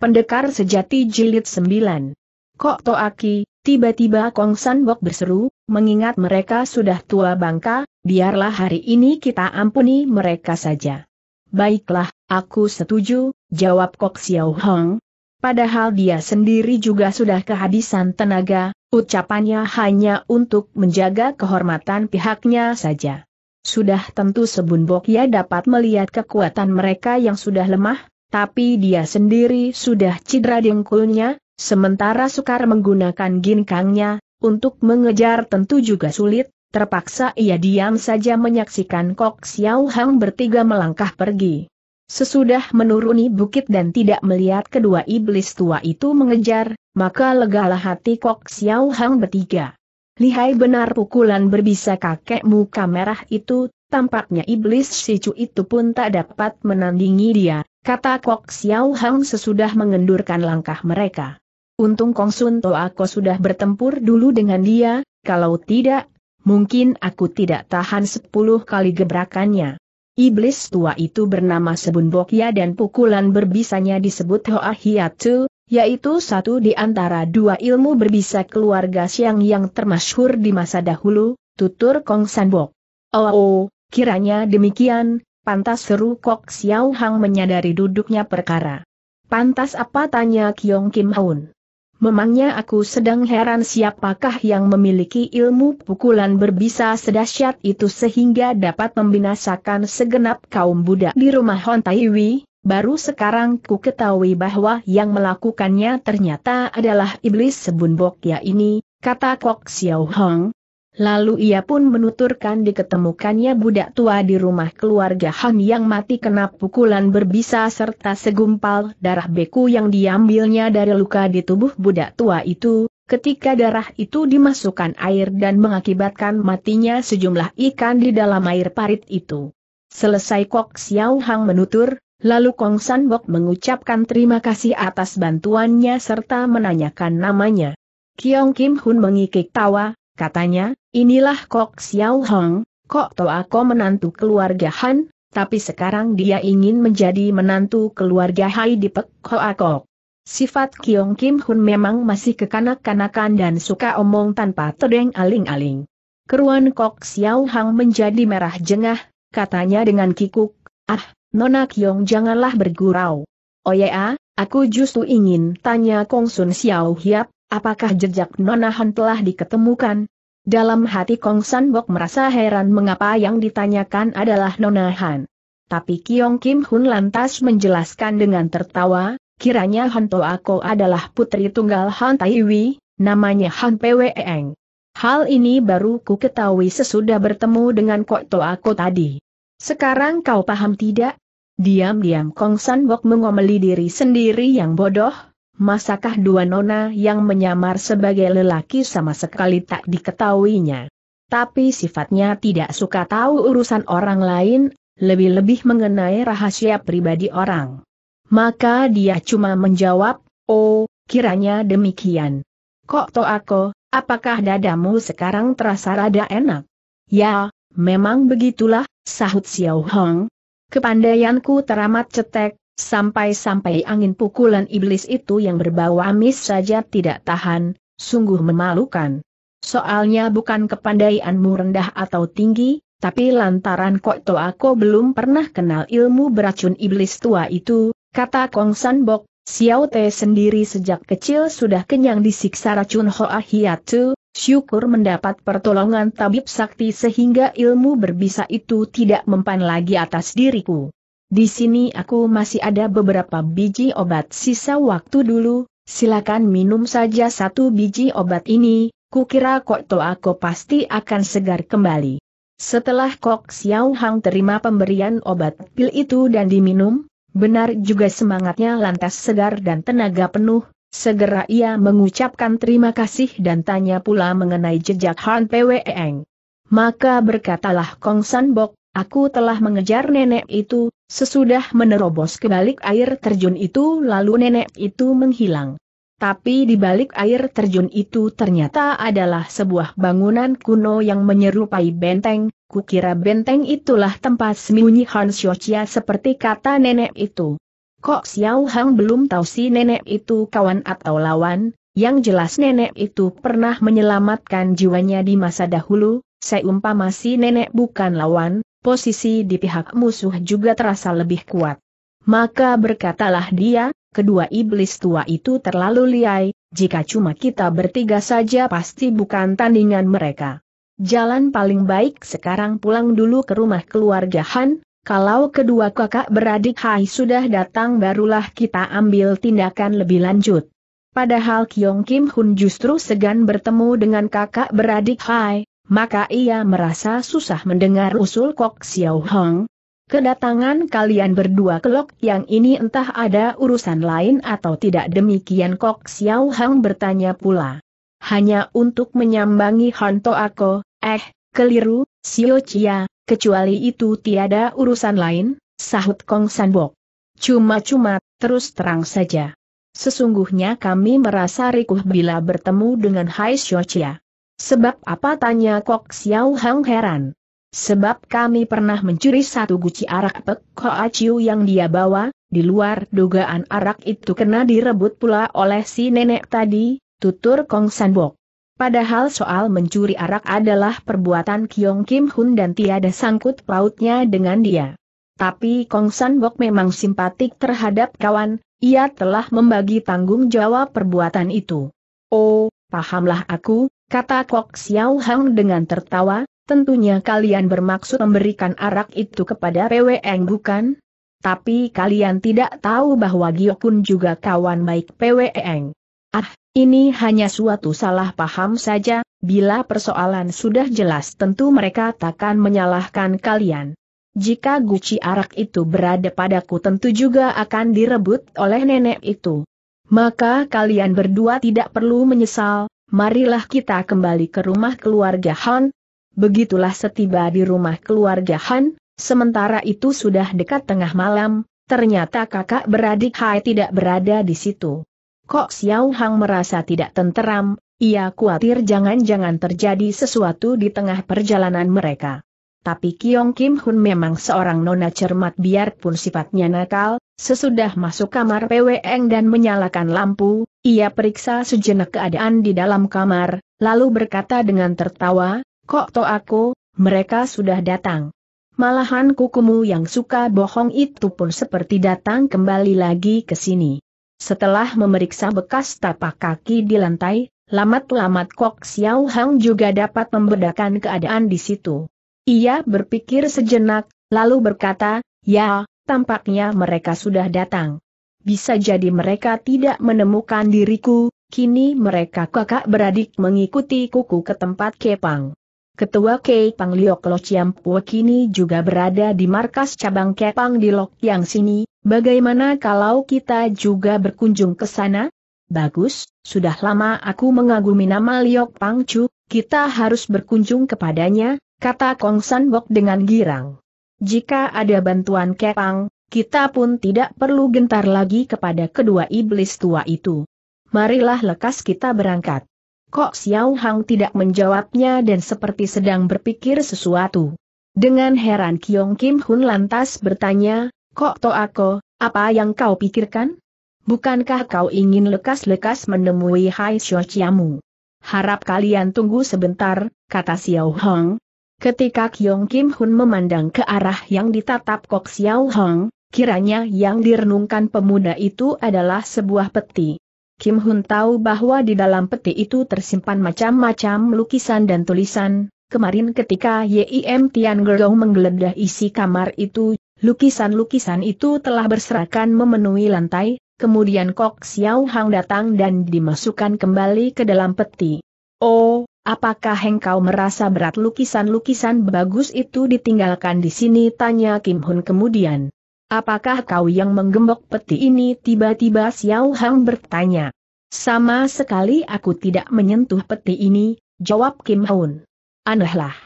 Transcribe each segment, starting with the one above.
Pendekar Sejati Jilid 9. Kok Toaki, tiba-tiba Kong San Bok berseru, mengingat mereka sudah tua bangka, biarlah hari ini kita ampuni mereka saja. Baiklah, aku setuju, jawab Kok Xiao Hong. Padahal dia sendiri juga sudah kehabisan tenaga, ucapannya hanya untuk menjaga kehormatan pihaknya saja. Sudah tentu Sebun bok ya dapat melihat kekuatan mereka yang sudah lemah, tapi dia sendiri sudah cedera dengkulnya, sementara sukar menggunakan ginkangnya, untuk mengejar tentu juga sulit, terpaksa ia diam saja menyaksikan Kok Xiao Hang bertiga melangkah pergi. Sesudah menuruni bukit dan tidak melihat kedua iblis tua itu mengejar, maka legalah hati Kok Xiao Hang bertiga. Lihai benar pukulan berbisa kakek muka merah itu, tampaknya iblis si sicu itu pun tak dapat menandingi dia, kata Kok Xiao Hang sesudah mengendurkan langkah mereka. Untung Kong Sun To aku sudah bertempur dulu dengan dia, kalau tidak, mungkin aku tidak tahan sepuluh kali gebrakannya. Iblis tua itu bernama Sebun Bokya dan pukulan berbisanya disebut Hoa Hiatu, yaitu satu di antara dua ilmu berbisa keluarga Siang yang termasyhur di masa dahulu, tutur Kong Sanbok. Oh, oh, kiranya demikian, Pantas seru Kok Xiao Hang menyadari duduknya perkara. Pantas apa tanya Kiong Kim Haun? Memangnya aku sedang heran siapakah yang memiliki ilmu pukulan berbisa sedahsyat itu sehingga dapat membinasakan segenap kaum budak di rumah Hon Taiwi, baru sekarang ku ketahui bahwa yang melakukannya ternyata adalah iblis sebun ya ini, kata Kok Xiao Hong, Lalu ia pun menuturkan diketemukannya budak tua di rumah keluarga Han yang mati kena pukulan berbisa serta segumpal darah beku yang diambilnya dari luka di tubuh budak tua itu, ketika darah itu dimasukkan air dan mengakibatkan matinya sejumlah ikan di dalam air parit itu. Selesai Kok Xiao Hang menutur, lalu Kong San Bok mengucapkan terima kasih atas bantuannya serta menanyakan namanya. Kiong Kim Hun mengikik tawa, katanya, inilah Kok Xiao Hong, Kok Ko menantu keluarga Han, tapi sekarang dia ingin menjadi menantu keluarga Hai di Pek Hoa Kok. Sifat Kiong Kim Hun memang masih kekanak-kanakan dan suka omong tanpa terdeng aling-aling. Keruan Kok Xiao Hong menjadi merah jengah, katanya dengan kikuk, ah, Nona Kiong janganlah bergurau. Oh ya, aku justru ingin tanya Kong Sun Xiao Hiap, Apakah jejak Nona Han telah diketemukan? Dalam hati Kong San Bok merasa heran mengapa yang ditanyakan adalah Nona Han. Tapi Kiong Kim Hun lantas menjelaskan dengan tertawa, kiranya Han To Ako adalah putri tunggal Han Tai Wi, namanya Han Pwe Eng. Hal ini baru ku ketahui sesudah bertemu dengan Kok To Ako tadi. Sekarang kau paham tidak? Diam-diam Kong San Bok mengomeli diri sendiri yang bodoh, masakah dua nona yang menyamar sebagai lelaki sama sekali tak diketahuinya? Tapi sifatnya tidak suka tahu urusan orang lain, lebih-lebih mengenai rahasia pribadi orang. Maka dia cuma menjawab, oh, kiranya demikian. Kok to aku, apakah dadamu sekarang terasa rada enak? Ya, memang begitulah, sahut Xiao Hong. Kepandaianku teramat cetek, Sampai-sampai angin pukulan iblis itu yang berbau amis saja tidak tahan, sungguh memalukan. Soalnya bukan kepandaianmu rendah atau tinggi, tapi lantaran Kok Toa aku belum pernah kenal ilmu beracun iblis tua itu, kata Kong San Bok, Xiao Te sendiri sejak kecil sudah kenyang disiksa racun Hoa Hiatu, syukur mendapat pertolongan tabib sakti sehingga ilmu berbisa itu tidak mempan lagi atas diriku. Di sini aku masih ada beberapa biji obat sisa waktu dulu, silakan minum saja satu biji obat ini, kukira Kok to aku pasti akan segar kembali. Setelah Kok Xiao Hang terima pemberian obat pil itu dan diminum, benar juga semangatnya lantas segar dan tenaga penuh, segera ia mengucapkan terima kasih dan tanya pula mengenai jejak Han Pweng. Maka berkatalah Kong San Bok, Aku telah mengejar nenek itu, sesudah menerobos ke balik air terjun itu lalu nenek itu menghilang. Tapi di balik air terjun itu ternyata adalah sebuah bangunan kuno yang menyerupai benteng, kukira benteng itulah tempat sembunyi Han Xiochia seperti kata nenek itu. Kok Xiao Hang belum tahu si nenek itu kawan atau lawan, yang jelas nenek itu pernah menyelamatkan jiwanya di masa dahulu, seumpama si nenek bukan lawan, posisi di pihak musuh juga terasa lebih kuat. Maka berkatalah dia, kedua iblis tua itu terlalu liai, jika cuma kita bertiga saja pasti bukan tandingan mereka. Jalan paling baik sekarang pulang dulu ke rumah keluarga Han, kalau kedua kakak beradik Hai sudah datang barulah kita ambil tindakan lebih lanjut. Padahal Kyong Kim Hun justru segan bertemu dengan kakak beradik Hai, maka ia merasa susah mendengar usul Kok Xiao Hong. Kedatangan kalian berdua ke Lok yang ini entah ada urusan lain atau tidak demikian Kok Xiao Hong bertanya pula. Hanya untuk menyambangi Hanto Ako, eh, keliru, Xiao Chia, kecuali itu tiada urusan lain, sahut Kong Sanbok. Cuma-cuma, terus terang saja. Sesungguhnya kami merasa rikuh bila bertemu dengan Hai Xiao Chia. Sebab apa tanya Kok Xiao Hang heran. Sebab kami pernah mencuri satu guci arak Pek Hoa Chiu yang dia bawa, di luar dugaan arak itu kena direbut pula oleh si nenek tadi, tutur Kong Sanbok. Padahal soal mencuri arak adalah perbuatan Kiong Kim Hun dan tiada sangkut pautnya dengan dia. Tapi Kong Sanbok memang simpatik terhadap kawan, ia telah membagi tanggung jawab perbuatan itu. Oh, pahamlah aku, Kata Kok Xiao Hang dengan tertawa, tentunya kalian bermaksud memberikan arak itu kepada PWN bukan? Tapi kalian tidak tahu bahwa Giokun juga kawan baik PWN. Ah, ini hanya suatu salah paham saja, bila persoalan sudah jelas tentu mereka takkan menyalahkan kalian. Jika guci arak itu berada padaku tentu juga akan direbut oleh nenek itu. Maka kalian berdua tidak perlu menyesal, marilah kita kembali ke rumah keluarga Han. Begitulah setiba di rumah keluarga Han, sementara itu sudah dekat tengah malam, ternyata kakak beradik Hai tidak berada di situ. Kok Xiao Hang merasa tidak tenteram, ia khawatir jangan-jangan terjadi sesuatu di tengah perjalanan mereka tapi Kiong Kim Hun memang seorang nona cermat biarpun sifatnya nakal, sesudah masuk kamar PWN dan menyalakan lampu, ia periksa sejenak keadaan di dalam kamar, lalu berkata dengan tertawa, kok to aku, mereka sudah datang. Malahan kukumu yang suka bohong itu pun seperti datang kembali lagi ke sini. Setelah memeriksa bekas tapak kaki di lantai, lamat-lamat Kok Xiao Hang juga dapat membedakan keadaan di situ. Ia berpikir sejenak, lalu berkata, ya, tampaknya mereka sudah datang. Bisa jadi mereka tidak menemukan diriku, kini mereka kakak beradik mengikuti kuku ke tempat Kepang. Ketua Kepang Liok Lo Ciampua kini juga berada di markas cabang Kepang di Lok Yang sini, bagaimana kalau kita juga berkunjung ke sana? Bagus, sudah lama aku mengagumi nama Liok Pangcu, kita harus berkunjung kepadanya, kata Kong San Bok dengan girang. Jika ada bantuan Kepang, kita pun tidak perlu gentar lagi kepada kedua iblis tua itu. Marilah lekas kita berangkat. Kok Xiao Hang tidak menjawabnya dan seperti sedang berpikir sesuatu. Dengan heran Kiong Kim Hun lantas bertanya, Kok To Ako, apa yang kau pikirkan? Bukankah kau ingin lekas-lekas menemui Hai Xiao Chiamu? Harap kalian tunggu sebentar, kata Xiao Hang. Ketika Kyong Kim Hun memandang ke arah yang ditatap Kok Xiao Hong, kiranya yang direnungkan pemuda itu adalah sebuah peti. Kim Hun tahu bahwa di dalam peti itu tersimpan macam-macam lukisan dan tulisan. Kemarin ketika Yim Tian Gerong menggeledah isi kamar itu, lukisan-lukisan itu telah berserakan memenuhi lantai, kemudian Kok Xiao Hang datang dan dimasukkan kembali ke dalam peti. Oh, Apakah engkau merasa berat lukisan-lukisan bagus itu ditinggalkan di sini? Tanya Kim Hun kemudian. Apakah kau yang menggembok peti ini? Tiba-tiba Xiao Hang bertanya. Sama sekali aku tidak menyentuh peti ini, jawab Kim Hun. Anehlah.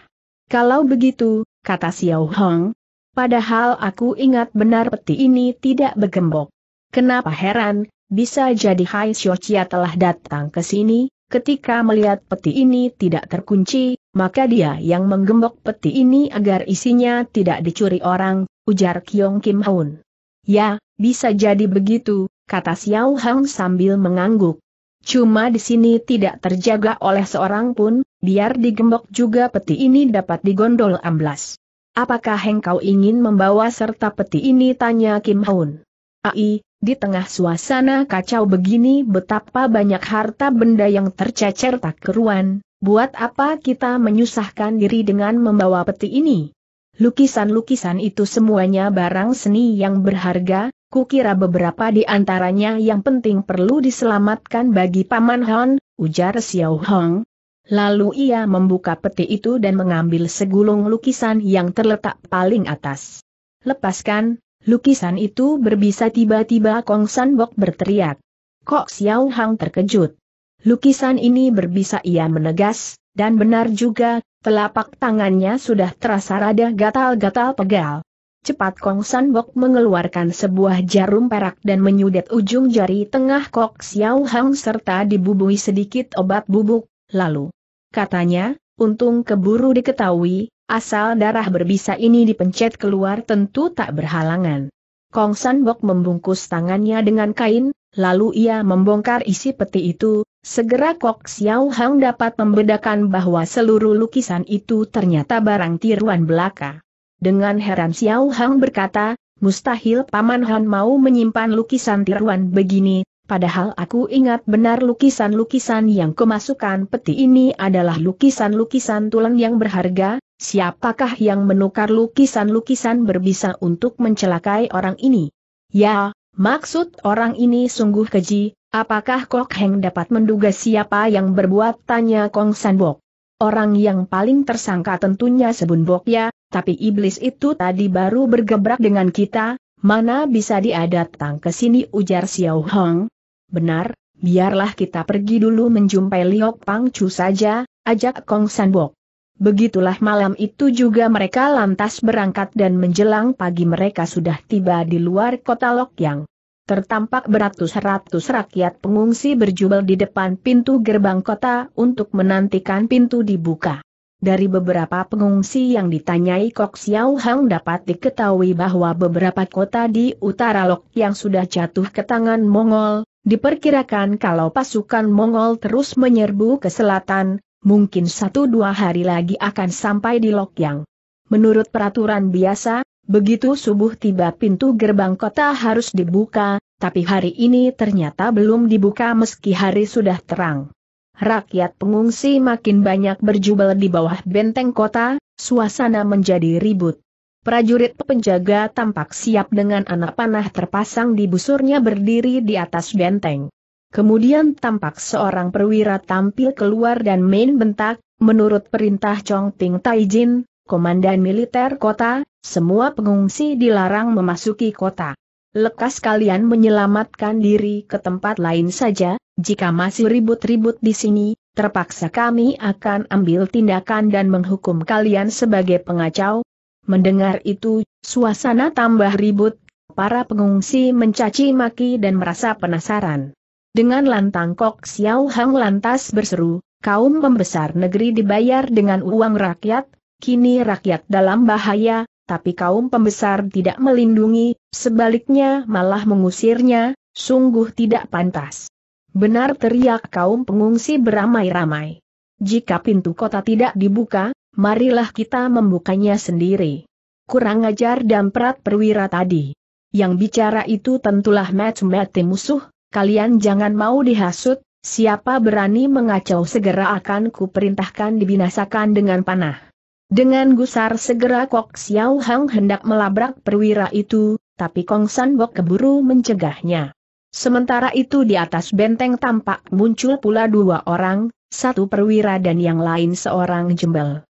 Kalau begitu, kata Xiao Hang, padahal aku ingat benar peti ini tidak bergembok. Kenapa heran, bisa jadi Hai Xiao Chia telah datang ke sini? Ketika melihat peti ini tidak terkunci, maka dia yang menggembok peti ini agar isinya tidak dicuri orang, ujar Kyong Kim Haun. Ya, bisa jadi begitu, kata Xiao Hang sambil mengangguk. Cuma di sini tidak terjaga oleh seorang pun, biar digembok juga peti ini dapat digondol amblas. Apakah engkau ingin membawa serta peti ini tanya Kim Haun? Ai, di tengah suasana kacau begini betapa banyak harta benda yang tercecer tak keruan, buat apa kita menyusahkan diri dengan membawa peti ini? Lukisan-lukisan itu semuanya barang seni yang berharga, kukira beberapa di antaranya yang penting perlu diselamatkan bagi Paman Han, ujar Xiao Hong, Lalu ia membuka peti itu dan mengambil segulung lukisan yang terletak paling atas. Lepaskan, Lukisan itu berbisa tiba-tiba Kong San Bok berteriak. Kok Xiao Hang terkejut. Lukisan ini berbisa ia menegas, dan benar juga, telapak tangannya sudah terasa rada gatal-gatal pegal. Cepat Kong San Bok mengeluarkan sebuah jarum perak dan menyudet ujung jari tengah Kok Xiao Hang serta dibubui sedikit obat bubuk, lalu. Katanya, untung keburu diketahui, Asal darah berbisa ini dipencet keluar tentu tak berhalangan. Kong San Bok membungkus tangannya dengan kain, lalu ia membongkar isi peti itu, segera Kok Xiao Hang dapat membedakan bahwa seluruh lukisan itu ternyata barang tiruan belaka. Dengan heran Xiao Hang berkata, mustahil Paman Han mau menyimpan lukisan tiruan begini, Padahal aku ingat benar lukisan-lukisan yang kemasukan peti ini adalah lukisan-lukisan tulang yang berharga, siapakah yang menukar lukisan-lukisan berbisa untuk mencelakai orang ini? Ya, maksud orang ini sungguh keji, apakah Kok Heng dapat menduga siapa yang berbuat tanya Kong San Bok? Orang yang paling tersangka tentunya Sebun Bok ya, tapi iblis itu tadi baru bergebrak dengan kita, mana bisa dia datang ke sini ujar Xiao Hong, Benar, biarlah kita pergi dulu menjumpai Liok Pang Chu saja, ajak Kong San Bok. Begitulah malam itu juga mereka lantas berangkat dan menjelang pagi mereka sudah tiba di luar kota Lokyang. Tertampak beratus-ratus rakyat pengungsi berjubel di depan pintu gerbang kota untuk menantikan pintu dibuka. Dari beberapa pengungsi yang ditanyai Kok Xiao Hang dapat diketahui bahwa beberapa kota di utara Lok yang sudah jatuh ke tangan Mongol, Diperkirakan kalau pasukan Mongol terus menyerbu ke selatan, mungkin satu dua hari lagi akan sampai di Lokyang. Menurut peraturan biasa, begitu subuh tiba pintu gerbang kota harus dibuka, tapi hari ini ternyata belum dibuka meski hari sudah terang. Rakyat pengungsi makin banyak berjubel di bawah benteng kota, suasana menjadi ribut prajurit penjaga tampak siap dengan anak panah terpasang di busurnya berdiri di atas benteng. Kemudian tampak seorang perwira tampil keluar dan main bentak, menurut perintah Chong Ting Taijin, komandan militer kota, semua pengungsi dilarang memasuki kota. Lekas kalian menyelamatkan diri ke tempat lain saja, jika masih ribut-ribut di sini, terpaksa kami akan ambil tindakan dan menghukum kalian sebagai pengacau, Mendengar itu, suasana tambah ribut, para pengungsi mencaci maki dan merasa penasaran. Dengan lantang Kok Xiao Hang lantas berseru, kaum pembesar negeri dibayar dengan uang rakyat, kini rakyat dalam bahaya, tapi kaum pembesar tidak melindungi, sebaliknya malah mengusirnya, sungguh tidak pantas. Benar teriak kaum pengungsi beramai-ramai. Jika pintu kota tidak dibuka, marilah kita membukanya sendiri. Kurang ajar damprat perwira tadi. Yang bicara itu tentulah mati-mati musuh, kalian jangan mau dihasut, siapa berani mengacau segera akan kuperintahkan dibinasakan dengan panah. Dengan gusar segera Kok Xiao Hang hendak melabrak perwira itu, tapi Kong San Bok keburu mencegahnya. Sementara itu di atas benteng tampak muncul pula dua orang, satu perwira dan yang lain seorang jembel.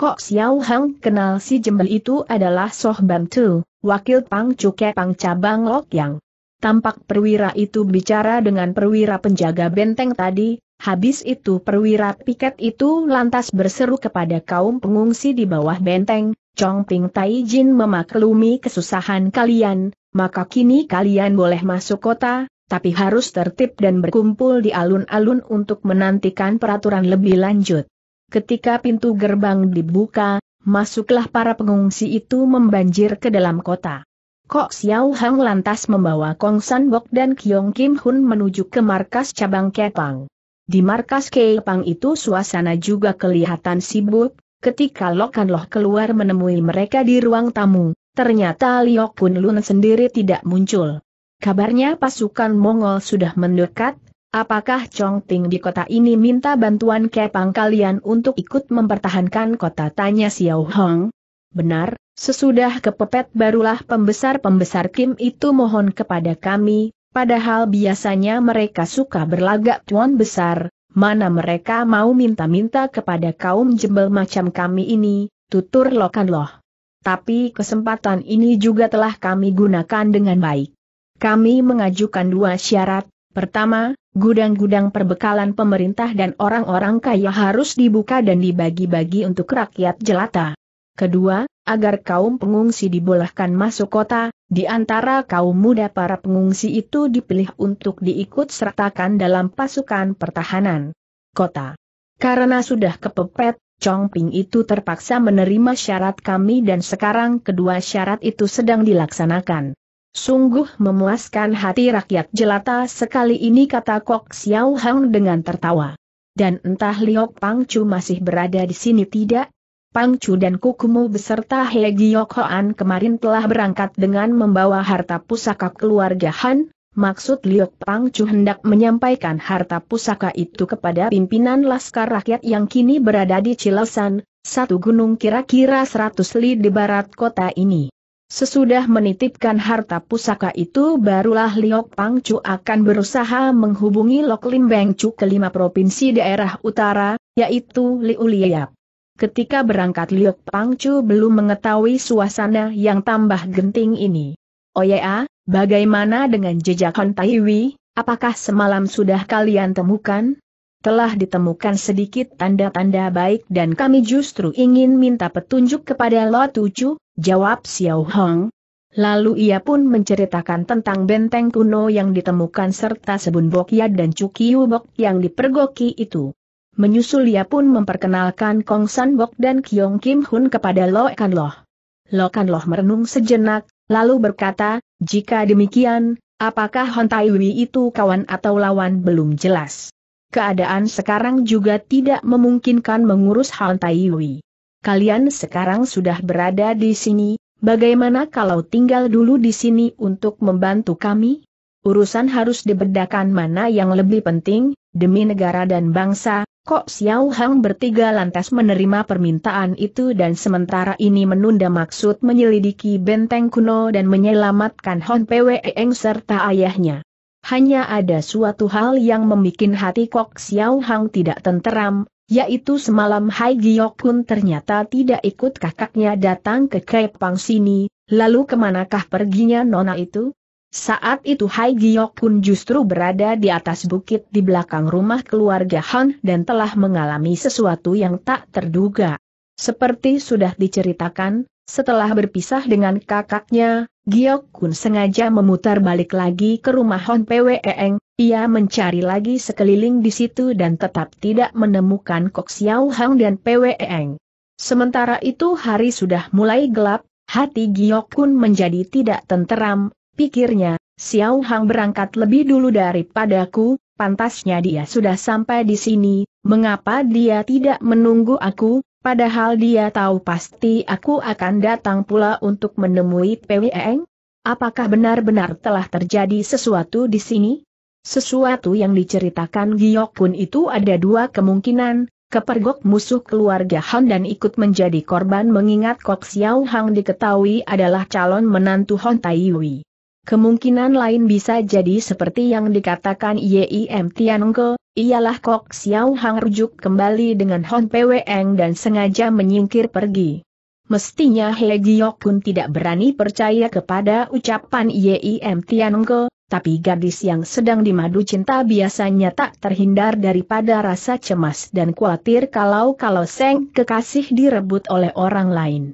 Kok Xiao Hang kenal si jembel itu adalah Soh Bantu, wakil Pang Cuke Pang Cabang Lok Yang. Tampak perwira itu bicara dengan perwira penjaga benteng tadi, habis itu perwira piket itu lantas berseru kepada kaum pengungsi di bawah benteng, Chong Ping Tai Jin memaklumi kesusahan kalian, maka kini kalian boleh masuk kota, tapi harus tertib dan berkumpul di alun-alun untuk menantikan peraturan lebih lanjut ketika pintu gerbang dibuka, masuklah para pengungsi itu membanjir ke dalam kota. Kok Xiao Hang lantas membawa Kong San Bok dan Kyong Kim Hun menuju ke markas cabang Kepang. Di markas Kepang itu suasana juga kelihatan sibuk, ketika Lokan Loh keluar menemui mereka di ruang tamu, ternyata Liok Kun Lun sendiri tidak muncul. Kabarnya pasukan Mongol sudah mendekat, Apakah Chong Ting di kota ini minta bantuan kepang kalian untuk ikut mempertahankan kota? Tanya Xiao Hong. Benar, sesudah kepepet barulah pembesar-pembesar Kim itu mohon kepada kami, padahal biasanya mereka suka berlagak tuan besar, mana mereka mau minta-minta kepada kaum jembel macam kami ini, tutur Lokan Loh. Tapi kesempatan ini juga telah kami gunakan dengan baik. Kami mengajukan dua syarat, Pertama, gudang-gudang perbekalan pemerintah dan orang-orang kaya harus dibuka dan dibagi-bagi untuk rakyat jelata. Kedua, agar kaum pengungsi dibolehkan masuk kota, di antara kaum muda para pengungsi itu dipilih untuk diikut sertakan dalam pasukan pertahanan kota. Karena sudah kepepet, Chong Ping itu terpaksa menerima syarat kami dan sekarang kedua syarat itu sedang dilaksanakan. Sungguh memuaskan hati rakyat jelata sekali ini kata Kok Xiao Hang dengan tertawa. Dan entah Liok Pang Chu masih berada di sini tidak? Pang Chu dan Kukumu beserta He Giok Hoan kemarin telah berangkat dengan membawa harta pusaka keluarga Han, Maksud Liok Pang Chu hendak menyampaikan harta pusaka itu kepada pimpinan Laskar Rakyat yang kini berada di Cilesan, satu gunung kira-kira seratus li di barat kota ini. Sesudah menitipkan harta pusaka itu barulah Liok Pangcu akan berusaha menghubungi Lok Lim Bengcu ke lima provinsi daerah utara, yaitu Liu Ketika berangkat Liok Pangcu belum mengetahui suasana yang tambah genting ini. Oya, bagaimana dengan jejak Hon Taiwi, apakah semalam sudah kalian temukan? telah ditemukan sedikit tanda-tanda baik dan kami justru ingin minta petunjuk kepada Lo Tujuh, jawab Xiao Hong. Lalu ia pun menceritakan tentang benteng kuno yang ditemukan serta sebun Bokya dan Cukiu Bok yang dipergoki itu. Menyusul ia pun memperkenalkan Kong San Bok dan Kyong Kim Hun kepada Lo Kan Loh. Lo Kan Loh merenung sejenak, lalu berkata, jika demikian, apakah Hon Tai Wei itu kawan atau lawan belum jelas keadaan sekarang juga tidak memungkinkan mengurus hal Taiwi. Kalian sekarang sudah berada di sini, bagaimana kalau tinggal dulu di sini untuk membantu kami? Urusan harus dibedakan mana yang lebih penting, demi negara dan bangsa, kok Xiao Hang bertiga lantas menerima permintaan itu dan sementara ini menunda maksud menyelidiki benteng kuno dan menyelamatkan Hon Pwe Eng serta ayahnya. Hanya ada suatu hal yang membuat hati Kok Xiao Hang tidak tenteram, yaitu semalam Hai Giok Kun ternyata tidak ikut kakaknya datang ke Kepang sini, lalu kemanakah perginya Nona itu? Saat itu Hai Giok Kun justru berada di atas bukit di belakang rumah keluarga Han dan telah mengalami sesuatu yang tak terduga. Seperti sudah diceritakan, setelah berpisah dengan kakaknya, Giok Kun sengaja memutar balik lagi ke rumah Hon Pweeng, ia mencari lagi sekeliling di situ dan tetap tidak menemukan Kok Xiao Hang dan Pweeng. Sementara itu hari sudah mulai gelap, hati Giok Kun menjadi tidak tenteram, pikirnya, Xiao Hang berangkat lebih dulu daripadaku, pantasnya dia sudah sampai di sini, mengapa dia tidak menunggu aku, Padahal dia tahu pasti aku akan datang pula untuk menemui Peweng. Apakah benar-benar telah terjadi sesuatu di sini? Sesuatu yang diceritakan Giokun itu ada dua kemungkinan, kepergok musuh keluarga Han dan ikut menjadi korban mengingat Kok Xiao Hang diketahui adalah calon menantu Hon Taiwi. Kemungkinan lain bisa jadi seperti yang dikatakan YIM Tianengke, ialah Kok Xiao Hang rujuk kembali dengan Hon Pwe Eng dan sengaja menyingkir pergi. Mestinya He Giok pun tidak berani percaya kepada ucapan YIM Tianengke, tapi gadis yang sedang dimadu cinta biasanya tak terhindar daripada rasa cemas dan khawatir kalau-kalau seng kekasih direbut oleh orang lain.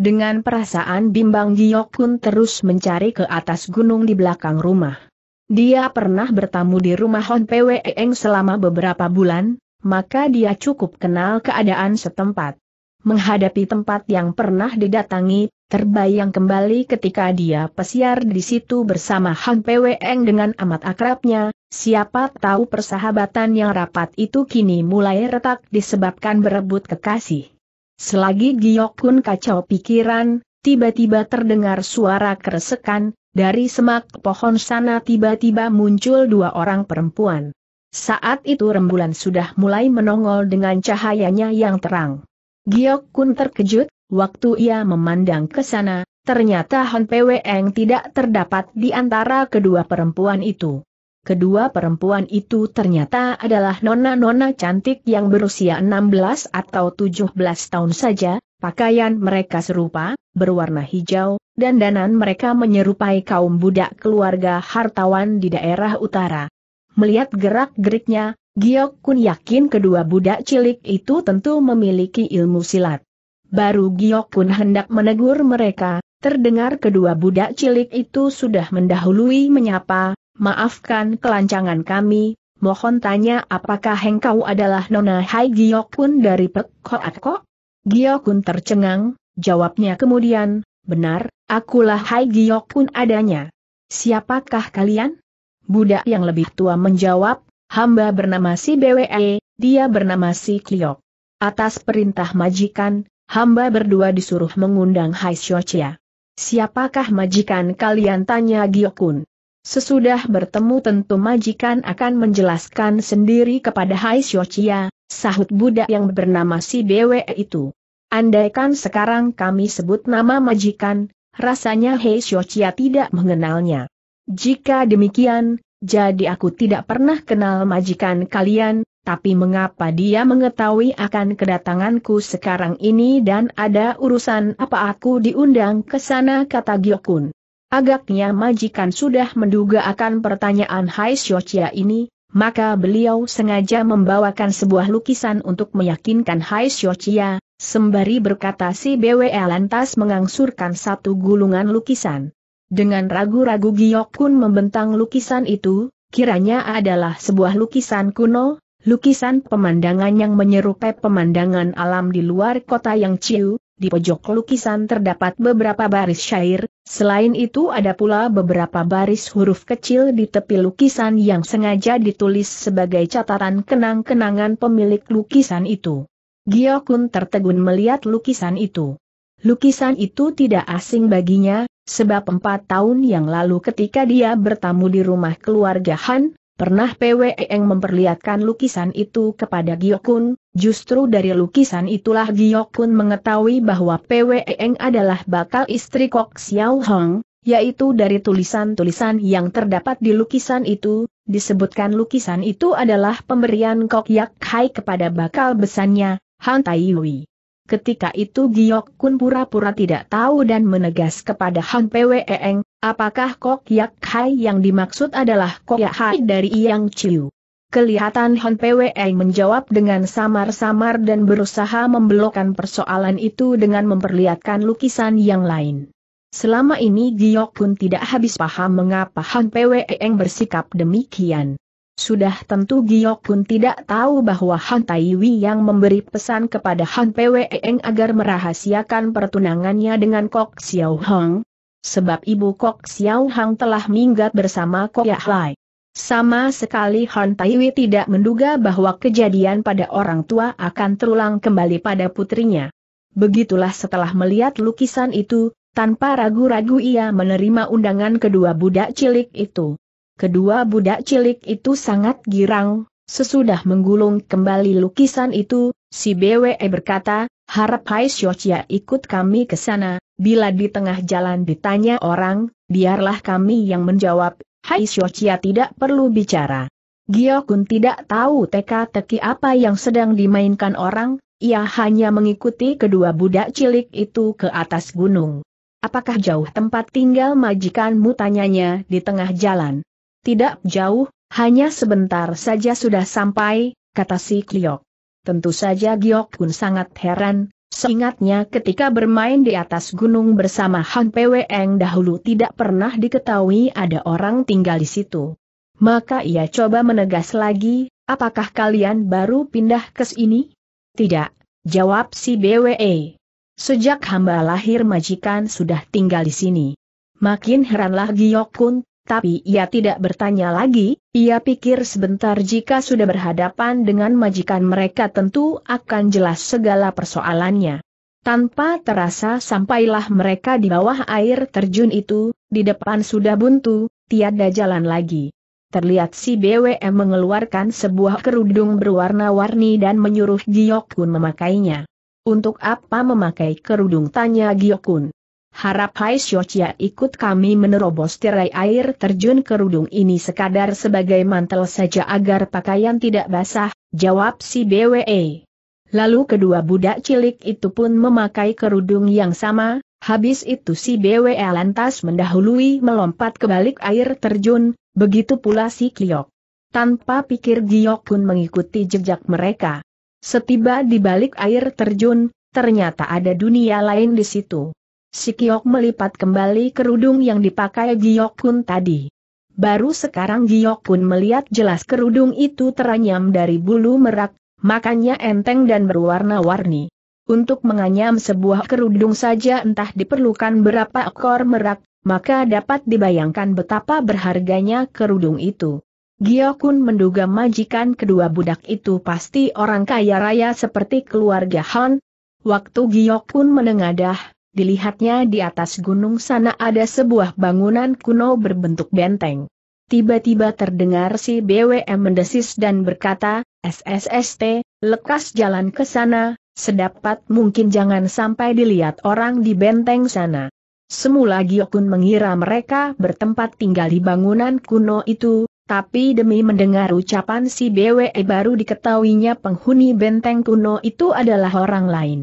Dengan perasaan bimbang Giyok Kun terus mencari ke atas gunung di belakang rumah. Dia pernah bertamu di rumah Hon Pwe Eng selama beberapa bulan, maka dia cukup kenal keadaan setempat. Menghadapi tempat yang pernah didatangi, terbayang kembali ketika dia pesiar di situ bersama Hon Pwe Eng dengan amat akrabnya, siapa tahu persahabatan yang rapat itu kini mulai retak disebabkan berebut kekasih. Selagi Giok Kun kacau pikiran, tiba-tiba terdengar suara keresekan, dari semak pohon sana tiba-tiba muncul dua orang perempuan. Saat itu rembulan sudah mulai menongol dengan cahayanya yang terang. Giok Kun terkejut, waktu ia memandang ke sana, ternyata Han eng tidak terdapat di antara kedua perempuan itu. Kedua perempuan itu ternyata adalah nona-nona cantik yang berusia 16 atau 17 tahun saja, pakaian mereka serupa, berwarna hijau, dan danan mereka menyerupai kaum budak keluarga hartawan di daerah utara. Melihat gerak-geriknya, Giok Kun yakin kedua budak cilik itu tentu memiliki ilmu silat. Baru Giok Kun hendak menegur mereka, terdengar kedua budak cilik itu sudah mendahului menyapa, maafkan kelancangan kami, mohon tanya apakah hengkau adalah Nona Hai Giokun dari pekko atko? Kok? tercengang, jawabnya kemudian, benar, akulah Hai Giokun adanya. Siapakah kalian? Budak yang lebih tua menjawab, hamba bernama si BWE, dia bernama si Kliok. Atas perintah majikan, hamba berdua disuruh mengundang Hai Xiochia. Siapakah majikan kalian tanya Giokun? Sesudah bertemu tentu majikan akan menjelaskan sendiri kepada Hai Xiochia, sahut budak yang bernama si Bwe itu. Andaikan sekarang kami sebut nama majikan, rasanya Hai Xiochia tidak mengenalnya. Jika demikian, jadi aku tidak pernah kenal majikan kalian, tapi mengapa dia mengetahui akan kedatanganku sekarang ini dan ada urusan apa aku diundang ke sana kata Gyokun. Agaknya majikan sudah menduga akan pertanyaan Hai Xiochia ini, maka beliau sengaja membawakan sebuah lukisan untuk meyakinkan Hai Xiochia, sembari berkata si BWE lantas mengangsurkan satu gulungan lukisan. Dengan ragu-ragu Giokun membentang lukisan itu, kiranya adalah sebuah lukisan kuno, lukisan pemandangan yang menyerupai pemandangan alam di luar kota yang ciu, di pojok lukisan terdapat beberapa baris syair, selain itu ada pula beberapa baris huruf kecil di tepi lukisan yang sengaja ditulis sebagai catatan kenang-kenangan pemilik lukisan itu. Giokun tertegun melihat lukisan itu. Lukisan itu tidak asing baginya, sebab empat tahun yang lalu ketika dia bertamu di rumah keluarga Han, Pernah yang e memperlihatkan lukisan itu kepada Giokun, justru dari lukisan itulah Giokun mengetahui bahwa yang e adalah bakal istri Kok Xiao Hong, yaitu dari tulisan-tulisan yang terdapat di lukisan itu, disebutkan lukisan itu adalah pemberian Kok Yak Hai kepada bakal besannya, Han Tai Yui. Ketika itu Giok Kun pura-pura tidak tahu dan menegas kepada Han Pweeng, apakah Kok Yak Hai yang dimaksud adalah Kok Yak Hai dari Yang Chiu. Kelihatan Han Pwei menjawab dengan samar-samar dan berusaha membelokkan persoalan itu dengan memperlihatkan lukisan yang lain. Selama ini Giok Kun tidak habis paham mengapa Han Pwei bersikap demikian. Sudah tentu Giok Kun tidak tahu bahwa Han Taiwi yang memberi pesan kepada Han Pweeng agar merahasiakan pertunangannya dengan Kok Xiao Hong. Sebab ibu Kok Xiao Hong telah minggat bersama Kok Yah Lai. Sama sekali Han Taiwi tidak menduga bahwa kejadian pada orang tua akan terulang kembali pada putrinya. Begitulah setelah melihat lukisan itu, tanpa ragu-ragu ia menerima undangan kedua budak cilik itu. Kedua budak cilik itu sangat girang, sesudah menggulung kembali lukisan itu, si BWE berkata, harap Hai Siocia ikut kami ke sana, bila di tengah jalan ditanya orang, biarlah kami yang menjawab, Hai Siocia tidak perlu bicara. Giokun tidak tahu teka-teki apa yang sedang dimainkan orang, ia hanya mengikuti kedua budak cilik itu ke atas gunung. Apakah jauh tempat tinggal majikanmu tanyanya di tengah jalan? Tidak jauh, hanya sebentar saja sudah sampai, kata si Kliok. Tentu saja Giok Kun sangat heran, seingatnya ketika bermain di atas gunung bersama Han Peweng dahulu tidak pernah diketahui ada orang tinggal di situ. Maka ia coba menegas lagi, apakah kalian baru pindah ke sini? Tidak, jawab si BWE. Sejak hamba lahir majikan sudah tinggal di sini. Makin heranlah Giok tapi ia tidak bertanya lagi, ia pikir sebentar jika sudah berhadapan dengan majikan mereka tentu akan jelas segala persoalannya. Tanpa terasa sampailah mereka di bawah air terjun itu, di depan sudah buntu, tiada jalan lagi. Terlihat si BWM mengeluarkan sebuah kerudung berwarna-warni dan menyuruh Giyokun memakainya. Untuk apa memakai kerudung tanya Giyokun? Harap Hai Shochia ikut kami menerobos tirai air terjun kerudung ini sekadar sebagai mantel saja agar pakaian tidak basah, jawab si BWE. Lalu kedua budak cilik itu pun memakai kerudung yang sama, habis itu si BWE lantas mendahului melompat ke balik air terjun, begitu pula si Kliok. Tanpa pikir Giok pun mengikuti jejak mereka. Setiba di balik air terjun, ternyata ada dunia lain di situ. Si Kiok melipat kembali kerudung yang dipakai Giok Kun tadi. Baru sekarang Giok Kun melihat jelas kerudung itu teranyam dari bulu merak, makanya enteng dan berwarna-warni. Untuk menganyam sebuah kerudung saja entah diperlukan berapa ekor merak, maka dapat dibayangkan betapa berharganya kerudung itu. Giok menduga majikan kedua budak itu pasti orang kaya raya seperti keluarga Han. Waktu Giok menengadah, dilihatnya di atas gunung sana ada sebuah bangunan kuno berbentuk benteng. Tiba-tiba terdengar si BWM mendesis dan berkata, SSST, lekas jalan ke sana, sedapat mungkin jangan sampai dilihat orang di benteng sana. Semula Giokun mengira mereka bertempat tinggal di bangunan kuno itu, tapi demi mendengar ucapan si BWE baru diketahuinya penghuni benteng kuno itu adalah orang lain.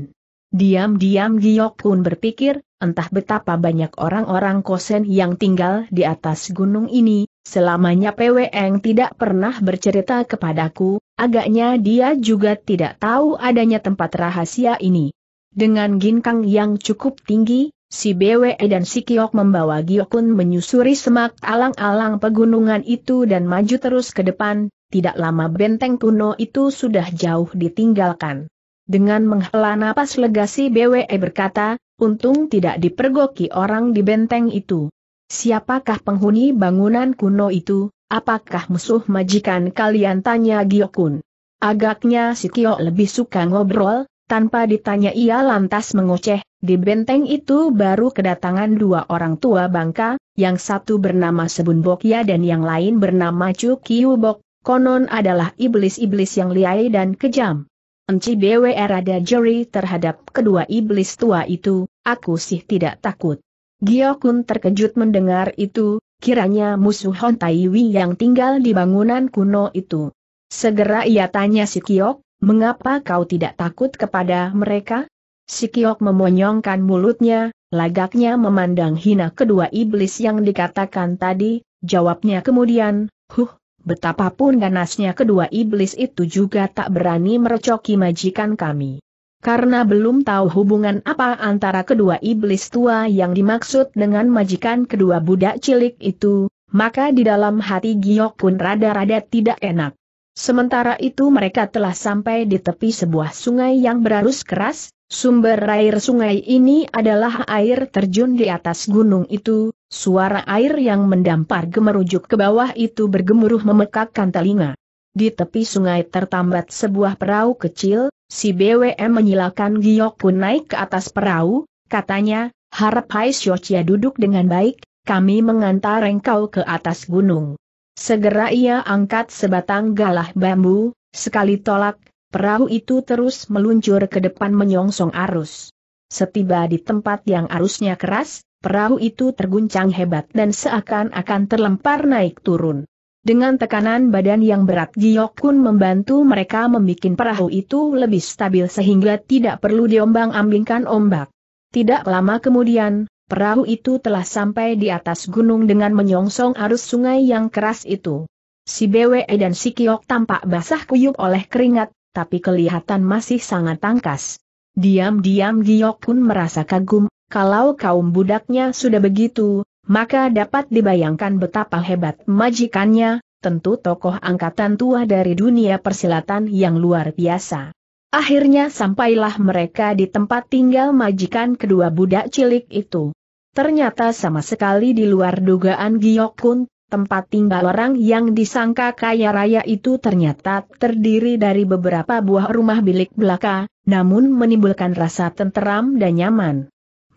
Diam-diam Giok Kun berpikir, entah betapa banyak orang-orang kosen yang tinggal di atas gunung ini, selamanya Peweng tidak pernah bercerita kepadaku, agaknya dia juga tidak tahu adanya tempat rahasia ini. Dengan ginkang yang cukup tinggi, si BWE dan si Kiok membawa Giokun menyusuri semak alang-alang pegunungan itu dan maju terus ke depan, tidak lama benteng kuno itu sudah jauh ditinggalkan. Dengan menghela napas legasi BWE berkata, untung tidak dipergoki orang di benteng itu. Siapakah penghuni bangunan kuno itu, apakah musuh majikan kalian tanya Giokun. Agaknya si Kyo lebih suka ngobrol, tanpa ditanya ia lantas mengoceh, di benteng itu baru kedatangan dua orang tua bangka, yang satu bernama Sebun Bokya dan yang lain bernama Chu Kyubok. konon adalah iblis-iblis yang liai dan kejam. Enci BWR ada juri terhadap kedua iblis tua itu, aku sih tidak takut. Giokun terkejut mendengar itu, kiranya musuh Hon Taiwi yang tinggal di bangunan kuno itu. Segera ia tanya si Kiok, mengapa kau tidak takut kepada mereka? Si Kiok memonyongkan mulutnya, lagaknya memandang hina kedua iblis yang dikatakan tadi, jawabnya kemudian, huh, betapapun ganasnya kedua iblis itu juga tak berani merecoki majikan kami. Karena belum tahu hubungan apa antara kedua iblis tua yang dimaksud dengan majikan kedua budak cilik itu, maka di dalam hati Giok pun rada-rada tidak enak. Sementara itu mereka telah sampai di tepi sebuah sungai yang berarus keras, Sumber air sungai ini adalah air terjun di atas gunung itu, suara air yang mendampar gemerujuk ke bawah itu bergemuruh memekakkan telinga. Di tepi sungai tertambat sebuah perahu kecil, si BWM menyilakan Giok pun naik ke atas perahu, katanya, harap Hai Siocia duduk dengan baik, kami mengantar engkau ke atas gunung. Segera ia angkat sebatang galah bambu, sekali tolak, Perahu itu terus meluncur ke depan menyongsong arus. Setiba di tempat yang arusnya keras, perahu itu terguncang hebat dan seakan-akan terlempar naik turun. Dengan tekanan badan yang berat Giok Kun membantu mereka membuat perahu itu lebih stabil sehingga tidak perlu diombang-ambingkan ombak. Tidak lama kemudian, perahu itu telah sampai di atas gunung dengan menyongsong arus sungai yang keras itu. Si BWE dan si Kiok tampak basah kuyup oleh keringat, tapi kelihatan masih sangat tangkas. Diam-diam Giok pun merasa kagum, kalau kaum budaknya sudah begitu, maka dapat dibayangkan betapa hebat majikannya, tentu tokoh angkatan tua dari dunia persilatan yang luar biasa. Akhirnya sampailah mereka di tempat tinggal majikan kedua budak cilik itu. Ternyata sama sekali di luar dugaan Giok pun tempat tinggal orang yang disangka kaya raya itu ternyata terdiri dari beberapa buah rumah bilik belaka, namun menimbulkan rasa tenteram dan nyaman.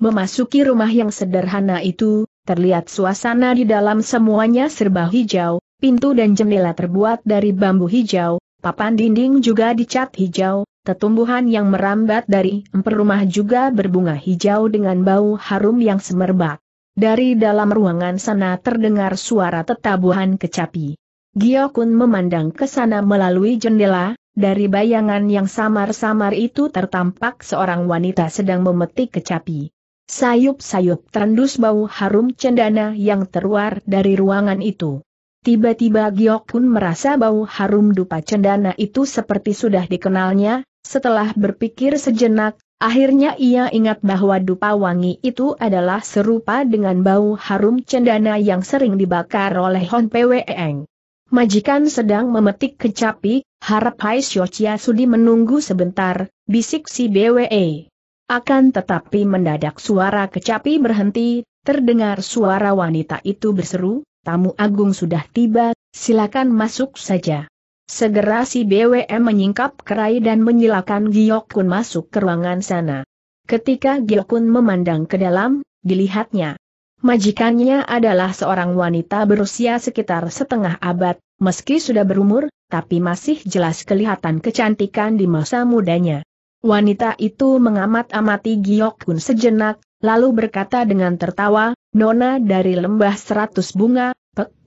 Memasuki rumah yang sederhana itu, terlihat suasana di dalam semuanya serba hijau, pintu dan jendela terbuat dari bambu hijau, papan dinding juga dicat hijau, tetumbuhan yang merambat dari emper rumah juga berbunga hijau dengan bau harum yang semerbak. Dari dalam ruangan sana terdengar suara tetabuhan kecapi. Giokun memandang ke sana melalui jendela, dari bayangan yang samar-samar itu tertampak seorang wanita sedang memetik kecapi. Sayup-sayup terendus bau harum cendana yang teruar dari ruangan itu. Tiba-tiba Giokun merasa bau harum dupa cendana itu seperti sudah dikenalnya, setelah berpikir sejenak, Akhirnya ia ingat bahwa dupa wangi itu adalah serupa dengan bau harum cendana yang sering dibakar oleh Hon Pweeng. Majikan sedang memetik kecapi, harap Hai Siochia Sudi menunggu sebentar, bisik si BWE. Akan tetapi mendadak suara kecapi berhenti, terdengar suara wanita itu berseru, tamu agung sudah tiba, silakan masuk saja. Segera si BWM menyingkap kerai dan menyilakan Giokun masuk ke ruangan sana. Ketika Giokun memandang ke dalam, dilihatnya. Majikannya adalah seorang wanita berusia sekitar setengah abad, meski sudah berumur, tapi masih jelas kelihatan kecantikan di masa mudanya. Wanita itu mengamat-amati Giokun sejenak, lalu berkata dengan tertawa, Nona dari lembah seratus bunga, Pek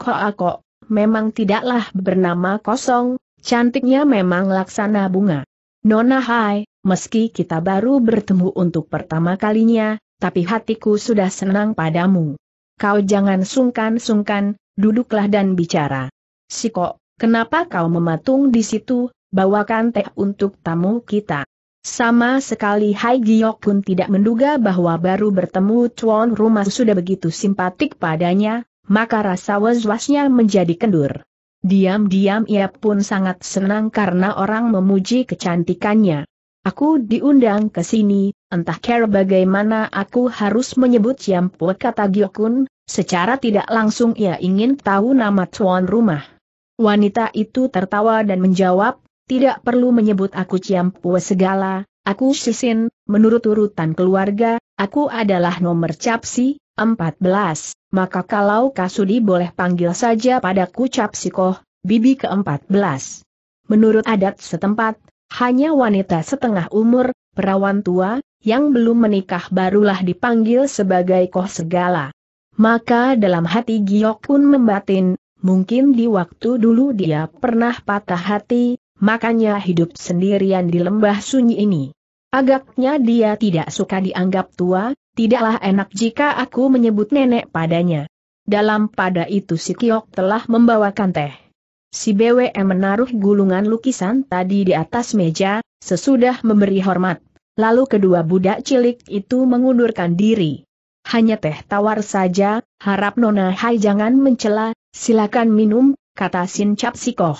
memang tidaklah bernama kosong, cantiknya memang laksana bunga. Nona Hai, meski kita baru bertemu untuk pertama kalinya, tapi hatiku sudah senang padamu. Kau jangan sungkan-sungkan, duduklah dan bicara. Siko, kenapa kau mematung di situ, bawakan teh untuk tamu kita. Sama sekali Hai Giok pun tidak menduga bahwa baru bertemu tuan rumah sudah begitu simpatik padanya, maka rasa was-wasnya menjadi kendur. Diam-diam ia pun sangat senang karena orang memuji kecantikannya. Aku diundang ke sini, entah care bagaimana aku harus menyebut Yampu kata Gyokun, secara tidak langsung ia ingin tahu nama tuan rumah. Wanita itu tertawa dan menjawab, tidak perlu menyebut aku Ciampue segala, aku Sisin, menurut urutan keluarga, aku adalah nomor capsi, 14. Maka kalau Kasudi boleh panggil saja padaku Cap Sikoh, bibi ke-14. Menurut adat setempat, hanya wanita setengah umur, perawan tua, yang belum menikah barulah dipanggil sebagai Koh Segala. Maka dalam hati Giok pun membatin, mungkin di waktu dulu dia pernah patah hati, makanya hidup sendirian di lembah sunyi ini. Agaknya dia tidak suka dianggap tua, Tidaklah enak jika aku menyebut nenek padanya. Dalam pada itu si Kiok telah membawakan teh. Si BWM menaruh gulungan lukisan tadi di atas meja, sesudah memberi hormat. Lalu kedua budak cilik itu mengundurkan diri. Hanya teh tawar saja, harap Nona Hai jangan mencela, silakan minum, kata Sin Chapsikoh.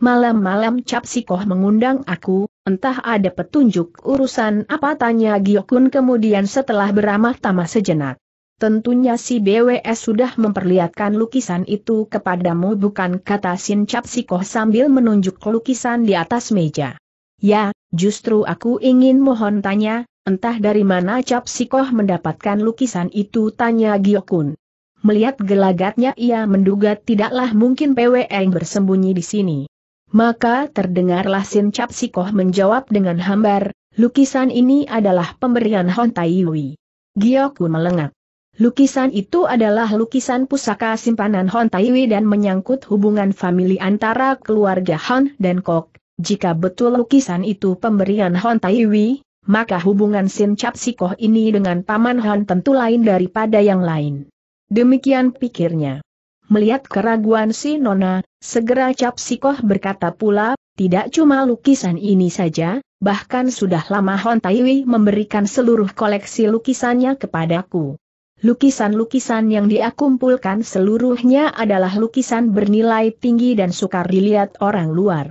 Malam-malam Chapsikoh mengundang aku, Entah ada petunjuk urusan apa tanya Giokun kemudian setelah beramah tamah sejenak. Tentunya si BWS sudah memperlihatkan lukisan itu kepadamu bukan kata Sin Cap Sikoh sambil menunjuk lukisan di atas meja. Ya, justru aku ingin mohon tanya, entah dari mana Cap Sikoh mendapatkan lukisan itu tanya Giokun. Melihat gelagatnya ia menduga tidaklah mungkin PWE bersembunyi di sini. Maka terdengarlah Sin Cap Sikoh menjawab dengan hambar, lukisan ini adalah pemberian Hon Tai Yui. Gyoku melengak. Lukisan itu adalah lukisan pusaka simpanan Hon Tai Yui dan menyangkut hubungan famili antara keluarga Hon dan Kok. Jika betul lukisan itu pemberian Hon Tai Yui, maka hubungan Sin Cap Sikoh ini dengan Paman Hon tentu lain daripada yang lain. Demikian pikirnya. Melihat keraguan si Nona, segera Cap Sikoh berkata pula, tidak cuma lukisan ini saja, bahkan sudah lama Hon Taiwi memberikan seluruh koleksi lukisannya kepadaku. Lukisan-lukisan yang dia kumpulkan seluruhnya adalah lukisan bernilai tinggi dan sukar dilihat orang luar.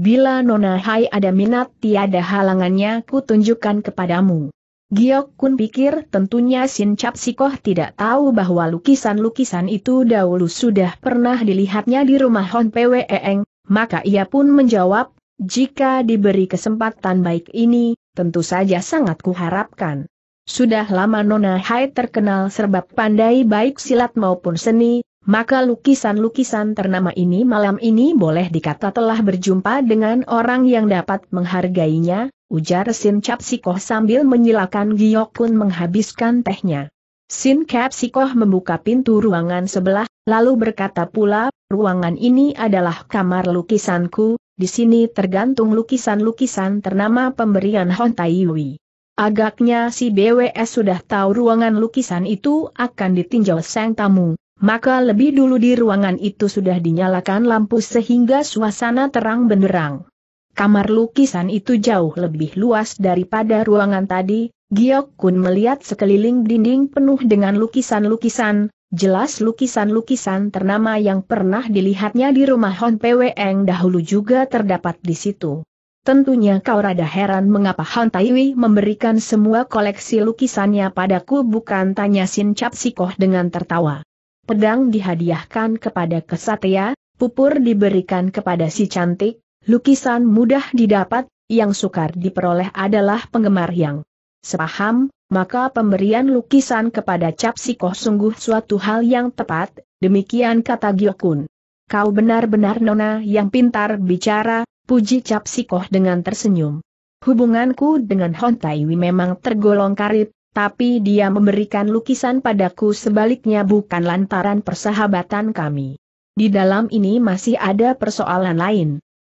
Bila Nona Hai ada minat tiada halangannya ku tunjukkan kepadamu. Giok Kun pikir tentunya Sin Cap Sikoh tidak tahu bahwa lukisan-lukisan itu dahulu sudah pernah dilihatnya di rumah Hon Pwe Eng, maka ia pun menjawab, jika diberi kesempatan baik ini, tentu saja sangat kuharapkan. Sudah lama Nona Hai terkenal serba pandai baik silat maupun seni, maka lukisan-lukisan ternama ini malam ini boleh dikata telah berjumpa dengan orang yang dapat menghargainya, ujar Sin Cap Sikoh sambil menyilakan Giok Kun menghabiskan tehnya. Sin Cap Sikoh membuka pintu ruangan sebelah, lalu berkata pula, ruangan ini adalah kamar lukisanku, di sini tergantung lukisan-lukisan ternama pemberian Hon Wei. Agaknya si BWS sudah tahu ruangan lukisan itu akan ditinjau sang tamu, maka lebih dulu di ruangan itu sudah dinyalakan lampu sehingga suasana terang benderang. Kamar lukisan itu jauh lebih luas daripada ruangan tadi, Giok Kun melihat sekeliling dinding penuh dengan lukisan-lukisan, jelas lukisan-lukisan ternama yang pernah dilihatnya di rumah Hon Eng dahulu juga terdapat di situ. Tentunya kau rada heran mengapa Hon Taiwi memberikan semua koleksi lukisannya padaku bukan tanya Sin Chap dengan tertawa. Pedang dihadiahkan kepada kesatria, pupur diberikan kepada si cantik, Lukisan mudah didapat, yang sukar diperoleh adalah penggemar yang sepaham, maka pemberian lukisan kepada Cap sungguh suatu hal yang tepat, demikian kata Gyokun. Kau benar-benar nona yang pintar bicara, puji Cap dengan tersenyum. Hubunganku dengan Hon Taiwi memang tergolong karib, tapi dia memberikan lukisan padaku sebaliknya bukan lantaran persahabatan kami. Di dalam ini masih ada persoalan lain.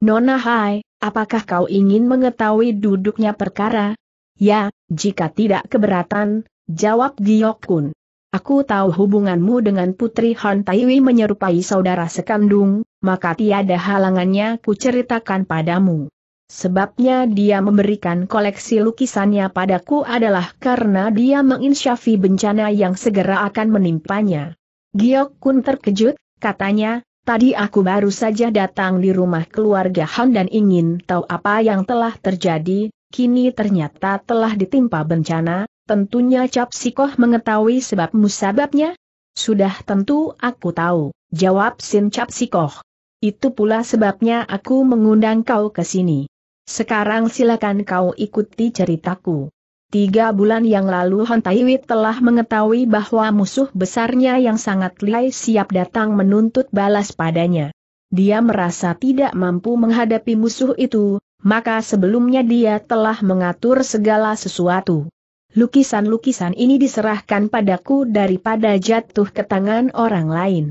Nona Hai, apakah kau ingin mengetahui duduknya perkara? Ya, jika tidak keberatan, jawab Giok Kun. Aku tahu hubunganmu dengan Putri Han Taiwi menyerupai saudara sekandung, maka tiada halangannya ku ceritakan padamu. Sebabnya dia memberikan koleksi lukisannya padaku adalah karena dia menginsyafi bencana yang segera akan menimpanya. Giok Kun terkejut, katanya, Tadi aku baru saja datang di rumah keluarga Han dan ingin tahu apa yang telah terjadi, kini ternyata telah ditimpa bencana, tentunya Cap Sikoh mengetahui sebab musababnya? Sudah tentu aku tahu, jawab Sin Cap Sikoh. Itu pula sebabnya aku mengundang kau ke sini. Sekarang silakan kau ikuti ceritaku. Tiga bulan yang lalu Hon Taiwi telah mengetahui bahwa musuh besarnya yang sangat lihai siap datang menuntut balas padanya. Dia merasa tidak mampu menghadapi musuh itu, maka sebelumnya dia telah mengatur segala sesuatu. Lukisan-lukisan ini diserahkan padaku daripada jatuh ke tangan orang lain.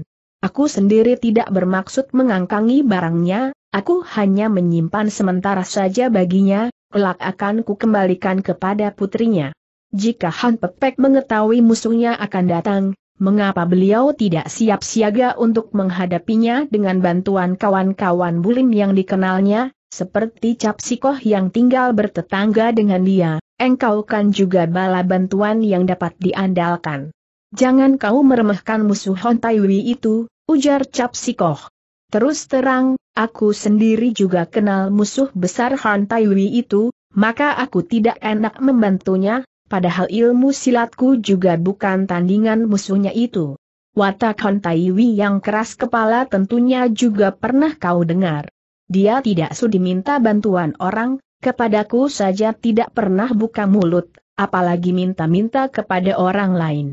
Aku sendiri tidak bermaksud mengangkangi barangnya, aku hanya menyimpan sementara saja baginya, kelak akan ku kembalikan kepada putrinya. Jika Han Pepek mengetahui musuhnya akan datang, mengapa beliau tidak siap siaga untuk menghadapinya dengan bantuan kawan-kawan bulim yang dikenalnya, seperti Cap Sikoh yang tinggal bertetangga dengan dia, engkau kan juga bala bantuan yang dapat diandalkan. Jangan kau meremehkan musuh Hon Taiwi itu, ujar Cap Sikoh. Terus terang, aku sendiri juga kenal musuh besar Han Taiwi itu, maka aku tidak enak membantunya, padahal ilmu silatku juga bukan tandingan musuhnya itu. Watak Han Taiwi yang keras kepala tentunya juga pernah kau dengar. Dia tidak sudi minta bantuan orang, kepadaku saja tidak pernah buka mulut, apalagi minta-minta kepada orang lain.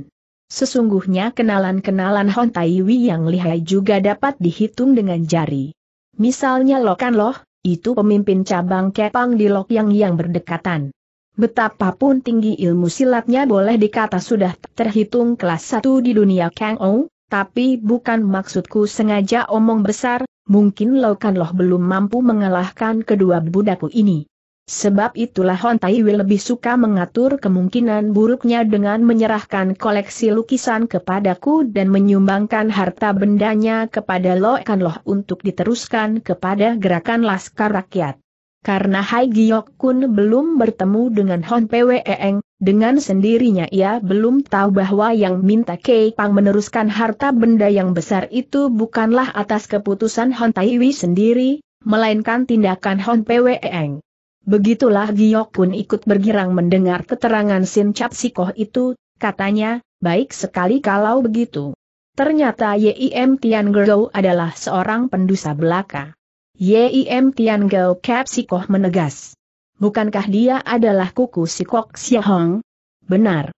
Sesungguhnya kenalan-kenalan Hon Taiwi yang lihai juga dapat dihitung dengan jari. Misalnya kan Loh, itu pemimpin cabang Kepang di Lok Yang yang berdekatan. Betapapun tinggi ilmu silatnya boleh dikata sudah terhitung kelas 1 di dunia Kang Ou, tapi bukan maksudku sengaja omong besar, mungkin kan Loh belum mampu mengalahkan kedua budakku ini. Sebab itulah Hon Taiwi lebih suka mengatur kemungkinan buruknya dengan menyerahkan koleksi lukisan kepadaku dan menyumbangkan harta bendanya kepada Lo Kan Loh untuk diteruskan kepada gerakan laskar rakyat. Karena Hai Giok Kun belum bertemu dengan Hon Pweeng, dengan sendirinya ia belum tahu bahwa yang minta Kei Pang meneruskan harta benda yang besar itu bukanlah atas keputusan Hon Taiwi sendiri, melainkan tindakan Hon Pweeng. Begitulah Giok pun ikut bergirang mendengar keterangan Sin Cap itu, katanya, baik sekali kalau begitu. Ternyata Yim Tian Gero adalah seorang pendusa belaka. Yim Tian Gero Cap Sikoh menegas. Bukankah dia adalah kuku Sikok Siahong? Benar.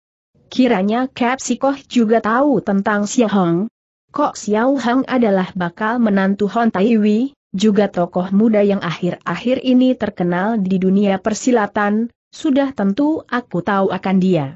Kiranya Cap juga tahu tentang Siahong. Kok Xiao Hang adalah bakal menantu Hon Taiwi? juga tokoh muda yang akhir-akhir ini terkenal di dunia persilatan, sudah tentu aku tahu akan dia.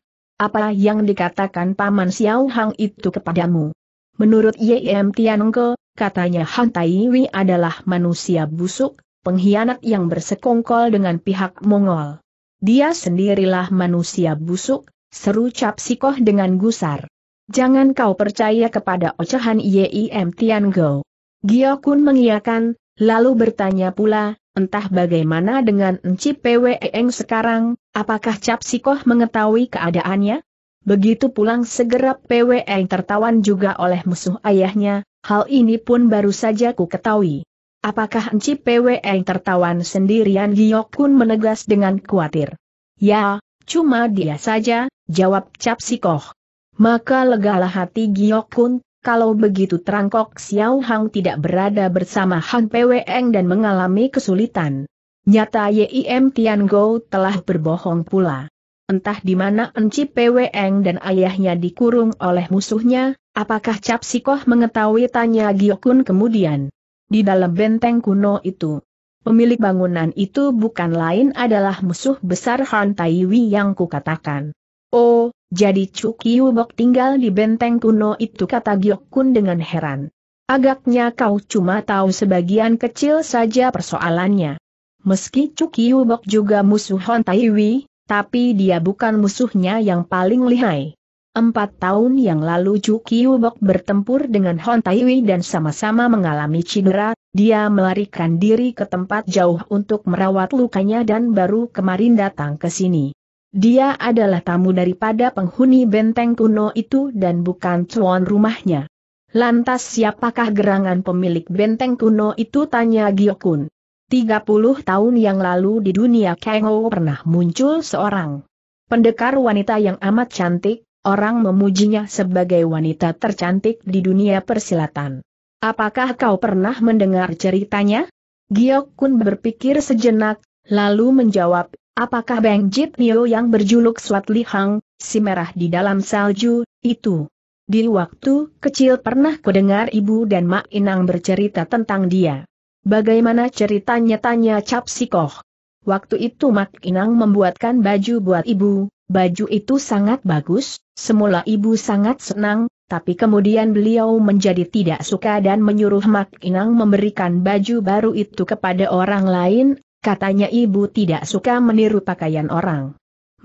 Apa yang dikatakan Paman Xiao Hang itu kepadamu? Menurut Yem Tianengke, katanya Han Taiwi adalah manusia busuk, pengkhianat yang bersekongkol dengan pihak Mongol. Dia sendirilah manusia busuk, seru Cap Sikoh dengan gusar. Jangan kau percaya kepada ocehan Yim Tian Go. Gio mengiakan, Lalu bertanya pula, entah bagaimana dengan Enci Pweeng sekarang, apakah Cap Sikoh mengetahui keadaannya? Begitu pulang segera Pweeng tertawan juga oleh musuh ayahnya, hal ini pun baru saja ku ketahui. Apakah Enci Pweeng tertawan sendirian Giok Kun menegas dengan khawatir. Ya, cuma dia saja, jawab Cap Sikoh. Maka legalah hati Giok Kun, kalau begitu Trangkok Xiao Hang tidak berada bersama Han Pweng dan mengalami kesulitan. Nyata Yim Tian Go telah berbohong pula. Entah di mana Enci Pweng dan ayahnya dikurung oleh musuhnya, apakah Cap Sikoh mengetahui tanya Giokun kemudian. Di dalam benteng kuno itu, pemilik bangunan itu bukan lain adalah musuh besar Han Taiwi yang kukatakan. Oh, jadi Cukiubok tinggal di benteng kuno itu kata Kun dengan heran. Agaknya kau cuma tahu sebagian kecil saja persoalannya. Meski Cukiubok juga musuh Hon Taiwi, tapi dia bukan musuhnya yang paling lihai. Empat tahun yang lalu Cukiubok bertempur dengan Hon Taiwi dan sama-sama mengalami cedera, dia melarikan diri ke tempat jauh untuk merawat lukanya dan baru kemarin datang ke sini. Dia adalah tamu daripada penghuni benteng kuno itu dan bukan tuan rumahnya. Lantas siapakah gerangan pemilik benteng kuno itu tanya Giokun. 30 tahun yang lalu di dunia Kengo pernah muncul seorang pendekar wanita yang amat cantik, orang memujinya sebagai wanita tercantik di dunia persilatan. Apakah kau pernah mendengar ceritanya? Giokun berpikir sejenak, lalu menjawab, Apakah Beng Jit Mio yang berjuluk Swat Li Hang, si merah di dalam salju, itu? Di waktu kecil pernah kudengar ibu dan Mak Inang bercerita tentang dia. Bagaimana ceritanya tanya Cap Sikoh. Waktu itu Mak Inang membuatkan baju buat ibu, baju itu sangat bagus, semula ibu sangat senang, tapi kemudian beliau menjadi tidak suka dan menyuruh Mak Inang memberikan baju baru itu kepada orang lain, Katanya ibu tidak suka meniru pakaian orang.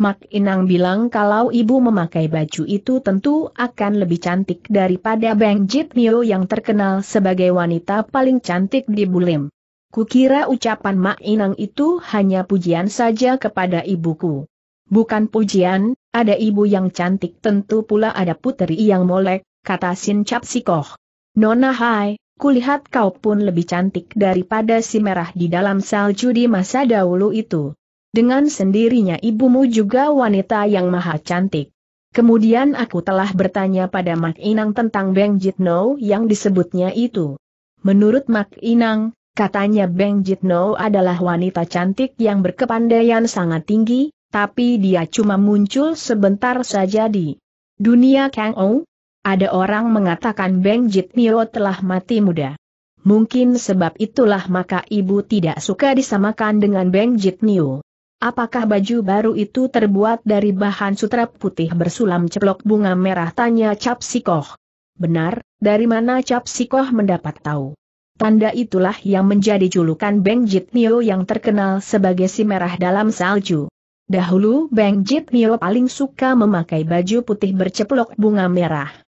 Mak Inang bilang kalau ibu memakai baju itu tentu akan lebih cantik daripada Bang Jit Mio yang terkenal sebagai wanita paling cantik di Bulim. Kukira ucapan Mak Inang itu hanya pujian saja kepada ibuku. Bukan pujian, ada ibu yang cantik tentu pula ada putri yang molek, kata Sin Chapsikoh. Nona Hai, kulihat kau pun lebih cantik daripada si merah di dalam salju di masa dahulu itu. Dengan sendirinya ibumu juga wanita yang maha cantik. Kemudian aku telah bertanya pada Mak Inang tentang Beng Jitno yang disebutnya itu. Menurut Mak Inang, katanya Beng Jitno adalah wanita cantik yang berkepandaian sangat tinggi, tapi dia cuma muncul sebentar saja di dunia Kang Ong. Ada orang mengatakan Beng Nio telah mati muda. Mungkin sebab itulah maka ibu tidak suka disamakan dengan Beng Nio. Apakah baju baru itu terbuat dari bahan sutra putih bersulam ceplok bunga merah tanya Cap Sikoh. Benar, dari mana Cap Sikoh mendapat tahu? Tanda itulah yang menjadi julukan Beng Nio yang terkenal sebagai si merah dalam salju. Dahulu Beng Nio paling suka memakai baju putih berceplok bunga merah.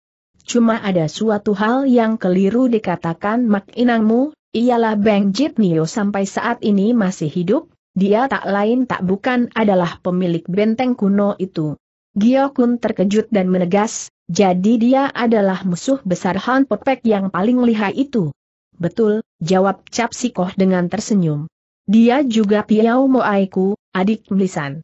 Cuma ada suatu hal yang keliru dikatakan Mak Inangmu, ialah Beng Jit Nio sampai saat ini masih hidup, dia tak lain tak bukan adalah pemilik benteng kuno itu. Giokun terkejut dan menegas, jadi dia adalah musuh besar Han Popek yang paling lihai itu. Betul, jawab Cap Sikoh dengan tersenyum. Dia juga Piao Moaiku, adik Melisan.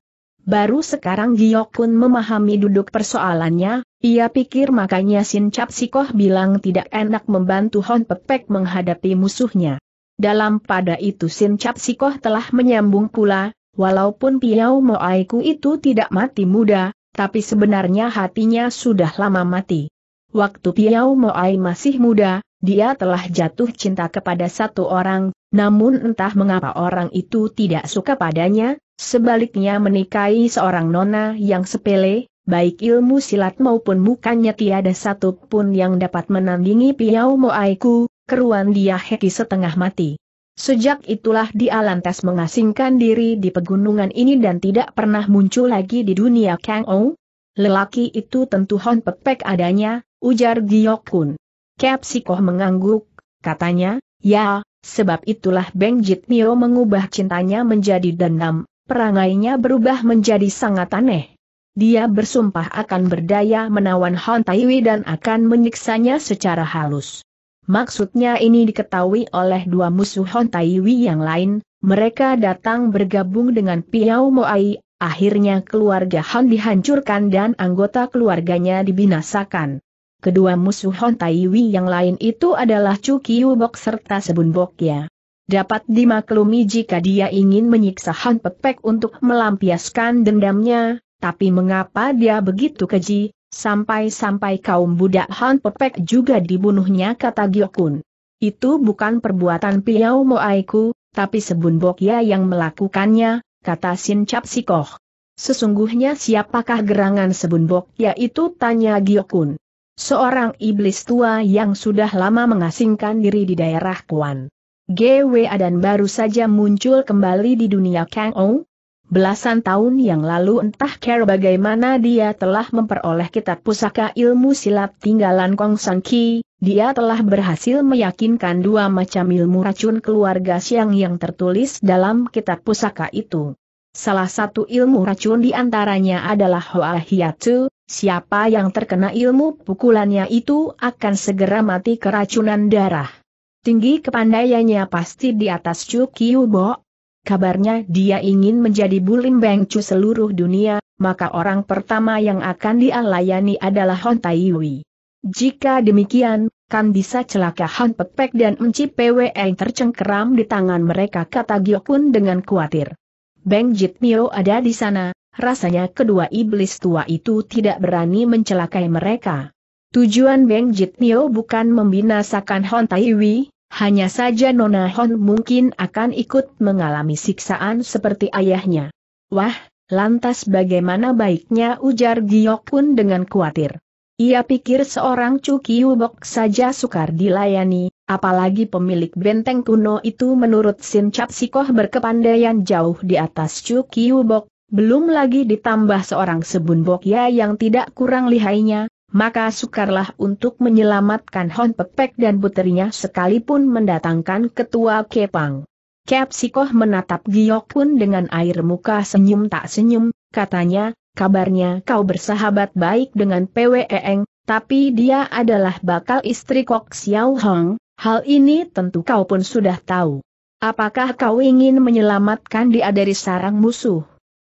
Baru sekarang Giok pun memahami duduk persoalannya, ia pikir makanya Sin Cap Sikoh bilang tidak enak membantu Hon Pepek menghadapi musuhnya. Dalam pada itu Sin Cap Sikoh telah menyambung pula, walaupun Piau Moaiku itu tidak mati muda, tapi sebenarnya hatinya sudah lama mati. Waktu Piau Moai masih muda, dia telah jatuh cinta kepada satu orang, namun entah mengapa orang itu tidak suka padanya, Sebaliknya menikahi seorang nona yang sepele, baik ilmu silat maupun mukanya tiada satu pun yang dapat menandingi Piau Moaiku, keruan dia heki setengah mati. Sejak itulah dia lantas mengasingkan diri di pegunungan ini dan tidak pernah muncul lagi di dunia Kang Ou. Lelaki itu tentu Hon Pepek adanya, ujar Giyok Kun. Kep Sikoh mengangguk, katanya, ya, sebab itulah Beng Jit Mio mengubah cintanya menjadi dendam, perangainya berubah menjadi sangat aneh. Dia bersumpah akan berdaya menawan Han Taiwi dan akan menyiksanya secara halus. Maksudnya ini diketahui oleh dua musuh Han Taiwi yang lain, mereka datang bergabung dengan Piao Moai, akhirnya keluarga Han dihancurkan dan anggota keluarganya dibinasakan. Kedua musuh Hon Taiwi yang lain itu adalah Chu Kiu Bok serta Sebun Bok Ya dapat dimaklumi jika dia ingin menyiksa Han Pepek untuk melampiaskan dendamnya, tapi mengapa dia begitu keji, sampai-sampai kaum budak Han Pepek juga dibunuhnya kata Giokun. Itu bukan perbuatan Piau Moaiku, tapi Sebun Bokya yang melakukannya, kata Sin Cap Sesungguhnya siapakah gerangan Sebun Bokya itu tanya Giokun. Seorang iblis tua yang sudah lama mengasingkan diri di daerah Kuan. GWA dan baru saja muncul kembali di dunia Kang Ou. Belasan tahun yang lalu entah care bagaimana dia telah memperoleh kitab pusaka ilmu silat tinggalan Kong San Ki, dia telah berhasil meyakinkan dua macam ilmu racun keluarga Siang yang tertulis dalam kitab pusaka itu. Salah satu ilmu racun di antaranya adalah Hoa Hiatu, siapa yang terkena ilmu pukulannya itu akan segera mati keracunan darah. Tinggi kepandaiannya pasti di atas Chu Kiu Bo. Kabarnya dia ingin menjadi bulim bengcu seluruh dunia, maka orang pertama yang akan dia adalah Hon Tai Jika demikian, kan bisa celaka Han Pepek dan Enci PWE tercengkeram di tangan mereka kata pun dengan khawatir. Beng Jit Mio ada di sana, rasanya kedua iblis tua itu tidak berani mencelakai mereka. Tujuan Beng Jit Mio bukan membinasakan Hon Taiwi, hanya saja Nona Hon mungkin akan ikut mengalami siksaan seperti ayahnya. Wah, lantas bagaimana baiknya ujar Giok pun dengan khawatir. Ia pikir seorang Yubok saja sukar dilayani, apalagi pemilik benteng kuno itu menurut Sin Cap Sikoh berkepandaian jauh di atas Yubok, belum lagi ditambah seorang sebun bokya yang tidak kurang lihainya, maka sukarlah untuk menyelamatkan Hon Pepek dan puterinya sekalipun mendatangkan ketua Kepang. Kep Sikoh menatap Giok pun dengan air muka senyum tak senyum, katanya, kabarnya kau bersahabat baik dengan PWEeng, tapi dia adalah bakal istri Kok Xiao Hong, hal ini tentu kau pun sudah tahu. Apakah kau ingin menyelamatkan dia dari sarang musuh?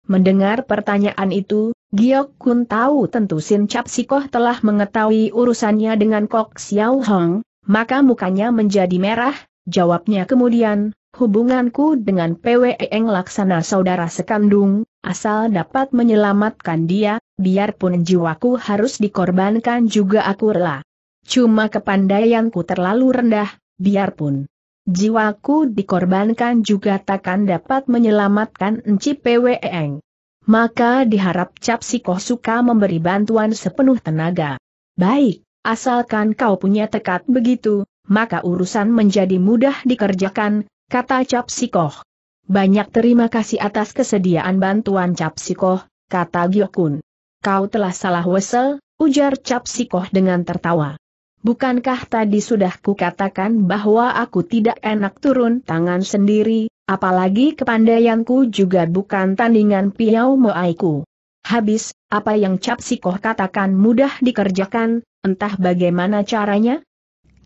Mendengar pertanyaan itu, Giok Kun tahu tentu Sin Chap Sikoh telah mengetahui urusannya dengan Kok Xiao Hong, maka mukanya menjadi merah, jawabnya kemudian, hubunganku dengan Eng laksana saudara sekandung, asal dapat menyelamatkan dia, biarpun jiwaku harus dikorbankan juga aku rela. Cuma kepandaianku terlalu rendah, biarpun jiwaku dikorbankan juga takkan dapat menyelamatkan Enci Eng maka diharap Cap Sikoh suka memberi bantuan sepenuh tenaga. Baik, asalkan kau punya tekad begitu, maka urusan menjadi mudah dikerjakan, kata Cap Sikoh. Banyak terima kasih atas kesediaan bantuan Cap Sikoh, kata Gyokun. Kau telah salah wesel, ujar Cap Sikoh dengan tertawa. Bukankah tadi sudah kukatakan bahwa aku tidak enak turun tangan sendiri, Apalagi kepandaianku juga bukan tandingan Piau Moaiku. Habis, apa yang Cap Sikoh katakan mudah dikerjakan, entah bagaimana caranya?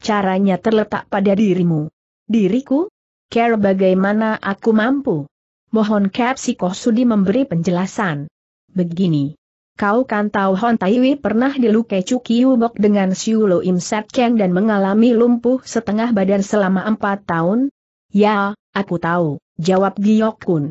Caranya terletak pada dirimu. Diriku? Care bagaimana aku mampu? Mohon Cap Sikoh sudi memberi penjelasan. Begini. Kau kan tahu Hon Taiwi pernah dilukai Cukiubok dengan Siulo Im Set Keng dan mengalami lumpuh setengah badan selama empat tahun, Ya, aku tahu, jawab Giyok Kun.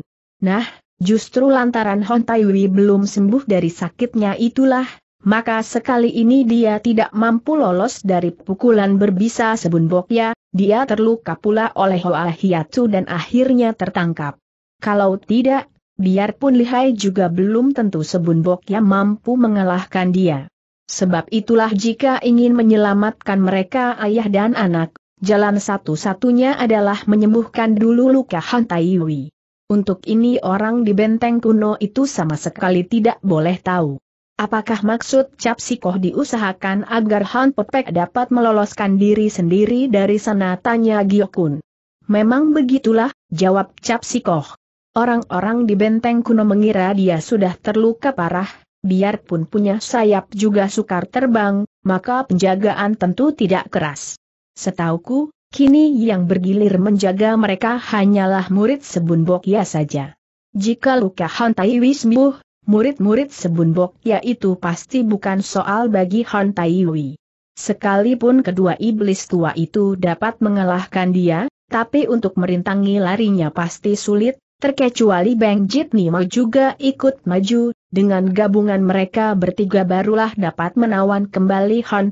Nah, justru lantaran Hon Taiwi belum sembuh dari sakitnya itulah, maka sekali ini dia tidak mampu lolos dari pukulan berbisa sebun bokya, dia terluka pula oleh Hoa Hiatu dan akhirnya tertangkap. Kalau tidak, biarpun lihai juga belum tentu sebun bokya mampu mengalahkan dia. Sebab itulah jika ingin menyelamatkan mereka ayah dan anak, Jalan satu-satunya adalah menyembuhkan dulu luka Han Taiwi. Untuk ini orang di benteng kuno itu sama sekali tidak boleh tahu. Apakah maksud Cap Sikoh diusahakan agar Han Pepek dapat meloloskan diri sendiri dari sana tanya Giokun. Memang begitulah, jawab Cap Sikoh. Orang-orang di benteng kuno mengira dia sudah terluka parah, biarpun punya sayap juga sukar terbang, maka penjagaan tentu tidak keras. Setauku, kini yang bergilir menjaga mereka hanyalah murid Sebun Bokya saja. Jika luka Hantai Wismuh, murid-murid Sebun Bokya itu pasti bukan soal bagi Hantai Wi. Sekalipun kedua iblis tua itu dapat mengalahkan dia, tapi untuk merintangi larinya pasti sulit, terkecuali Bang Jitni mau juga ikut maju, dengan gabungan mereka bertiga barulah dapat menawan kembali Hon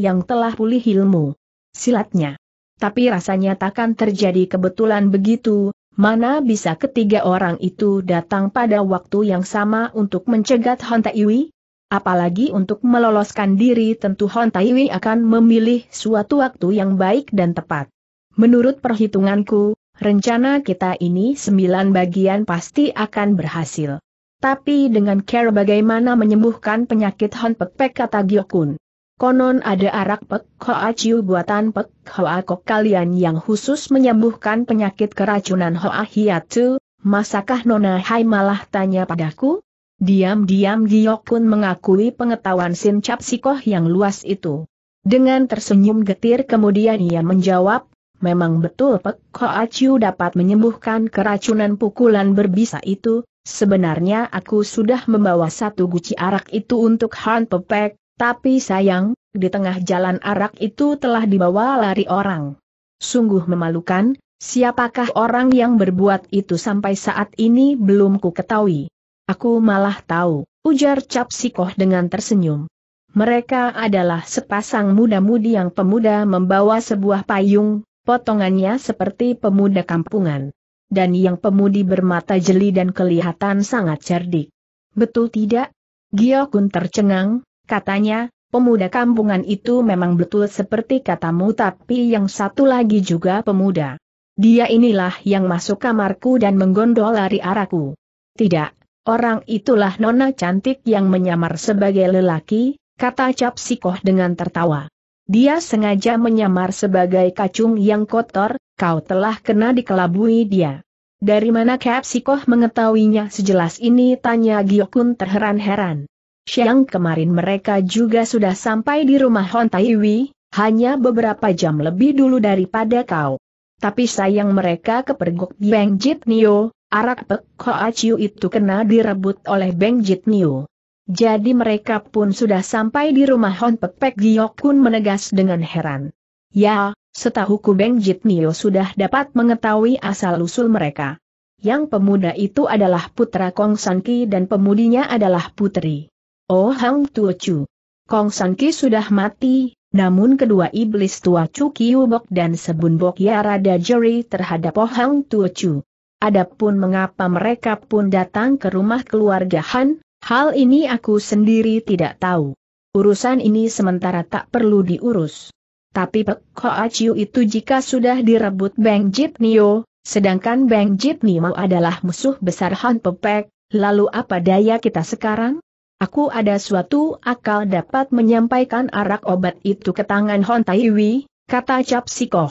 yang telah pulih ilmu silatnya. Tapi rasanya takkan terjadi kebetulan begitu, mana bisa ketiga orang itu datang pada waktu yang sama untuk mencegat Hon Taiwi? Apalagi untuk meloloskan diri tentu Hon Taiwi akan memilih suatu waktu yang baik dan tepat. Menurut perhitunganku, rencana kita ini sembilan bagian pasti akan berhasil. Tapi dengan care bagaimana menyembuhkan penyakit Hon Pek Pek kata Gyokun. Konon ada arak Pek Hoa Chiu buatan Pek Hoa Kok kalian yang khusus menyembuhkan penyakit keracunan Hoa Hiatu, masakah Nona Hai malah tanya padaku? Diam-diam Giyok pun mengakui pengetahuan Sin Cap Sikoh yang luas itu. Dengan tersenyum getir kemudian ia menjawab, memang betul Pek Hoa Chiu dapat menyembuhkan keracunan pukulan berbisa itu, sebenarnya aku sudah membawa satu guci arak itu untuk Han Pepek, tapi sayang, di tengah jalan arak itu telah dibawa lari orang. Sungguh memalukan, siapakah orang yang berbuat itu sampai saat ini belum ku ketahui. Aku malah tahu, ujar Cap dengan tersenyum. Mereka adalah sepasang muda-mudi yang pemuda membawa sebuah payung, potongannya seperti pemuda kampungan. Dan yang pemudi bermata jeli dan kelihatan sangat cerdik. Betul tidak? Giokun tercengang, Katanya, pemuda kampungan itu memang betul seperti katamu tapi yang satu lagi juga pemuda. Dia inilah yang masuk kamarku dan menggondol lari araku. Tidak, orang itulah nona cantik yang menyamar sebagai lelaki, kata Cap Sikoh dengan tertawa. Dia sengaja menyamar sebagai kacung yang kotor, kau telah kena dikelabui dia. Dari mana Cap Sikoh mengetahuinya sejelas ini tanya Giokun terheran-heran. Siang kemarin mereka juga sudah sampai di rumah Hon Taiwi, hanya beberapa jam lebih dulu daripada kau. Tapi sayang mereka kepergok Beng Jit Nio, arak Pek Hoa Chiu itu kena direbut oleh Beng Jit Nio. Jadi mereka pun sudah sampai di rumah Hon Pek Pek Giok Kun menegas dengan heran. Ya, setahuku Beng Jit Nio sudah dapat mengetahui asal-usul mereka. Yang pemuda itu adalah putra Kong San Ki dan pemudinya adalah putri. Oh Hang Tuo Chu. Kong San Ki sudah mati, namun kedua iblis tua Chu Kiubok dan Sebun Bok ya rada jeri terhadap Oh Hang Tuo Chu. Adapun mengapa mereka pun datang ke rumah keluarga Han, hal ini aku sendiri tidak tahu. Urusan ini sementara tak perlu diurus. Tapi Pek Hoa Chiu itu jika sudah direbut Bang Jit Nio, sedangkan Bang Jit Nio adalah musuh besar Han Pepek, lalu apa daya kita sekarang? Aku ada suatu akal dapat menyampaikan arak obat itu ke tangan Hon Taiwi, kata Cap Sikoh.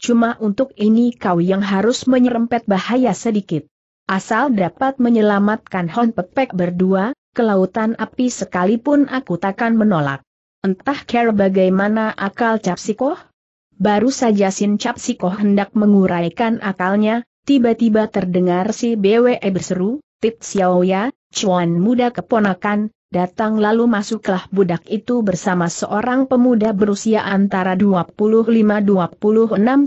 Cuma untuk ini kau yang harus menyerempet bahaya sedikit. Asal dapat menyelamatkan Hon Pepek berdua, kelautan api sekalipun aku takkan menolak. Entah care bagaimana akal Cap Sikoh? Baru saja Sin Cap Sikoh hendak menguraikan akalnya, tiba-tiba terdengar si BWE berseru, Tip Xiaoya, cuan muda keponakan, datang lalu masuklah budak itu bersama seorang pemuda berusia antara 25-26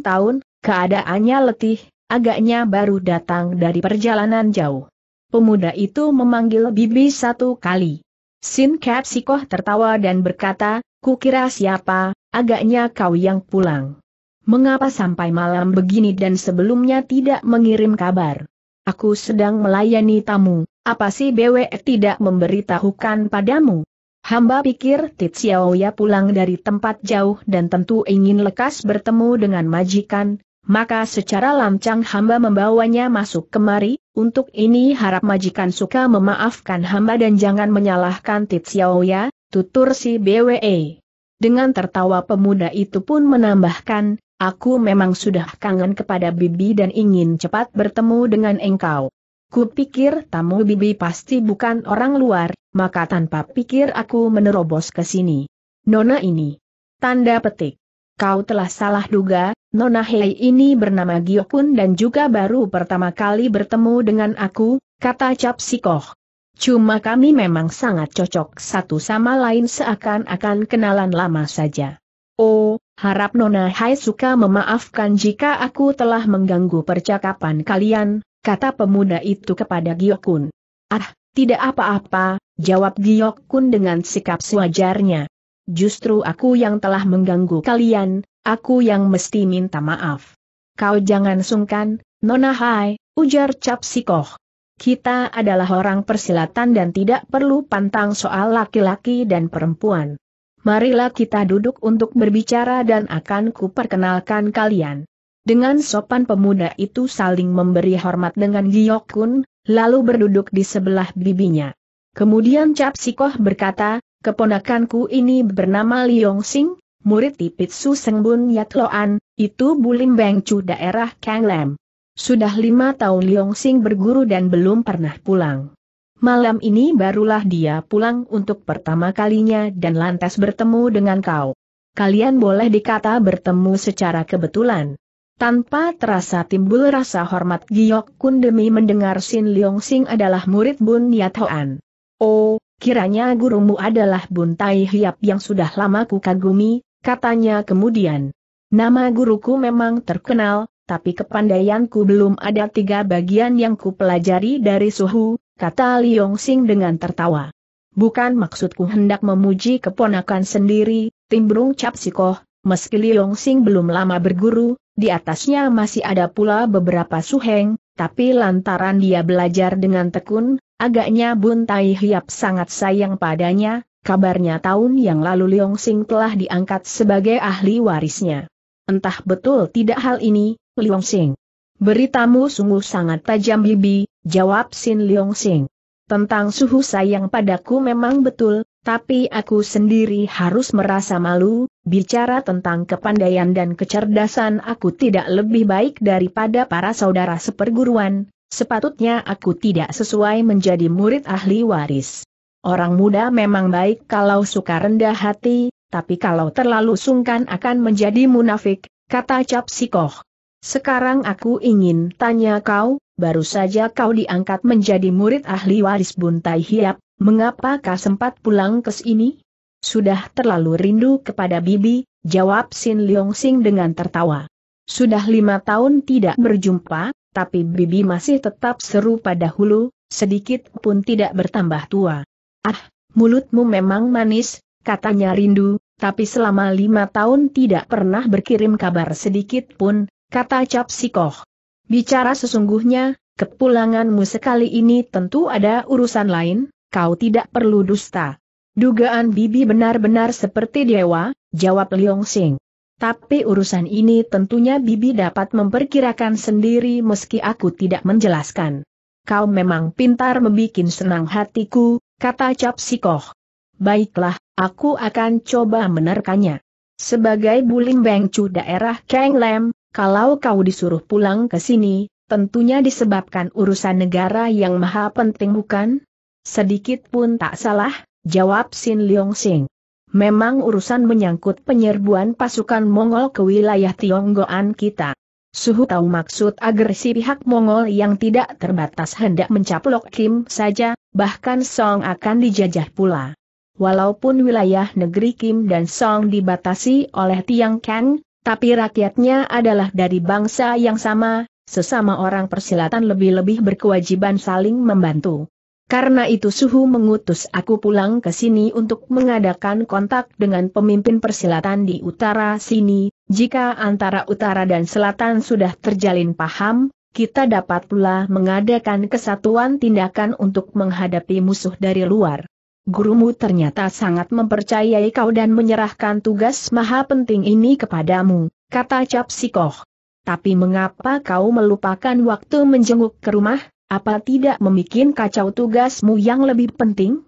tahun, keadaannya letih, agaknya baru datang dari perjalanan jauh. Pemuda itu memanggil Bibi satu kali. Sin Cap Sikoh tertawa dan berkata, kukira siapa, agaknya kau yang pulang. Mengapa sampai malam begini dan sebelumnya tidak mengirim kabar? Aku sedang melayani tamu, apa sih BWE tidak memberitahukan padamu? Hamba pikir Titsiaoya pulang dari tempat jauh dan tentu ingin lekas bertemu dengan majikan, maka secara lancang hamba membawanya masuk kemari, untuk ini harap majikan suka memaafkan hamba dan jangan menyalahkan Titsiaoya, tutur si BWE. Dengan tertawa pemuda itu pun menambahkan, Aku memang sudah kangen kepada Bibi dan ingin cepat bertemu dengan engkau. Kupikir tamu Bibi pasti bukan orang luar, maka tanpa pikir aku menerobos ke sini. Nona ini. Tanda petik. Kau telah salah duga, Nona Hei ini bernama Giokun dan juga baru pertama kali bertemu dengan aku, kata Cap Sikoh. Cuma kami memang sangat cocok satu sama lain seakan-akan kenalan lama saja. Oh, Harap Nona Hai suka memaafkan jika aku telah mengganggu percakapan kalian, kata pemuda itu kepada Giokun. Ah, tidak apa-apa, jawab Giokun dengan sikap sewajarnya. Justru aku yang telah mengganggu kalian, aku yang mesti minta maaf. Kau jangan sungkan, Nona Hai, ujar Cap Sikoh. Kita adalah orang persilatan dan tidak perlu pantang soal laki-laki dan perempuan marilah kita duduk untuk berbicara dan akan kuperkenalkan kalian. Dengan sopan pemuda itu saling memberi hormat dengan Kun, lalu berduduk di sebelah bibinya. Kemudian Cap Sikoh berkata, keponakanku ini bernama Liong Sing, murid tipit Tipitsu Sengbun Yatloan, itu Bulim Bengcu daerah Kang Lam. Sudah lima tahun Liong Sing berguru dan belum pernah pulang. Malam ini barulah dia pulang untuk pertama kalinya dan lantas bertemu dengan kau. Kalian boleh dikata bertemu secara kebetulan. Tanpa terasa timbul rasa hormat Giyok Kun demi mendengar Sin Leong Sing adalah murid Bun Yat Hoan. Oh, kiranya gurumu adalah Bun Tai Hiap yang sudah lama ku kagumi, katanya kemudian. Nama guruku memang terkenal, tapi kepandaianku belum ada tiga bagian yang kupelajari dari suhu, kata Liong Sing dengan tertawa. Bukan maksudku hendak memuji keponakan sendiri, timbrung cap koh. meski Liong Sing belum lama berguru, di atasnya masih ada pula beberapa suheng, tapi lantaran dia belajar dengan tekun, agaknya Bun Tai Hiap sangat sayang padanya, kabarnya tahun yang lalu Liong Sing telah diangkat sebagai ahli warisnya. Entah betul tidak hal ini, Liong Sing. Beritamu sungguh sangat tajam bibi, jawab Sin Liong Sing. Tentang suhu sayang padaku memang betul, tapi aku sendiri harus merasa malu, bicara tentang kepandaian dan kecerdasan aku tidak lebih baik daripada para saudara seperguruan, sepatutnya aku tidak sesuai menjadi murid ahli waris. Orang muda memang baik kalau suka rendah hati, tapi kalau terlalu sungkan akan menjadi munafik, kata Cap Sikoh. Sekarang aku ingin tanya kau, baru saja kau diangkat menjadi murid ahli waris Buntai Hiap, mengapa kau sempat pulang ke sini? Sudah terlalu rindu kepada Bibi, jawab Sin Leong Sing dengan tertawa. Sudah lima tahun tidak berjumpa, tapi Bibi masih tetap seru pada hulu, sedikit pun tidak bertambah tua. Ah, mulutmu memang manis, katanya rindu, tapi selama lima tahun tidak pernah berkirim kabar sedikit pun, kata Cap Sikoh. Bicara sesungguhnya, kepulanganmu sekali ini tentu ada urusan lain, kau tidak perlu dusta. Dugaan Bibi benar-benar seperti dewa, jawab Liong Sing. Tapi urusan ini tentunya Bibi dapat memperkirakan sendiri meski aku tidak menjelaskan. Kau memang pintar membikin senang hatiku, kata Cap Sikoh. Baiklah, aku akan coba menerkannya. Sebagai Bulim Bengcu daerah Kang Lem, kalau kau disuruh pulang ke sini, tentunya disebabkan urusan negara yang maha penting bukan? Sedikit pun tak salah, jawab Sin Leong Sing. Memang urusan menyangkut penyerbuan pasukan Mongol ke wilayah Tionggoan kita. Suhu tahu maksud agresi pihak Mongol yang tidak terbatas hendak mencaplok Kim saja, bahkan Song akan dijajah pula. Walaupun wilayah negeri Kim dan Song dibatasi oleh Tiang Kang, tapi rakyatnya adalah dari bangsa yang sama, sesama orang persilatan lebih-lebih berkewajiban saling membantu. Karena itu Suhu mengutus aku pulang ke sini untuk mengadakan kontak dengan pemimpin persilatan di utara sini, jika antara utara dan selatan sudah terjalin paham, kita dapat pula mengadakan kesatuan tindakan untuk menghadapi musuh dari luar gurumu ternyata sangat mempercayai kau dan menyerahkan tugas maha penting ini kepadamu, kata Cap Sikoh. Tapi mengapa kau melupakan waktu menjenguk ke rumah, apa tidak memikirkan kacau tugasmu yang lebih penting?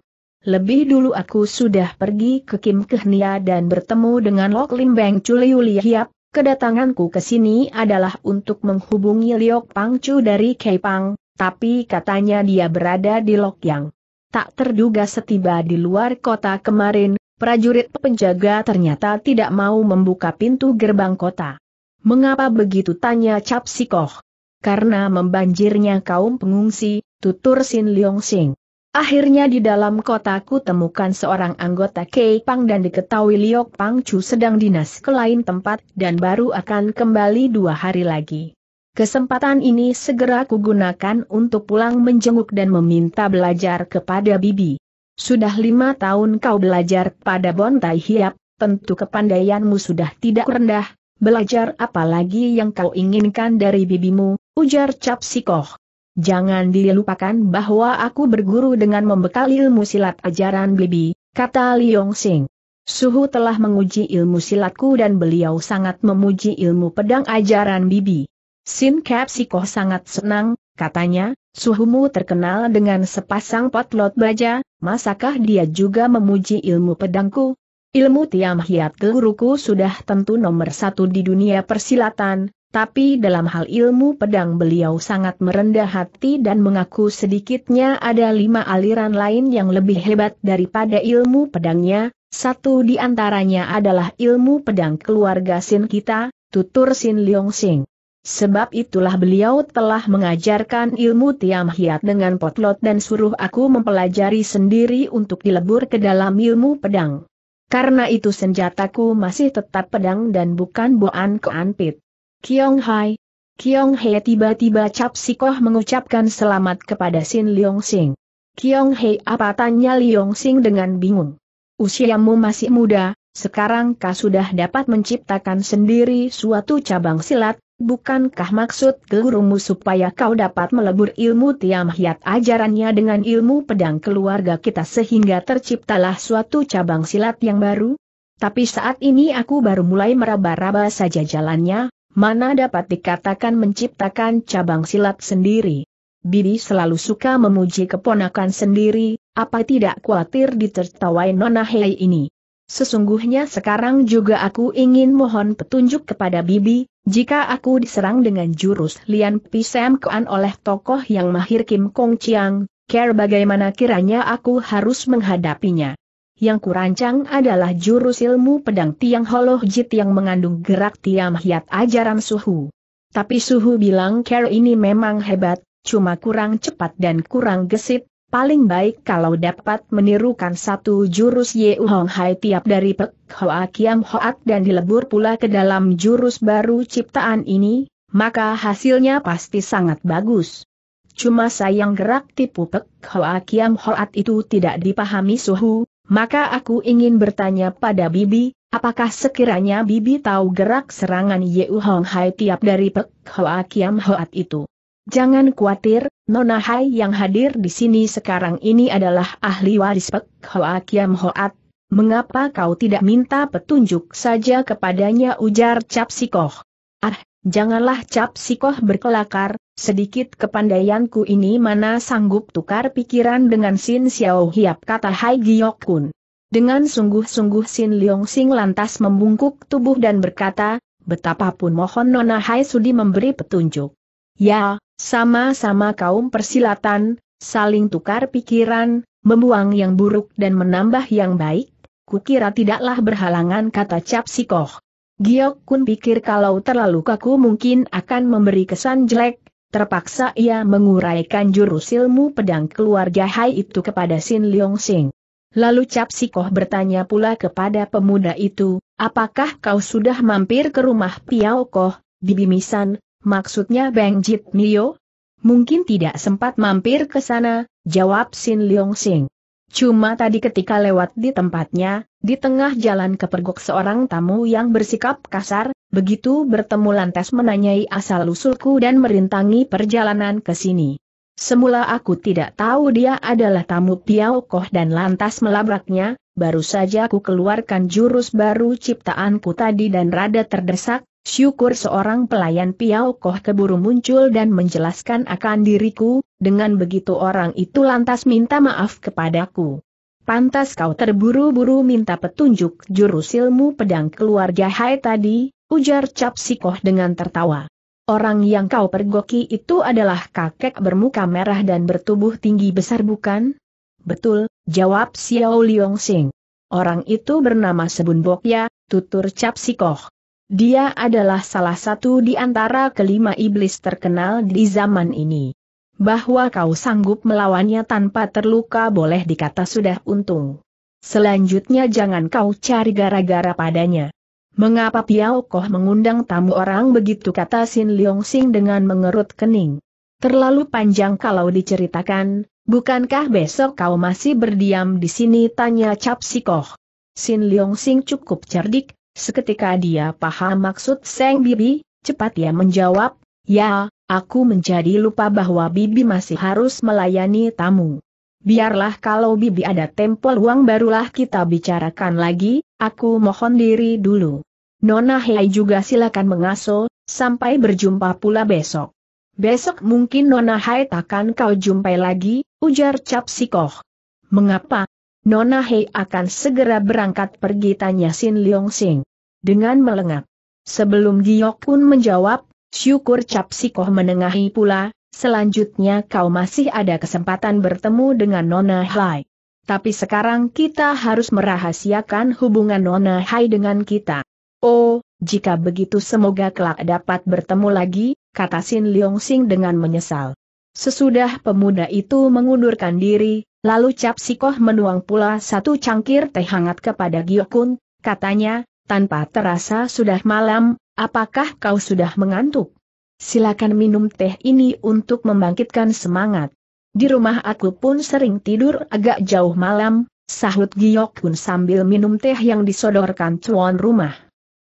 Lebih dulu aku sudah pergi ke Kim Kehnia dan bertemu dengan Lok Lim Beng Hiap, kedatanganku ke sini adalah untuk menghubungi Liok Pangcu dari Kepang, tapi katanya dia berada di Lok Yang. Tak terduga setiba di luar kota kemarin, prajurit penjaga ternyata tidak mau membuka pintu gerbang kota. Mengapa begitu tanya Cap Sikoh? Karena membanjirnya kaum pengungsi, tutur Sin Leong Sing. Akhirnya di dalam kotaku temukan seorang anggota Pang dan diketahui Liok Pangcu sedang dinas ke lain tempat dan baru akan kembali dua hari lagi. Kesempatan ini segera kugunakan untuk pulang menjenguk dan meminta belajar kepada Bibi. Sudah lima tahun kau belajar pada Bontai Hiap, tentu kepandaianmu sudah tidak rendah, belajar apa lagi yang kau inginkan dari bibimu, ujar Cap Sikoh. Jangan dilupakan bahwa aku berguru dengan membekal ilmu silat ajaran Bibi, kata Liong Sing. Suhu telah menguji ilmu silatku dan beliau sangat memuji ilmu pedang ajaran Bibi. Sin Kapsiko sangat senang, katanya, suhumu terkenal dengan sepasang potlot baja, masakah dia juga memuji ilmu pedangku? Ilmu Tiam Hiat guruku sudah tentu nomor satu di dunia persilatan, tapi dalam hal ilmu pedang beliau sangat merendah hati dan mengaku sedikitnya ada lima aliran lain yang lebih hebat daripada ilmu pedangnya, satu di antaranya adalah ilmu pedang keluarga Sin kita, tutur Sin Leong Sing. Sebab itulah beliau telah mengajarkan ilmu Tiam Hiat dengan potlot dan suruh aku mempelajari sendiri untuk dilebur ke dalam ilmu pedang. Karena itu senjataku masih tetap pedang dan bukan boan keanpit. Kiong Hai. Kiong He tiba-tiba Cap Sikoh mengucapkan selamat kepada Sin Leong Sing. Kiong He apa tanya Leong Sing dengan bingung. Usiamu masih muda, sekarang kau sudah dapat menciptakan sendiri suatu cabang silat, Bukankah maksud gurumu supaya kau dapat melebur ilmu tiam hiat ajarannya dengan ilmu pedang keluarga kita sehingga terciptalah suatu cabang silat yang baru? Tapi saat ini aku baru mulai meraba-raba saja jalannya, mana dapat dikatakan menciptakan cabang silat sendiri. Bibi selalu suka memuji keponakan sendiri, apa tidak khawatir ditertawai Nona Hei ini. Sesungguhnya sekarang juga aku ingin mohon petunjuk kepada Bibi, jika aku diserang dengan jurus Lian Pisam Kuan oleh tokoh yang mahir Kim Kong Chiang, care bagaimana kiranya aku harus menghadapinya. Yang kurancang adalah jurus ilmu pedang Tiang Holoh Jit yang mengandung gerak Tiam Hiat ajaran Suhu. Tapi Suhu bilang care ini memang hebat, cuma kurang cepat dan kurang gesit, Paling baik kalau dapat menirukan satu jurus Ye Hong Hai tiap dari Pek Hoa Kiam Hoat dan dilebur pula ke dalam jurus baru ciptaan ini, maka hasilnya pasti sangat bagus. Cuma sayang gerak tipu Pek Hoa Kiam Hoat itu tidak dipahami suhu, maka aku ingin bertanya pada Bibi, apakah sekiranya Bibi tahu gerak serangan Yeu Hong Hai tiap dari Pek Hoa Kiam Hoat itu? Jangan khawatir, Nona Hai yang hadir di sini sekarang ini adalah ahli waris Pek Hoa Kiam Hoat. Mengapa kau tidak minta petunjuk saja kepadanya ujar Cap Sikoh? Ah, janganlah Cap Sikoh berkelakar, sedikit kepandaianku ini mana sanggup tukar pikiran dengan Sin Xiao Hiap kata Hai Giok Kun. Dengan sungguh-sungguh Sin Leong Sing lantas membungkuk tubuh dan berkata, betapapun mohon Nona Hai sudi memberi petunjuk. Ya, sama-sama kaum persilatan, saling tukar pikiran, membuang yang buruk dan menambah yang baik, kukira tidaklah berhalangan kata Cap Sikoh. Giok Kun pikir kalau terlalu kaku mungkin akan memberi kesan jelek, terpaksa ia menguraikan jurus ilmu pedang keluarga Hai itu kepada Sin Leong Sing. Lalu Cap Sikoh bertanya pula kepada pemuda itu, apakah kau sudah mampir ke rumah Piao Koh, Bibi Misan, Maksudnya Bang Jit Mio? Mungkin tidak sempat mampir ke sana, jawab Sin Leong Sing. Cuma tadi ketika lewat di tempatnya, di tengah jalan kepergok seorang tamu yang bersikap kasar, begitu bertemu lantas menanyai asal-usulku dan merintangi perjalanan ke sini. Semula aku tidak tahu dia adalah tamu Piao Koh dan lantas melabraknya, baru saja aku keluarkan jurus baru ciptaanku tadi dan rada terdesak, Syukur seorang pelayan Piao Koh keburu muncul dan menjelaskan akan diriku, dengan begitu orang itu lantas minta maaf kepadaku. Pantas kau terburu-buru minta petunjuk jurus ilmu pedang keluarga Hai tadi, ujar Cap Sikoh dengan tertawa. Orang yang kau pergoki itu adalah kakek bermuka merah dan bertubuh tinggi besar bukan? Betul, jawab Xiao Liong Sing. Orang itu bernama Sebun Bokya, tutur Cap Sikoh. Dia adalah salah satu di antara kelima iblis terkenal di zaman ini. Bahwa kau sanggup melawannya tanpa terluka boleh dikata sudah untung. Selanjutnya jangan kau cari gara-gara padanya. Mengapa Piao Koh mengundang tamu orang begitu kata Sin Leong Sing dengan mengerut kening. Terlalu panjang kalau diceritakan, bukankah besok kau masih berdiam di sini tanya Cap Sikoh. Sin Leong Sing cukup cerdik, Seketika dia paham maksud Seng Bibi, cepat ia menjawab, Ya, aku menjadi lupa bahwa Bibi masih harus melayani tamu. Biarlah kalau Bibi ada tempo luang barulah kita bicarakan lagi, aku mohon diri dulu. Nona Hei juga silakan mengasuh, sampai berjumpa pula besok. Besok mungkin Nona Hai takkan kau jumpai lagi, ujar Cap Sikoh. Mengapa, Nona Hei akan segera berangkat pergi tanya Sin Leong Sing. Dengan melengak. Sebelum Giok pun menjawab, syukur Cap Sikoh menengahi pula, selanjutnya kau masih ada kesempatan bertemu dengan Nona Hai. Tapi sekarang kita harus merahasiakan hubungan Nona Hai dengan kita. Oh, jika begitu semoga kelak dapat bertemu lagi, kata Sin Leong Sing dengan menyesal. Sesudah pemuda itu mengundurkan diri, Lalu Cap Sikoh menuang pula satu cangkir teh hangat kepada Giokun, katanya, tanpa terasa sudah malam, apakah kau sudah mengantuk? Silakan minum teh ini untuk membangkitkan semangat. Di rumah aku pun sering tidur agak jauh malam, sahut Giokun sambil minum teh yang disodorkan tuan rumah.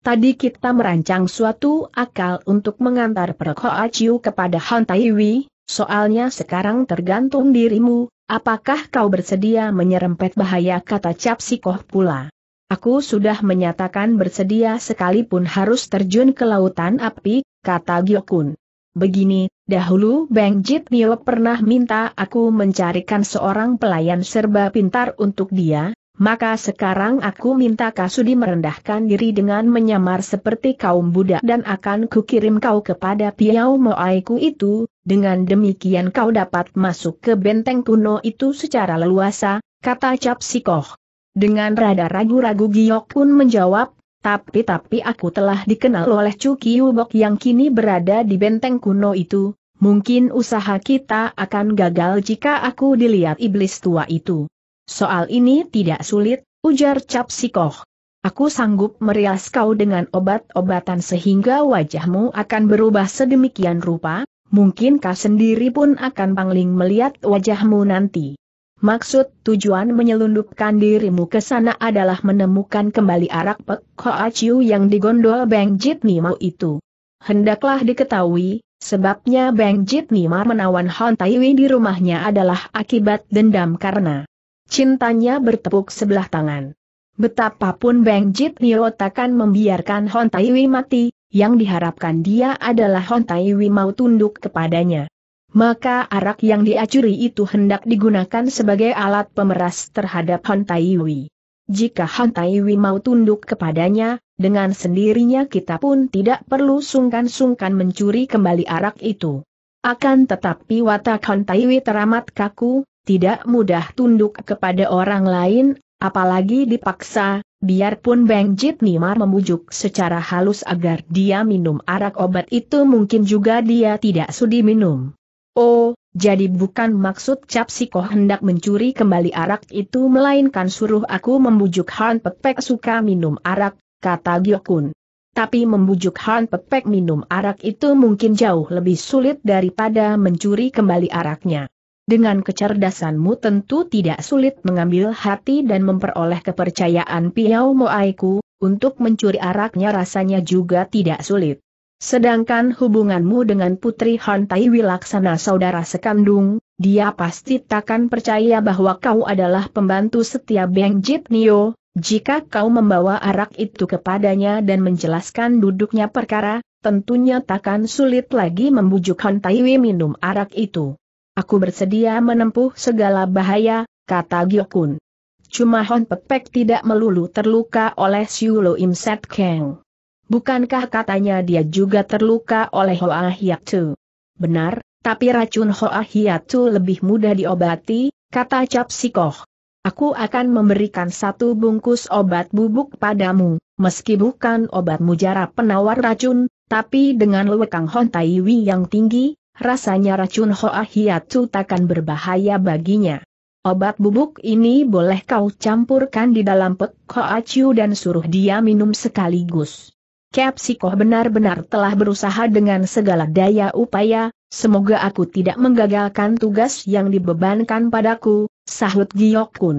Tadi kita merancang suatu akal untuk mengantar Perkoaciu kepada Han Taiwi, Soalnya sekarang tergantung dirimu, apakah kau bersedia menyerempet bahaya kata Cap pula. Aku sudah menyatakan bersedia sekalipun harus terjun ke lautan api, kata Gyokun. Begini, dahulu Bang Jit Mio pernah minta aku mencarikan seorang pelayan serba pintar untuk dia, maka sekarang aku minta Kasudi merendahkan diri dengan menyamar seperti kaum budak dan akan kukirim kau kepada Piau Moaiku itu, dengan demikian kau dapat masuk ke benteng kuno itu secara leluasa, kata Cap Sikoh. Dengan rada ragu-ragu Giok pun menjawab, tapi-tapi aku telah dikenal oleh Chu Kiubok yang kini berada di benteng kuno itu, mungkin usaha kita akan gagal jika aku dilihat iblis tua itu. Soal ini tidak sulit, ujar Cap Sikoh. Aku sanggup merias kau dengan obat-obatan sehingga wajahmu akan berubah sedemikian rupa, mungkin mungkinkah sendiri pun akan pangling melihat wajahmu nanti. Maksud tujuan menyelundupkan dirimu ke sana adalah menemukan kembali arak Pek Hoa yang digondol Beng Jit Nima itu. Hendaklah diketahui, sebabnya Beng Jit Nima menawan Han Taiwi di rumahnya adalah akibat dendam karena cintanya bertepuk sebelah tangan. Betapapun Beng Jit Nio takkan membiarkan Hon Taiwi mati, yang diharapkan dia adalah Hontaiwi mau tunduk kepadanya. Maka arak yang diacuri itu hendak digunakan sebagai alat pemeras terhadap Hontaiwi. Jika Hontaiwi mau tunduk kepadanya, dengan sendirinya kita pun tidak perlu sungkan-sungkan mencuri kembali arak itu. Akan tetapi watak Hontaiwi teramat kaku, tidak mudah tunduk kepada orang lain, apalagi dipaksa, Biarpun Bang Jit Nimar memujuk secara halus agar dia minum arak obat itu mungkin juga dia tidak sudi minum. Oh, jadi bukan maksud Cap Siko hendak mencuri kembali arak itu melainkan suruh aku membujuk Han Pepek suka minum arak, kata Gyokun. Tapi membujuk Han Pepek minum arak itu mungkin jauh lebih sulit daripada mencuri kembali araknya. Dengan kecerdasanmu tentu tidak sulit mengambil hati dan memperoleh kepercayaan Piao Moaiku, untuk mencuri araknya rasanya juga tidak sulit. Sedangkan hubunganmu dengan Putri Hantai Wilaksana saudara sekandung, dia pasti takkan percaya bahwa kau adalah pembantu setia Beng Jit Nio, jika kau membawa arak itu kepadanya dan menjelaskan duduknya perkara, tentunya takkan sulit lagi membujuk Hantai Wi minum arak itu. Aku bersedia menempuh segala bahaya, kata Gyokun. Cuma Hon Pepek tidak melulu terluka oleh Siulo Im Set Kang. Bukankah katanya dia juga terluka oleh Hoa Hiatu? Benar, tapi racun Hoa Hiatu lebih mudah diobati, kata Cap Sikoh. Aku akan memberikan satu bungkus obat bubuk padamu, meski bukan obat mujarab penawar racun, tapi dengan lewekang Hon Taiwi yang tinggi, rasanya racun Hoa Hiatu takkan berbahaya baginya. Obat bubuk ini boleh kau campurkan di dalam pek Hoa Chiu dan suruh dia minum sekaligus. Capsikoh benar-benar telah berusaha dengan segala daya upaya, semoga aku tidak menggagalkan tugas yang dibebankan padaku, sahut Giyok Kun.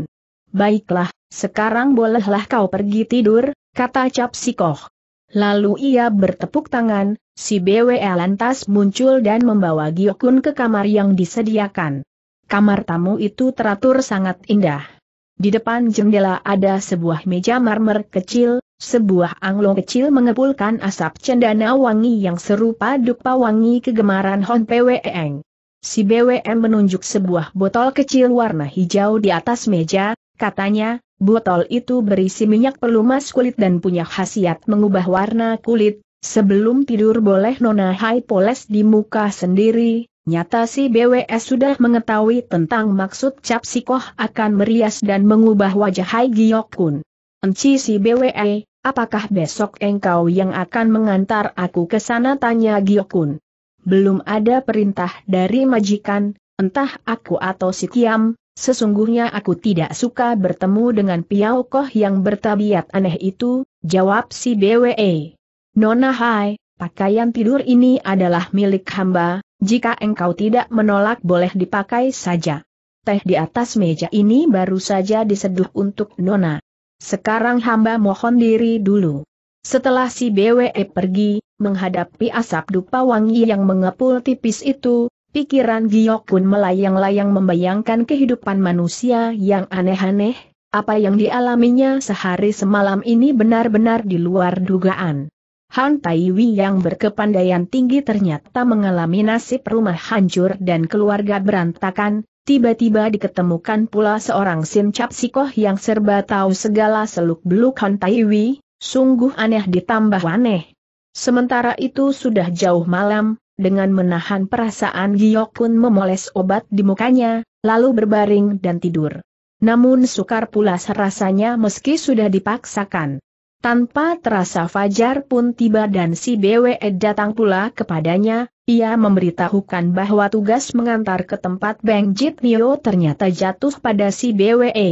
Baiklah, sekarang bolehlah kau pergi tidur, kata Capsikoh. Lalu ia bertepuk tangan, si BWE lantas muncul dan membawa Giokun ke kamar yang disediakan. Kamar tamu itu teratur sangat indah. Di depan jendela ada sebuah meja marmer kecil, sebuah anglo kecil mengepulkan asap cendana wangi yang serupa dupa wangi kegemaran Hon PWEeng. Si BWM menunjuk sebuah botol kecil warna hijau di atas meja, katanya, Botol itu berisi minyak pelumas kulit dan punya khasiat mengubah warna kulit, sebelum tidur boleh Nona Hai poles di muka sendiri, nyata si BWS sudah mengetahui tentang maksud cap koh akan merias dan mengubah wajah Hai Giokun. Enci si BWE, apakah besok engkau yang akan mengantar aku ke sana tanya Giokun. Belum ada perintah dari majikan, entah aku atau si Kiam, Sesungguhnya aku tidak suka bertemu dengan Piao Koh yang bertabiat aneh itu, jawab si BWE. Nona Hai, pakaian tidur ini adalah milik hamba, jika engkau tidak menolak boleh dipakai saja. Teh di atas meja ini baru saja diseduh untuk Nona. Sekarang hamba mohon diri dulu. Setelah si BWE pergi, menghadapi asap dupa wangi yang mengepul tipis itu, Pikiran Giok pun melayang-layang membayangkan kehidupan manusia yang aneh-aneh, apa yang dialaminya sehari semalam ini benar-benar di luar dugaan. Han Taiwi yang berkepandaian tinggi ternyata mengalami nasib rumah hancur dan keluarga berantakan, tiba-tiba diketemukan pula seorang Sim Cap Sikoh yang serba tahu segala seluk-beluk Han Taiwi, sungguh aneh ditambah aneh. Sementara itu sudah jauh malam, dengan menahan perasaan kun memoles obat di mukanya, lalu berbaring dan tidur. Namun sukar pula rasanya meski sudah dipaksakan. Tanpa terasa Fajar pun tiba dan si BWE datang pula kepadanya, ia memberitahukan bahwa tugas mengantar ke tempat Bang Jit Nio ternyata jatuh pada si BWE. E.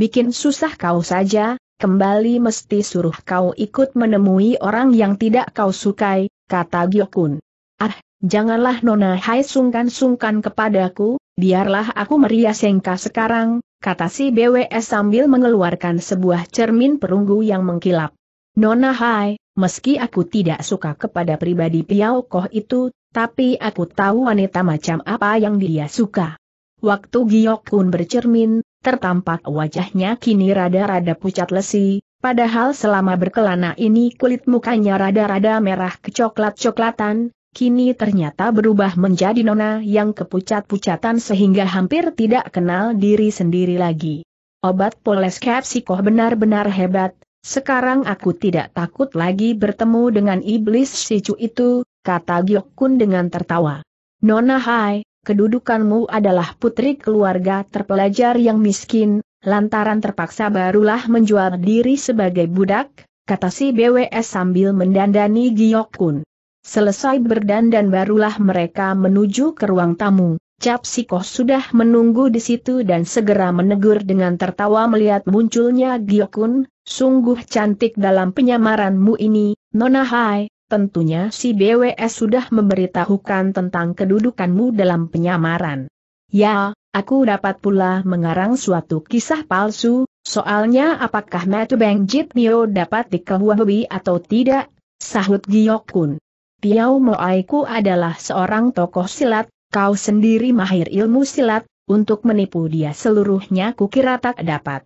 Bikin susah kau saja, kembali mesti suruh kau ikut menemui orang yang tidak kau sukai, kata Gyokun. Ah, janganlah Nona Hai sungkan-sungkan kepadaku, biarlah aku merias sekarang, kata si BWS sambil mengeluarkan sebuah cermin perunggu yang mengkilap. Nona Hai, meski aku tidak suka kepada pribadi Piao Koh itu, tapi aku tahu wanita macam apa yang dia suka. Waktu Giok Kun bercermin, tertampak wajahnya kini rada-rada pucat lesi, padahal selama berkelana ini kulit mukanya rada-rada merah kecoklat-coklatan, kini ternyata berubah menjadi nona yang kepucat-pucatan sehingga hampir tidak kenal diri sendiri lagi. Obat poles kapsikoh benar-benar hebat, sekarang aku tidak takut lagi bertemu dengan iblis si cu itu, kata Kun dengan tertawa. Nona Hai, kedudukanmu adalah putri keluarga terpelajar yang miskin, lantaran terpaksa barulah menjual diri sebagai budak, kata si BWS sambil mendandani Kun. Selesai berdandan barulah mereka menuju ke ruang tamu. Cap Sikoh sudah menunggu di situ dan segera menegur dengan tertawa melihat munculnya Giokun, sungguh cantik dalam penyamaranmu ini, Nona Hai, tentunya si BWS sudah memberitahukan tentang kedudukanmu dalam penyamaran. Ya, aku dapat pula mengarang suatu kisah palsu, soalnya apakah Matu Jit Nio dapat dikewahwi atau tidak, sahut Giokun. Piao Moaiku adalah seorang tokoh silat, kau sendiri mahir ilmu silat, untuk menipu dia seluruhnya kukira tak dapat.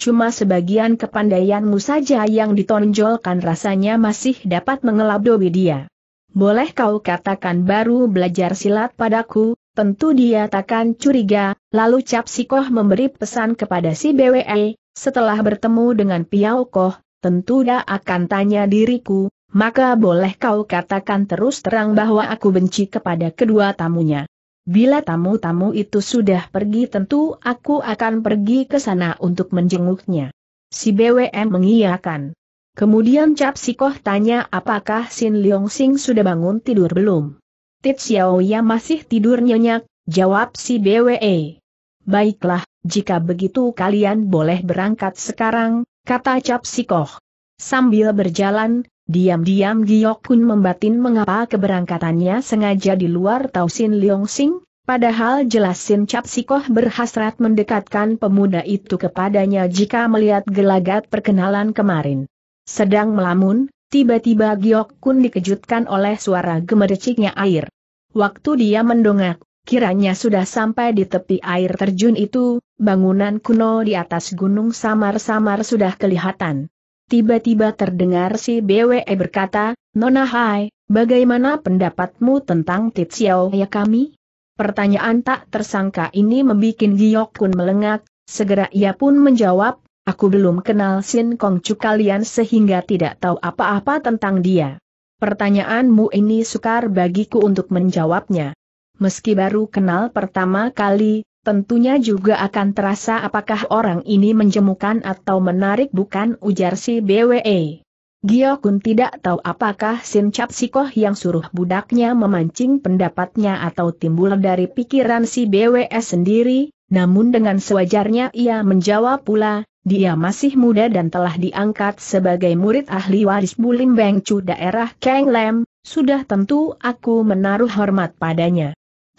Cuma sebagian kepandaianmu saja yang ditonjolkan rasanya masih dapat mengelabui dia. Boleh kau katakan baru belajar silat padaku, tentu dia takkan curiga, lalu Cap koh memberi pesan kepada si BWE, setelah bertemu dengan Piao Koh, tentu dia akan tanya diriku, maka boleh kau katakan terus terang bahwa aku benci kepada kedua tamunya. Bila tamu-tamu itu sudah pergi tentu aku akan pergi ke sana untuk menjenguknya. Si BWM mengiyakan. Kemudian Cap Sikoh tanya apakah Sin Leong Sing sudah bangun tidur belum. Tit Xiao Ya masih tidur nyenyak, jawab si BWE. Baiklah, jika begitu kalian boleh berangkat sekarang, kata Cap Sikoh. Sambil berjalan, Diam-diam Giok Kun membatin mengapa keberangkatannya sengaja di luar Tausin Leong Sing, padahal jelas Sin Cap Sikoh berhasrat mendekatkan pemuda itu kepadanya jika melihat gelagat perkenalan kemarin. Sedang melamun, tiba-tiba Giok Kun dikejutkan oleh suara gemericiknya air. Waktu dia mendongak, Kiranya sudah sampai di tepi air terjun itu, bangunan kuno di atas gunung samar-samar sudah kelihatan tiba-tiba terdengar si BWE berkata, Nona Hai, bagaimana pendapatmu tentang Titsiao ya kami? Pertanyaan tak tersangka ini membuat Giyok Kun melengak, segera ia pun menjawab, aku belum kenal Sin Kong Chu kalian sehingga tidak tahu apa-apa tentang dia. Pertanyaanmu ini sukar bagiku untuk menjawabnya. Meski baru kenal pertama kali, tentunya juga akan terasa apakah orang ini menjemukan atau menarik bukan ujar si BWE. Giokun tidak tahu apakah Sin Cap Sikoh yang suruh budaknya memancing pendapatnya atau timbul dari pikiran si BWS sendiri, namun dengan sewajarnya ia menjawab pula, dia masih muda dan telah diangkat sebagai murid ahli waris Bulim Bengcu daerah Kang Lem, sudah tentu aku menaruh hormat padanya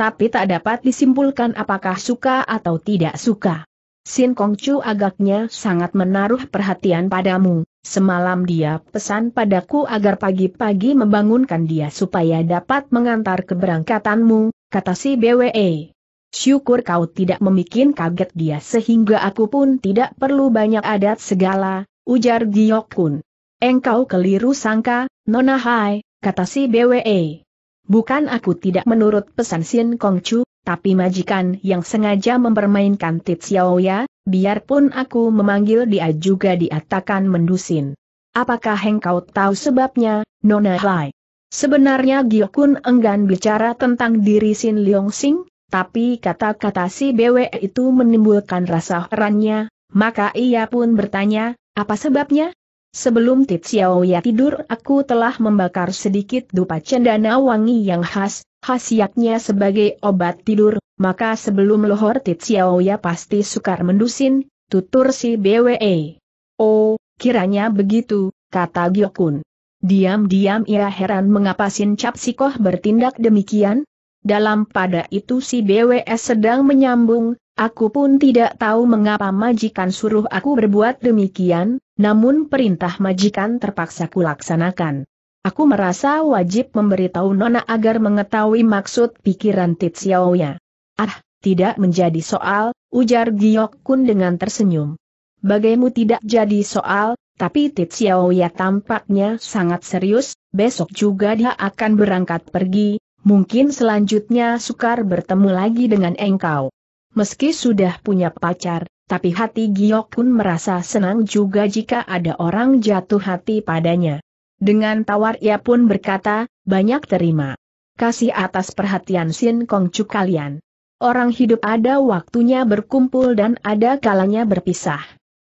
tapi tak dapat disimpulkan apakah suka atau tidak suka. Sin Kong Chu agaknya sangat menaruh perhatian padamu. Semalam dia pesan padaku agar pagi-pagi membangunkan dia supaya dapat mengantar keberangkatanmu, kata si BWE. Syukur kau tidak memikin kaget dia sehingga aku pun tidak perlu banyak adat segala, ujar Giyok Kun. Engkau keliru sangka, Nona Hai, kata si BWE. Bukan aku tidak menurut pesan Sin Kongcu, tapi majikan yang sengaja mempermainkan Tit Xiao Ya, biarpun aku memanggil dia juga diatakan mendusin. Apakah engkau tahu sebabnya, Nona Hai? Sebenarnya Kun enggan bicara tentang diri Sin Leong Sing, tapi kata-kata si Bwe itu menimbulkan rasa herannya, maka ia pun bertanya, apa sebabnya? Sebelum Xiaoya tidur aku telah membakar sedikit dupa cendana wangi yang khas, khasiatnya sebagai obat tidur, maka sebelum lohor Xiaoya pasti sukar mendusin, tutur si BWE. Oh, kiranya begitu, kata Gyokun. Diam-diam ia heran mengapa Sin Cap bertindak demikian, dalam pada itu si BWS sedang menyambung, aku pun tidak tahu mengapa majikan suruh aku berbuat demikian, namun perintah majikan terpaksa kulaksanakan. Aku merasa wajib memberitahu Nona agar mengetahui maksud pikiran Titsiaoya. Ah, tidak menjadi soal, ujar Giok Kun dengan tersenyum. Bagaimu tidak jadi soal, tapi Titsiaoya tampaknya sangat serius, besok juga dia akan berangkat pergi, mungkin selanjutnya sukar bertemu lagi dengan engkau. Meski sudah punya pacar, tapi hati Giok pun merasa senang juga jika ada orang jatuh hati padanya. Dengan tawar ia pun berkata, banyak terima. Kasih atas perhatian Sin Kong Chu kalian. Orang hidup ada waktunya berkumpul dan ada kalanya berpisah.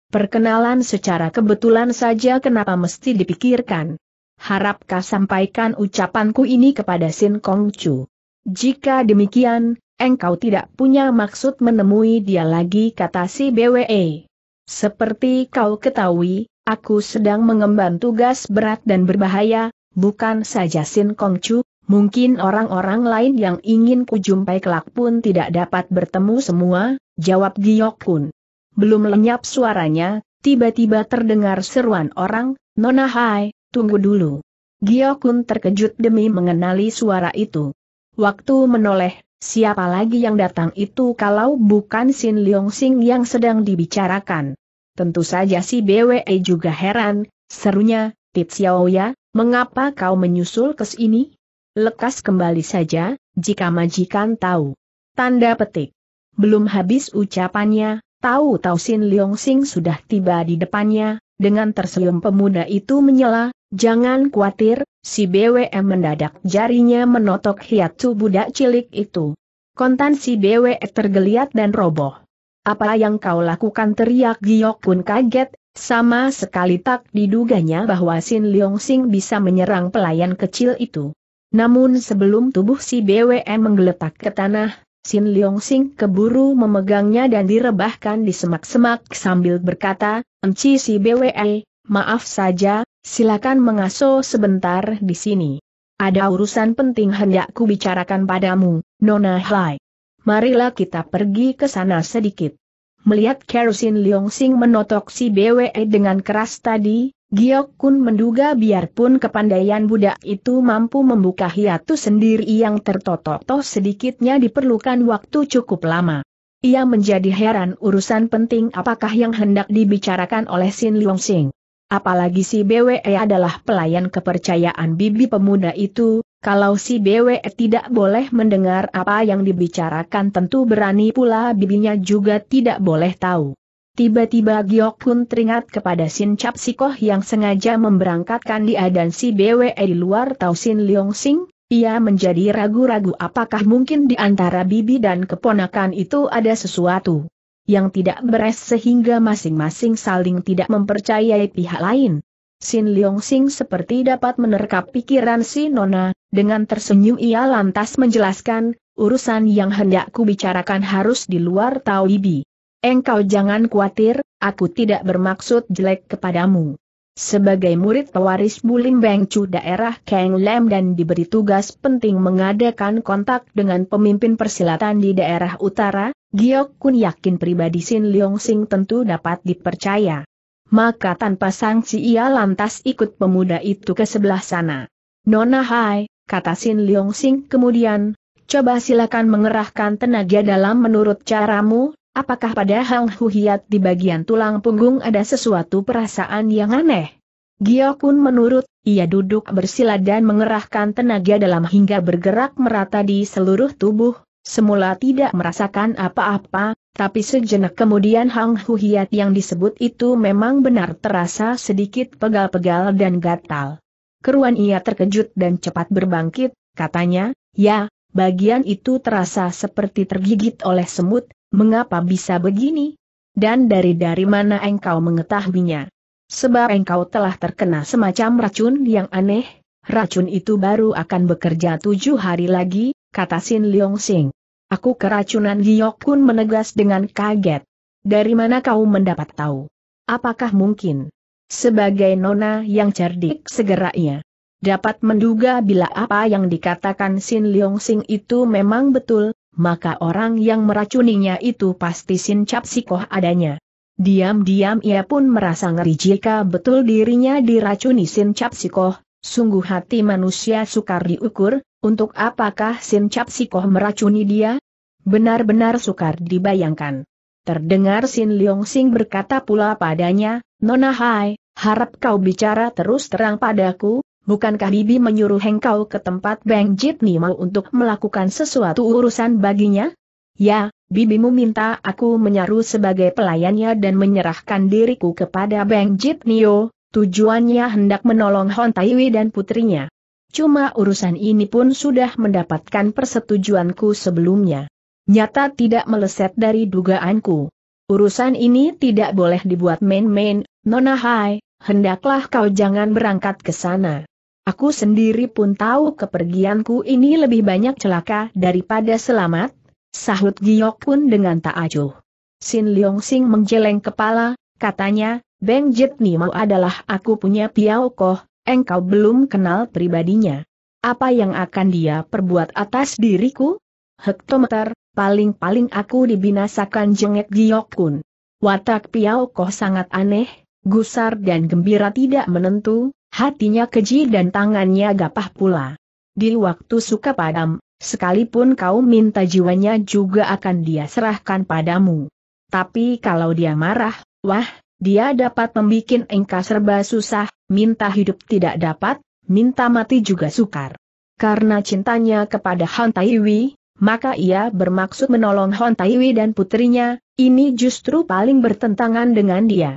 Perkenalan secara kebetulan saja kenapa mesti dipikirkan. Harapkah sampaikan ucapanku ini kepada Sin Kong Chu. Jika demikian, engkau tidak punya maksud menemui dia lagi kata si BWE. Seperti kau ketahui, aku sedang mengemban tugas berat dan berbahaya, bukan saja Sin Kong Chu, mungkin orang-orang lain yang ingin kujumpai kelak pun tidak dapat bertemu semua, jawab Giyok Kun. Belum lenyap suaranya, tiba-tiba terdengar seruan orang, Nona Hai, Tunggu dulu. Giokun terkejut demi mengenali suara itu. Waktu menoleh, siapa lagi yang datang itu kalau bukan Sin Leong Sing yang sedang dibicarakan. Tentu saja si BWE juga heran, serunya, Tit Xiaoya, mengapa kau menyusul ke sini? Lekas kembali saja, jika majikan tahu. Tanda petik. Belum habis ucapannya, tahu-tahu Sin Leong Sing sudah tiba di depannya, dengan tersenyum pemuda itu menyela, Jangan khawatir, si BWM mendadak jarinya menotok hiatu budak cilik itu. Kontan si BWM tergeliat dan roboh. Apa yang kau lakukan teriak Giok pun kaget, sama sekali tak diduganya bahwa Sin Leong Sing bisa menyerang pelayan kecil itu. Namun sebelum tubuh si BWM menggeletak ke tanah, Sin Leong Sing keburu memegangnya dan direbahkan di semak-semak sambil berkata, Enci si BWE, maaf saja, silakan mengaso sebentar di sini. Ada urusan penting hendak ku bicarakan padamu, Nona Hai. Marilah kita pergi ke sana sedikit. Melihat kerosin Leong Sing menotok si BWE dengan keras tadi, Giok Kun menduga biarpun kepandaian budak itu mampu membuka hiatus sendiri yang tertotok toh sedikitnya diperlukan waktu cukup lama. Ia menjadi heran urusan penting apakah yang hendak dibicarakan oleh Sin Leong Sing. Apalagi si BWE adalah pelayan kepercayaan bibi pemuda itu, kalau si BWE tidak boleh mendengar apa yang dibicarakan tentu berani pula bibinya juga tidak boleh tahu. Tiba-tiba Giok pun teringat kepada Sin Cap Sikoh yang sengaja memberangkatkan dia dan si BWE di luar Tau Sin Leong Sing, ia menjadi ragu-ragu apakah mungkin di antara bibi dan keponakan itu ada sesuatu yang tidak beres sehingga masing-masing saling tidak mempercayai pihak lain. Sin Leong Sing seperti dapat menerkap pikiran si Nona, dengan tersenyum ia lantas menjelaskan, urusan yang hendak ku bicarakan harus di luar tahu Bibi. Engkau jangan khawatir, aku tidak bermaksud jelek kepadamu. Sebagai murid pewaris Bulim Bengcu daerah Kang Lam dan diberi tugas penting mengadakan kontak dengan pemimpin persilatan di daerah utara, Giok Kun yakin pribadi Sin Leong Sing tentu dapat dipercaya. Maka tanpa sanksi ia lantas ikut pemuda itu ke sebelah sana. Nona Hai, kata Sin Leong Sing kemudian, coba silakan mengerahkan tenaga dalam menurut caramu, apakah pada Hang Huhiat di bagian tulang punggung ada sesuatu perasaan yang aneh? Gio Kun menurut, ia duduk bersila dan mengerahkan tenaga dalam hingga bergerak merata di seluruh tubuh, Semula tidak merasakan apa-apa, tapi sejenak kemudian Hang Huhiat yang disebut itu memang benar terasa sedikit pegal-pegal dan gatal. Keruan ia terkejut dan cepat berbangkit, katanya, ya, bagian itu terasa seperti tergigit oleh semut, mengapa bisa begini? Dan dari dari mana engkau mengetahuinya? Sebab engkau telah terkena semacam racun yang aneh, racun itu baru akan bekerja tujuh hari lagi, kata Sin Leong Sing. Aku keracunan Giok Kun menegas dengan kaget. Dari mana kau mendapat tahu? Apakah mungkin? Sebagai nona yang cerdik segera ia dapat menduga bila apa yang dikatakan Sin Leong Sing itu memang betul, maka orang yang meracuninya itu pasti Sin Cap Sikoh adanya. Diam-diam ia pun merasa ngeri jika betul dirinya diracuni Sin Cap Sikoh, sungguh hati manusia sukar diukur, untuk apakah Sin Cap Sikoh meracuni dia? Benar-benar sukar dibayangkan. Terdengar Sin Leong Sing berkata pula padanya, Nona Hai, harap kau bicara terus terang padaku, bukankah Bibi menyuruh hengkau ke tempat Bang ni mau untuk melakukan sesuatu urusan baginya? Ya, Bibimu minta aku menyaru sebagai pelayannya dan menyerahkan diriku kepada Bang Jit Nio, oh. tujuannya hendak menolong Hon Taiwi dan putrinya cuma urusan ini pun sudah mendapatkan persetujuanku sebelumnya. Nyata tidak meleset dari dugaanku. Urusan ini tidak boleh dibuat main-main, Nona Hai, hendaklah kau jangan berangkat ke sana. Aku sendiri pun tahu kepergianku ini lebih banyak celaka daripada selamat, sahut Giok pun dengan tak acuh. Sin Leong Sing menjeleng kepala, katanya, Beng Jet Nimo adalah aku punya Piao Koh, Engkau belum kenal pribadinya. Apa yang akan dia perbuat atas diriku? Hektometer, paling-paling aku dibinasakan jengek kun. Watak Piao Koh sangat aneh, gusar dan gembira tidak menentu, hatinya keji dan tangannya gapah pula. Di waktu suka padam, sekalipun kau minta jiwanya juga akan dia serahkan padamu. Tapi kalau dia marah, wah, dia dapat membuat engkau serba susah, minta hidup tidak dapat, minta mati juga sukar. Karena cintanya kepada Han Taiwi, maka ia bermaksud menolong Han Taiwi dan putrinya, ini justru paling bertentangan dengan dia.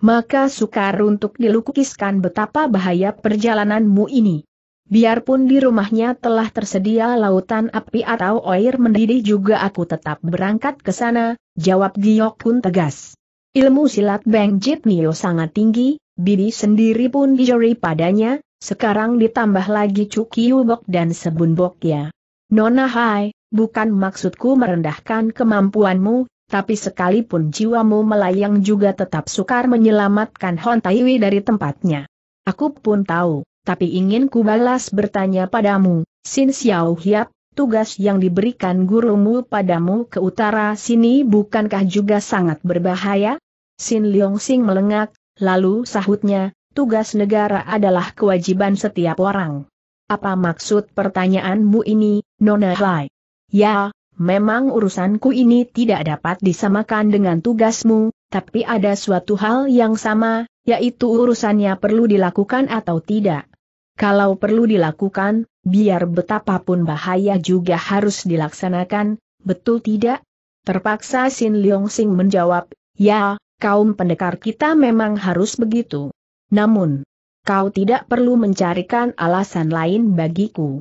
Maka sukar untuk dilukiskan betapa bahaya perjalananmu ini. Biarpun di rumahnya telah tersedia lautan api atau air mendidih juga aku tetap berangkat ke sana, jawab Giok pun tegas. Ilmu silat Beng Jit Nio sangat tinggi, Bibi sendiri pun dijeri padanya, sekarang ditambah lagi bok dan sebun bok ya. Nona Hai, bukan maksudku merendahkan kemampuanmu, tapi sekalipun jiwamu melayang juga tetap sukar menyelamatkan Hon Taiwi dari tempatnya. Aku pun tahu, tapi ingin ku balas bertanya padamu, Sin Xiao Hiap, tugas yang diberikan gurumu padamu ke utara sini bukankah juga sangat berbahaya? Sin Leong Sing melengak, Lalu sahutnya, tugas negara adalah kewajiban setiap orang. Apa maksud pertanyaanmu ini, Nona Hai? Ya, memang urusanku ini tidak dapat disamakan dengan tugasmu, tapi ada suatu hal yang sama, yaitu urusannya perlu dilakukan atau tidak. Kalau perlu dilakukan, biar betapapun bahaya juga harus dilaksanakan, betul tidak? Terpaksa Sin Leong Sing menjawab, ya, kaum pendekar kita memang harus begitu. Namun, kau tidak perlu mencarikan alasan lain bagiku.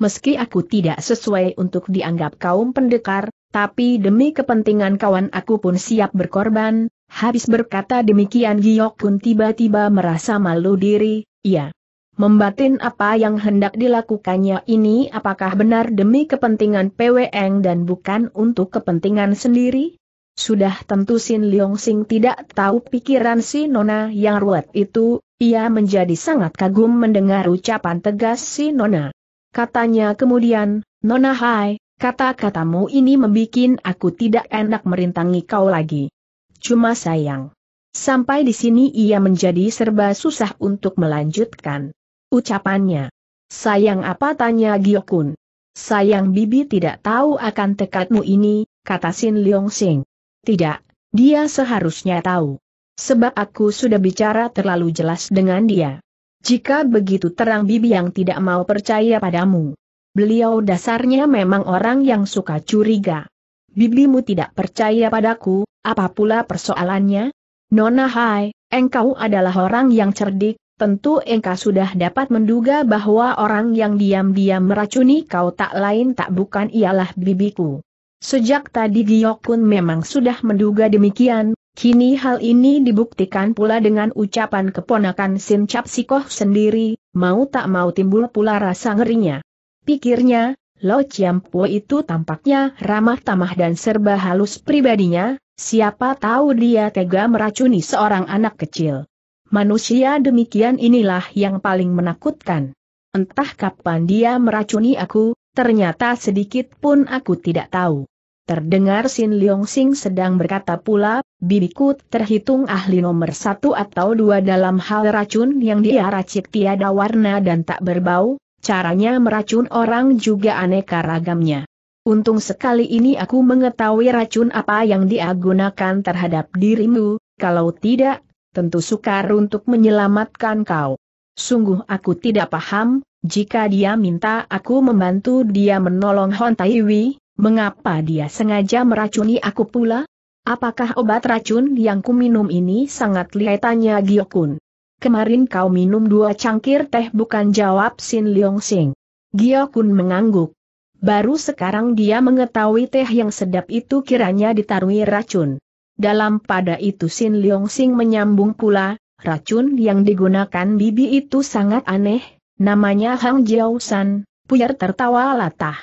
Meski aku tidak sesuai untuk dianggap kaum pendekar, tapi demi kepentingan kawan aku pun siap berkorban, habis berkata demikian Giyok pun tiba-tiba merasa malu diri, iya. Membatin apa yang hendak dilakukannya ini apakah benar demi kepentingan PWN dan bukan untuk kepentingan sendiri? Sudah tentu Sin Leong Sing tidak tahu pikiran si Nona yang ruwet itu, ia menjadi sangat kagum mendengar ucapan tegas si Nona. Katanya kemudian, Nona Hai, kata-katamu ini membuat aku tidak enak merintangi kau lagi. Cuma sayang. Sampai di sini ia menjadi serba susah untuk melanjutkan ucapannya. Sayang apa tanya Giokun? Sayang Bibi tidak tahu akan tekadmu ini, kata Sin Leong Sing. Tidak, dia seharusnya tahu. Sebab aku sudah bicara terlalu jelas dengan dia. Jika begitu terang bibi yang tidak mau percaya padamu. Beliau dasarnya memang orang yang suka curiga. Bibimu tidak percaya padaku, apa pula persoalannya? Nona Hai, engkau adalah orang yang cerdik, tentu engkau sudah dapat menduga bahwa orang yang diam-diam meracuni kau tak lain tak bukan ialah bibiku. Sejak tadi Giokun memang sudah menduga demikian, kini hal ini dibuktikan pula dengan ucapan keponakan Sim Cap sendiri, mau tak mau timbul pula rasa ngerinya. Pikirnya, Lo Chiampo itu tampaknya ramah tamah dan serba halus pribadinya, siapa tahu dia tega meracuni seorang anak kecil. Manusia demikian inilah yang paling menakutkan. Entah kapan dia meracuni aku, Ternyata sedikit pun aku tidak tahu. Terdengar Sin Leong Sing sedang berkata pula, bibiku terhitung ahli nomor satu atau dua dalam hal racun yang dia racik tiada warna dan tak berbau, caranya meracun orang juga aneka ragamnya. Untung sekali ini aku mengetahui racun apa yang dia gunakan terhadap dirimu, kalau tidak, tentu sukar untuk menyelamatkan kau. Sungguh aku tidak paham, jika dia minta aku membantu dia menolong Hon Taiwi, mengapa dia sengaja meracuni aku pula? Apakah obat racun yang kuminum ini sangat lihai tanya Giokun. Kemarin kau minum dua cangkir teh bukan jawab Sin Leong Sing. Giokun mengangguk. Baru sekarang dia mengetahui teh yang sedap itu kiranya ditarui racun. Dalam pada itu Sin Leong Sing menyambung pula, racun yang digunakan bibi itu sangat aneh, Namanya Hang Jiao San, Puyar tertawa latah.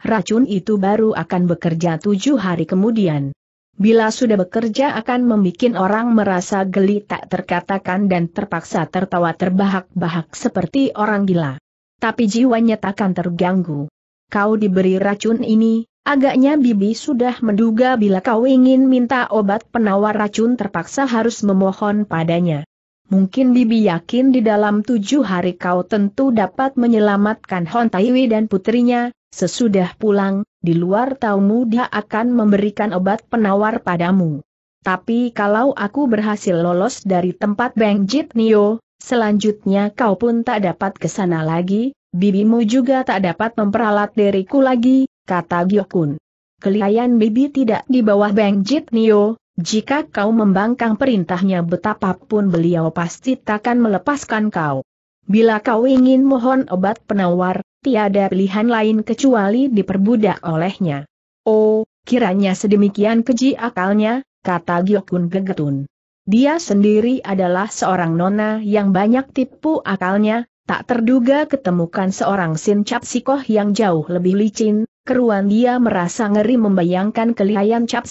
Racun itu baru akan bekerja tujuh hari kemudian. Bila sudah bekerja akan membuat orang merasa geli tak terkatakan dan terpaksa tertawa terbahak-bahak seperti orang gila. Tapi jiwanya takkan terganggu. Kau diberi racun ini, Agaknya Bibi sudah menduga bila kau ingin minta obat penawar racun terpaksa harus memohon padanya. Mungkin Bibi yakin di dalam tujuh hari kau tentu dapat menyelamatkan Hon Taiwi dan putrinya, sesudah pulang, di luar taumu dia akan memberikan obat penawar padamu. Tapi kalau aku berhasil lolos dari tempat Bang Jit Nio, selanjutnya kau pun tak dapat ke sana lagi, bibimu juga tak dapat memperalat diriku lagi, kata Gyokun. Kelihayan bibi tidak di bawah Bang Jit Nio, jika kau membangkang perintahnya betapapun beliau pasti takkan melepaskan kau. Bila kau ingin mohon obat penawar, tiada pilihan lain kecuali diperbudak olehnya. Oh, kiranya sedemikian keji akalnya, kata Gyokun Gegetun. Dia sendiri adalah seorang nona yang banyak tipu akalnya, tak terduga ketemukan seorang Shin sikoh yang jauh lebih licin, keruan dia merasa ngeri membayangkan kelihayan cap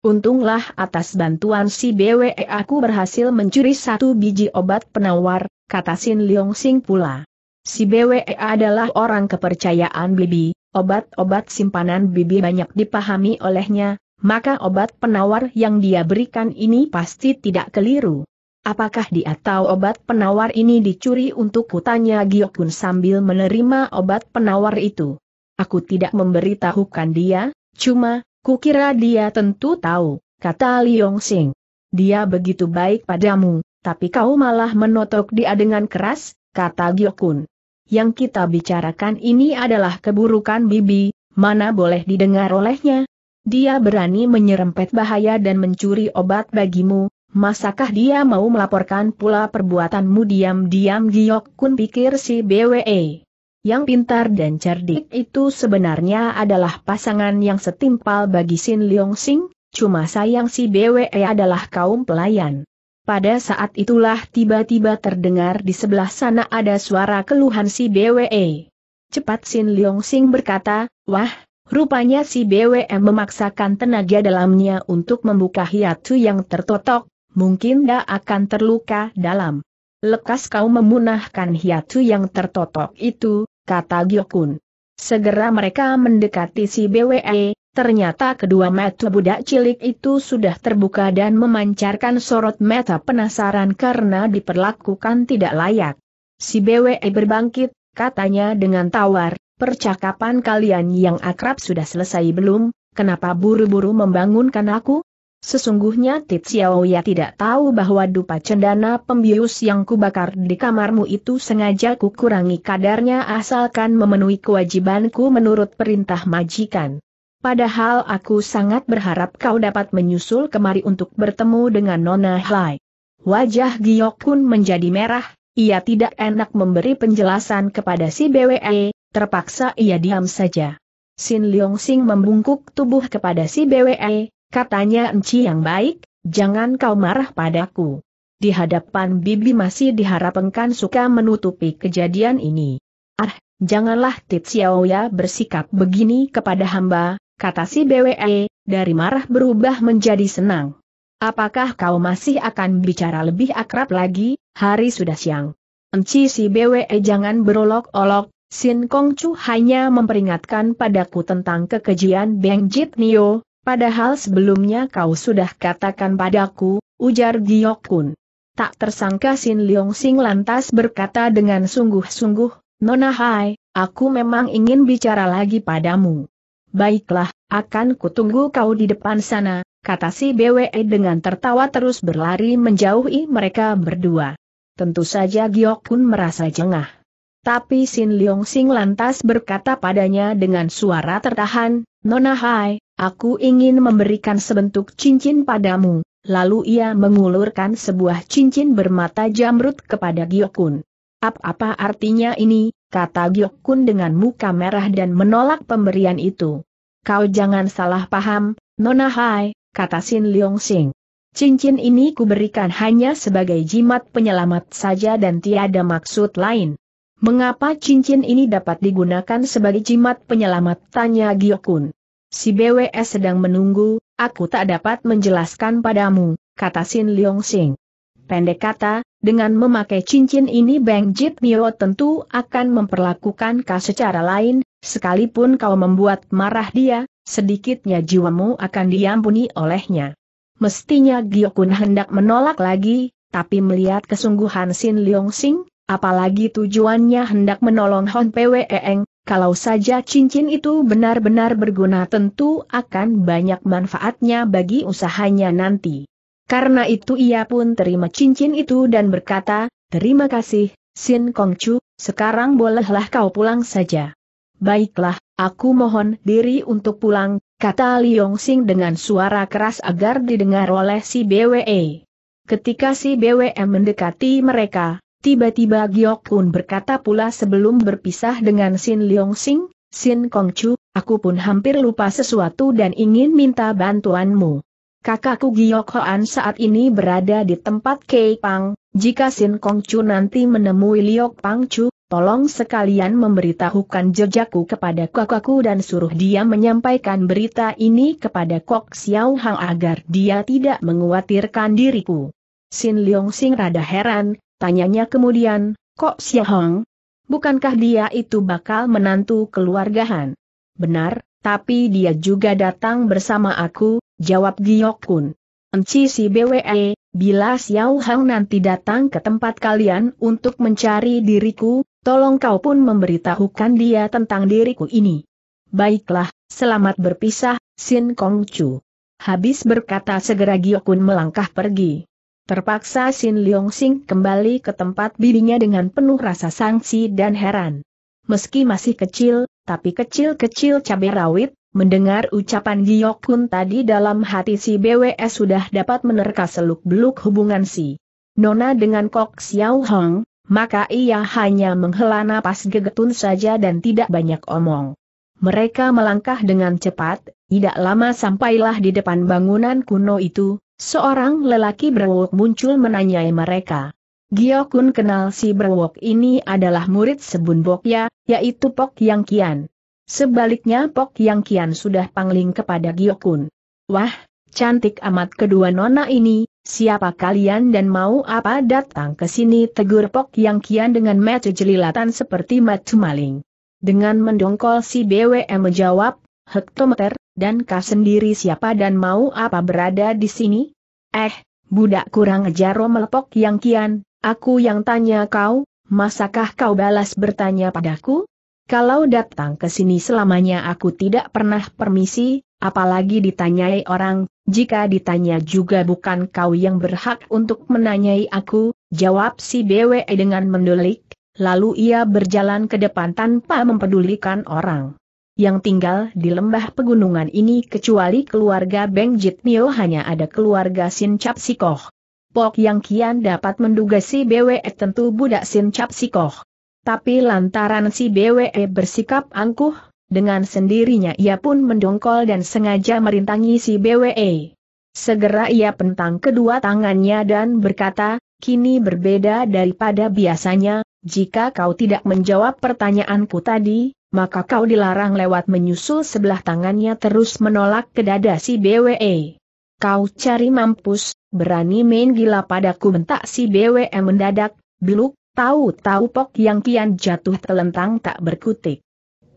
Untunglah atas bantuan si BWE aku berhasil mencuri satu biji obat penawar, kata Sin Leong Sing pula. Si BWE adalah orang kepercayaan Bibi, obat-obat simpanan Bibi banyak dipahami olehnya, maka obat penawar yang dia berikan ini pasti tidak keliru. Apakah dia tahu obat penawar ini dicuri untuk kutanya Giokun sambil menerima obat penawar itu? Aku tidak memberitahukan dia, cuma Kukira dia tentu tahu, kata Liong Sing. Dia begitu baik padamu, tapi kau malah menotok dia dengan keras, kata Giokun. Yang kita bicarakan ini adalah keburukan bibi, mana boleh didengar olehnya. Dia berani menyerempet bahaya dan mencuri obat bagimu, masakah dia mau melaporkan pula perbuatanmu diam-diam Giokun pikir si BWE yang pintar dan cerdik itu sebenarnya adalah pasangan yang setimpal bagi Sin Leong Sing, cuma sayang si BWE adalah kaum pelayan. Pada saat itulah tiba-tiba terdengar di sebelah sana ada suara keluhan si BWE. Cepat Sin Leong Sing berkata, wah, rupanya si BWE memaksakan tenaga dalamnya untuk membuka hiatu yang tertotok, mungkin dia akan terluka dalam. Lekas kau memunahkan hiatu yang tertotok itu, kata Gyokun. Segera mereka mendekati si BWE, ternyata kedua mata budak cilik itu sudah terbuka dan memancarkan sorot mata penasaran karena diperlakukan tidak layak. Si BWE berbangkit, katanya dengan tawar, percakapan kalian yang akrab sudah selesai belum, kenapa buru-buru membangunkan aku? Sesungguhnya Titsiaoya tidak tahu bahwa dupa cendana pembius yang kubakar di kamarmu itu sengaja kukurangi kadarnya asalkan memenuhi kewajibanku menurut perintah majikan. Padahal aku sangat berharap kau dapat menyusul kemari untuk bertemu dengan Nona Hai. Wajah Giok pun menjadi merah, ia tidak enak memberi penjelasan kepada si BWE, terpaksa ia diam saja. Sin Leong Sing membungkuk tubuh kepada si BWE, katanya Enci yang baik, jangan kau marah padaku. Di hadapan Bibi masih diharapkan suka menutupi kejadian ini. Ah, janganlah Titsiaoya bersikap begini kepada hamba, kata si BWE, e, dari marah berubah menjadi senang. Apakah kau masih akan bicara lebih akrab lagi, hari sudah siang. Enci si BWE e jangan berolok-olok, Sin Kong Chu hanya memperingatkan padaku tentang kekejian Beng Jit Nio, Padahal sebelumnya kau sudah katakan padaku, ujar Kun. Tak tersangka Sin Leong Sing lantas berkata dengan sungguh-sungguh, Nona Hai, aku memang ingin bicara lagi padamu. Baiklah, akan kutunggu kau di depan sana, kata si BWE dengan tertawa terus berlari menjauhi mereka berdua. Tentu saja Kun merasa jengah. Tapi Sin Leong Sing lantas berkata padanya dengan suara tertahan, Nona Hai, Aku ingin memberikan sebentuk cincin padamu. Lalu ia mengulurkan sebuah cincin bermata jamrut kepada Giokun. Apa-apa artinya ini, kata Giokun dengan muka merah dan menolak pemberian itu. Kau jangan salah paham, Nona Hai, kata Sin Leong Sing. Cincin ini kuberikan hanya sebagai jimat penyelamat saja dan tiada maksud lain. Mengapa cincin ini dapat digunakan sebagai jimat penyelamat? Tanya Giokun. Si BWS sedang menunggu, aku tak dapat menjelaskan padamu, kata Sin Leong Sing. Pendek kata, dengan memakai cincin ini Bang Jip Nio tentu akan memperlakukan kau secara lain, sekalipun kau membuat marah dia, sedikitnya jiwamu akan diampuni olehnya. Mestinya Giokun hendak menolak lagi, tapi melihat kesungguhan Sin Leong Sing, apalagi tujuannya hendak menolong Hon e Eng. Kalau saja cincin itu benar-benar berguna tentu akan banyak manfaatnya bagi usahanya nanti. Karena itu ia pun terima cincin itu dan berkata, terima kasih, Sin Kongcu, sekarang bolehlah kau pulang saja. Baiklah, aku mohon diri untuk pulang, kata Liong Sing dengan suara keras agar didengar oleh si BWE. Ketika si BWM e mendekati mereka, Tiba-tiba Giok Kun berkata pula sebelum berpisah dengan Sin Leong Sing, Sin Kong Chu, aku pun hampir lupa sesuatu dan ingin minta bantuanmu. Kakakku Giok Hoan saat ini berada di tempat Kei Pang, jika Sin Kong Chu nanti menemui Liok Pang Chu, tolong sekalian memberitahukan jejakku kepada kakakku dan suruh dia menyampaikan berita ini kepada Kok Xiao Hang agar dia tidak menguatirkan diriku. Sin Leong Sing rada heran, Tanyanya kemudian, kok Xiao Hong? Bukankah dia itu bakal menantu keluarga Han? Benar, tapi dia juga datang bersama aku, jawab Giok Kun. Enci si BWE, bila Xiao Hang nanti datang ke tempat kalian untuk mencari diriku, tolong kau pun memberitahukan dia tentang diriku ini. Baiklah, selamat berpisah, Sin Kong Chu. Habis berkata segera Giokun melangkah pergi. Terpaksa Sin Leong Sing kembali ke tempat bibinya dengan penuh rasa sangsi dan heran. Meski masih kecil, tapi kecil-kecil cabai rawit, mendengar ucapan Giok Kun tadi dalam hati si BWS sudah dapat menerka seluk-beluk hubungan si Nona dengan Kok Xiao Hong, maka ia hanya menghela napas gegetun saja dan tidak banyak omong. Mereka melangkah dengan cepat, tidak lama sampailah di depan bangunan kuno itu, Seorang lelaki berwok muncul menanyai mereka. Giokun kenal si berwok ini adalah murid Sebun ya, yaitu Pok Yang Kian. Sebaliknya Pok Yang Kian sudah pangling kepada Giokun. Wah, cantik amat kedua nona ini, siapa kalian dan mau apa datang ke sini tegur Pok Yang Kian dengan mata jelilatan seperti matu maling. Dengan mendongkol si BWM menjawab, hektometer, dan kau sendiri siapa dan mau apa berada di sini? Eh, budak kurang jaro melepok yang kian, aku yang tanya kau, masakah kau balas bertanya padaku? Kalau datang ke sini selamanya aku tidak pernah permisi, apalagi ditanyai orang, jika ditanya juga bukan kau yang berhak untuk menanyai aku, jawab si BWE dengan mendulik, lalu ia berjalan ke depan tanpa mempedulikan orang yang tinggal di lembah pegunungan ini kecuali keluarga Beng Mio hanya ada keluarga Sin Cap Sikoh. Pok yang kian dapat menduga si BWE e, tentu budak Sin Cap Sikoh. Tapi lantaran si BWE e bersikap angkuh, dengan sendirinya ia pun mendongkol dan sengaja merintangi si BWE. E. Segera ia pentang kedua tangannya dan berkata, kini berbeda daripada biasanya, jika kau tidak menjawab pertanyaanku tadi, maka kau dilarang lewat menyusul sebelah tangannya terus menolak ke dada si BWE. Kau cari mampus, berani main gila padaku bentak si BWE mendadak, biluk, tahu-tahu pok yang kian jatuh telentang tak berkutik.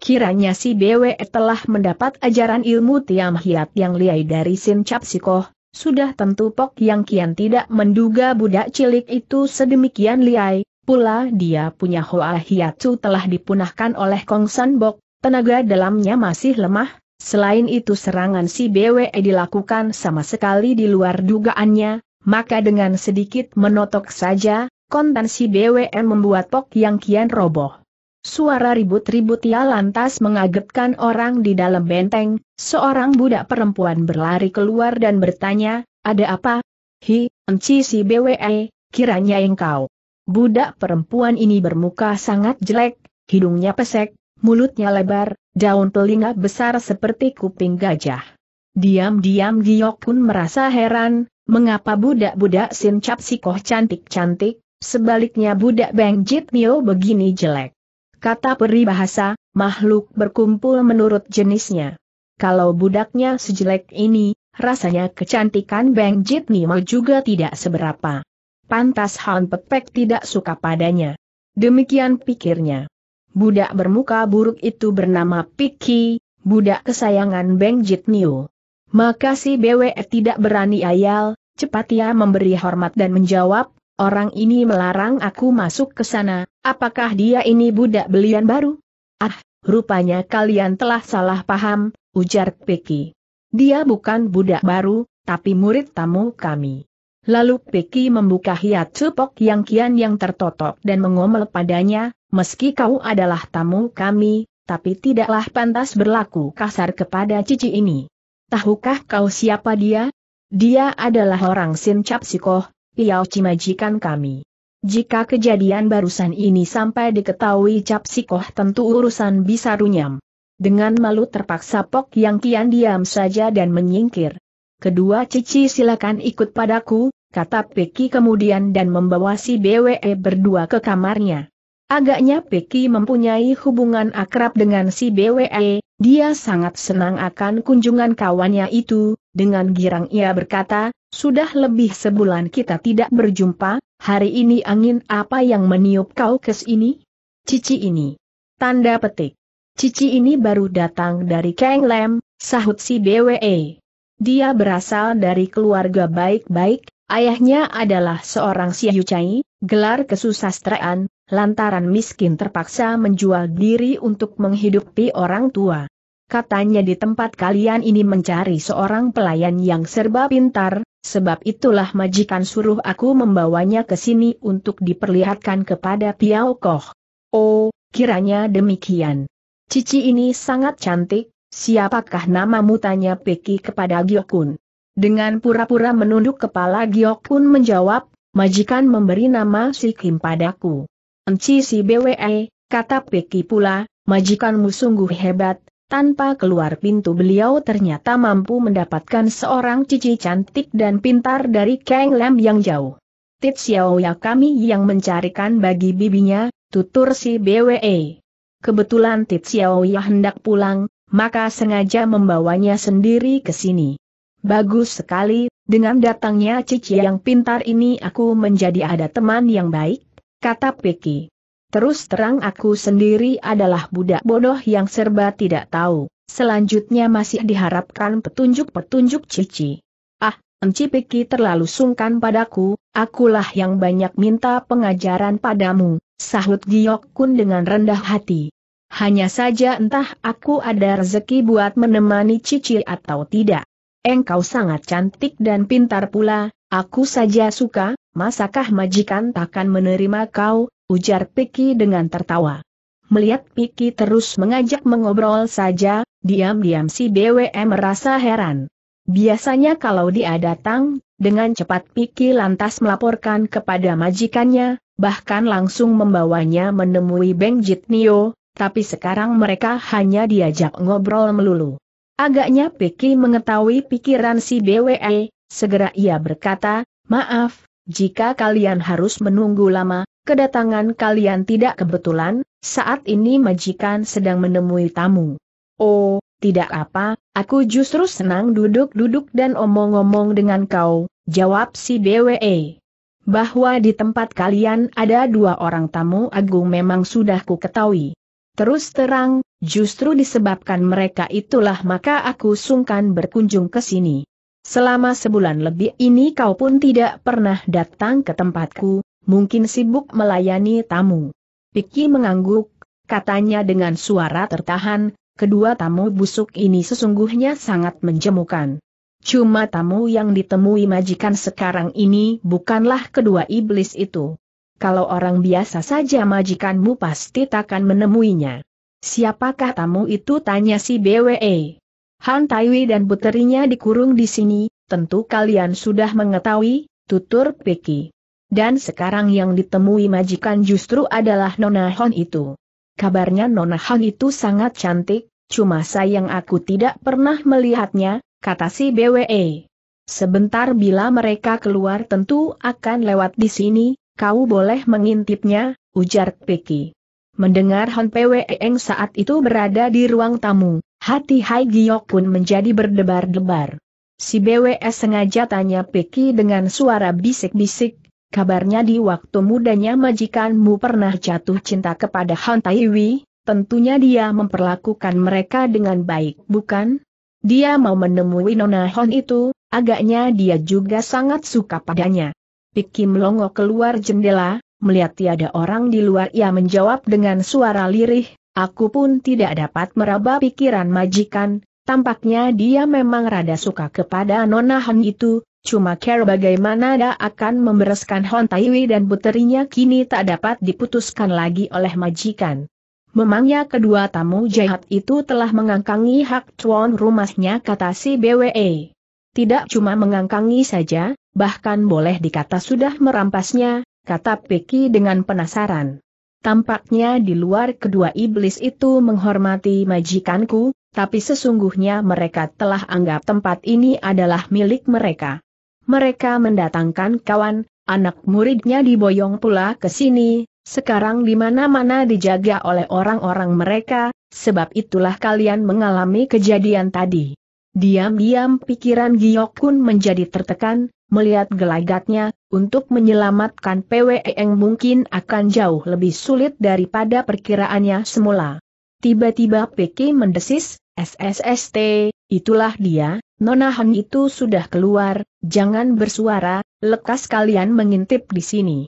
Kiranya si BWE telah mendapat ajaran ilmu tiam hiat yang liai dari Sin Cap koh. sudah tentu Pok Yang Kian tidak menduga budak cilik itu sedemikian liai, Pula dia punya Hoa Hiatsu telah dipunahkan oleh Kong San Bok, tenaga dalamnya masih lemah, selain itu serangan si BWE dilakukan sama sekali di luar dugaannya, maka dengan sedikit menotok saja, kontan si BWE membuat Pok Yang kian roboh. Suara ribut-ribut ia lantas mengagetkan orang di dalam benteng, seorang budak perempuan berlari keluar dan bertanya, ada apa? Hi, enci si BWE, eh, kiranya engkau. Budak perempuan ini bermuka sangat jelek, hidungnya pesek, mulutnya lebar, daun telinga besar seperti kuping gajah. Diam-diam Giok pun merasa heran, mengapa budak-budak Sincap Sikoh cantik-cantik, sebaliknya budak Beng Jit Mio begini jelek. Kata peri bahasa, makhluk berkumpul menurut jenisnya. Kalau budaknya sejelek ini, rasanya kecantikan Beng Neo juga tidak seberapa. Pantas Han Pepek tidak suka padanya. Demikian pikirnya. Budak bermuka buruk itu bernama Piki, budak kesayangan Beng New. Maka si BWE tidak berani ayal, cepat ia memberi hormat dan menjawab, orang ini melarang aku masuk ke sana, apakah dia ini budak belian baru? Ah, rupanya kalian telah salah paham, ujar Piki. Dia bukan budak baru, tapi murid tamu kami. Lalu Piki membuka hiat cepok yang kian yang tertotok dan mengomel padanya, meski kau adalah tamu kami, tapi tidaklah pantas berlaku kasar kepada cici ini. Tahukah kau siapa dia? Dia adalah orang Sincap Sikoh, Piao Cimajikan kami. Jika kejadian barusan ini sampai diketahui Cap tentu urusan bisa runyam. Dengan malu terpaksa Pok Yang Kian diam saja dan menyingkir. Kedua cici silakan ikut padaku, kata Peki kemudian dan membawa si BWE berdua ke kamarnya. Agaknya Peki mempunyai hubungan akrab dengan si BWE, dia sangat senang akan kunjungan kawannya itu, dengan girang ia berkata, sudah lebih sebulan kita tidak berjumpa, hari ini angin apa yang meniup kau ke sini? Cici ini. Tanda petik. Cici ini baru datang dari Kang Lem, sahut si BWE. Dia berasal dari keluarga baik-baik, ayahnya adalah seorang siayucai, gelar kesusastraan, lantaran miskin terpaksa menjual diri untuk menghidupi orang tua. Katanya di tempat kalian ini mencari seorang pelayan yang serba pintar, sebab itulah majikan suruh aku membawanya ke sini untuk diperlihatkan kepada Piao Koh. Oh, kiranya demikian. Cici ini sangat cantik, Siapakah namamu tanya Peki kepada Giokun. Dengan pura-pura menunduk kepala Giokun menjawab, majikan memberi nama si Kim padaku. Enci si BWE, kata Peki pula, majikanmu sungguh hebat, tanpa keluar pintu beliau ternyata mampu mendapatkan seorang cici cantik dan pintar dari Kang Lam yang jauh. Tit ya kami yang mencarikan bagi bibinya, tutur si BWE. Kebetulan Tit Xiao ya hendak pulang, maka sengaja membawanya sendiri ke sini. Bagus sekali, dengan datangnya Cici yang pintar ini aku menjadi ada teman yang baik, kata Peki. Terus terang aku sendiri adalah budak bodoh yang serba tidak tahu, selanjutnya masih diharapkan petunjuk-petunjuk Cici. Ah, Enci Peki terlalu sungkan padaku, akulah yang banyak minta pengajaran padamu, sahut Giyok Kun dengan rendah hati. Hanya saja entah aku ada rezeki buat menemani Cici atau tidak. Engkau sangat cantik dan pintar pula, aku saja suka, masakah majikan takkan menerima kau, ujar Piki dengan tertawa. Melihat Piki terus mengajak mengobrol saja, diam-diam si BWM merasa heran. Biasanya kalau dia datang, dengan cepat Piki lantas melaporkan kepada majikannya, bahkan langsung membawanya menemui Beng Jitnio, tapi sekarang mereka hanya diajak ngobrol melulu. Agaknya Piki mengetahui pikiran si BWE, segera ia berkata, maaf, jika kalian harus menunggu lama, kedatangan kalian tidak kebetulan, saat ini majikan sedang menemui tamu. Oh, tidak apa, aku justru senang duduk-duduk dan omong-omong dengan kau, jawab si BWE. Bahwa di tempat kalian ada dua orang tamu agung memang sudah ku ketahui. Terus terang, justru disebabkan mereka itulah maka aku sungkan berkunjung ke sini. Selama sebulan lebih ini kau pun tidak pernah datang ke tempatku, mungkin sibuk melayani tamu. Piki mengangguk, katanya dengan suara tertahan, kedua tamu busuk ini sesungguhnya sangat menjemukan. Cuma tamu yang ditemui majikan sekarang ini bukanlah kedua iblis itu kalau orang biasa saja majikanmu pasti takkan menemuinya. Siapakah tamu itu tanya si BWE. Han Taiwi dan puterinya dikurung di sini, tentu kalian sudah mengetahui, tutur Peki. Dan sekarang yang ditemui majikan justru adalah Nona Hon itu. Kabarnya Nona Hon itu sangat cantik, cuma sayang aku tidak pernah melihatnya, kata si BWE. Sebentar bila mereka keluar tentu akan lewat di sini, Kau boleh mengintipnya, ujar Peki. Mendengar Hon Pwe Eng saat itu berada di ruang tamu, hati Hai Giok pun menjadi berdebar-debar. Si BWE sengaja tanya Peki dengan suara bisik-bisik, kabarnya di waktu mudanya majikanmu pernah jatuh cinta kepada Han Taiwi, tentunya dia memperlakukan mereka dengan baik, bukan? Dia mau menemui Nona Hon itu, agaknya dia juga sangat suka padanya. Kim melongo keluar jendela, melihat tiada orang di luar ia menjawab dengan suara lirih, aku pun tidak dapat meraba pikiran majikan, tampaknya dia memang rada suka kepada Nona Han itu, cuma care bagaimana dia akan membereskan Hon Taiwi dan puterinya kini tak dapat diputuskan lagi oleh majikan. Memangnya kedua tamu jahat itu telah mengangkangi hak tuan rumahnya kata si BWE. Tidak cuma mengangkangi saja, bahkan boleh dikata sudah merampasnya, kata Peki dengan penasaran. Tampaknya di luar kedua iblis itu menghormati majikanku, tapi sesungguhnya mereka telah anggap tempat ini adalah milik mereka. Mereka mendatangkan kawan, anak muridnya diboyong pula ke sini, sekarang di mana-mana dijaga oleh orang-orang mereka, sebab itulah kalian mengalami kejadian tadi. Diam-diam pikiran pun menjadi tertekan, melihat gelagatnya, untuk menyelamatkan yang e mungkin akan jauh lebih sulit daripada perkiraannya semula. Tiba-tiba Peki mendesis, SSST, itulah dia, Nona Han itu sudah keluar, jangan bersuara, lekas kalian mengintip di sini.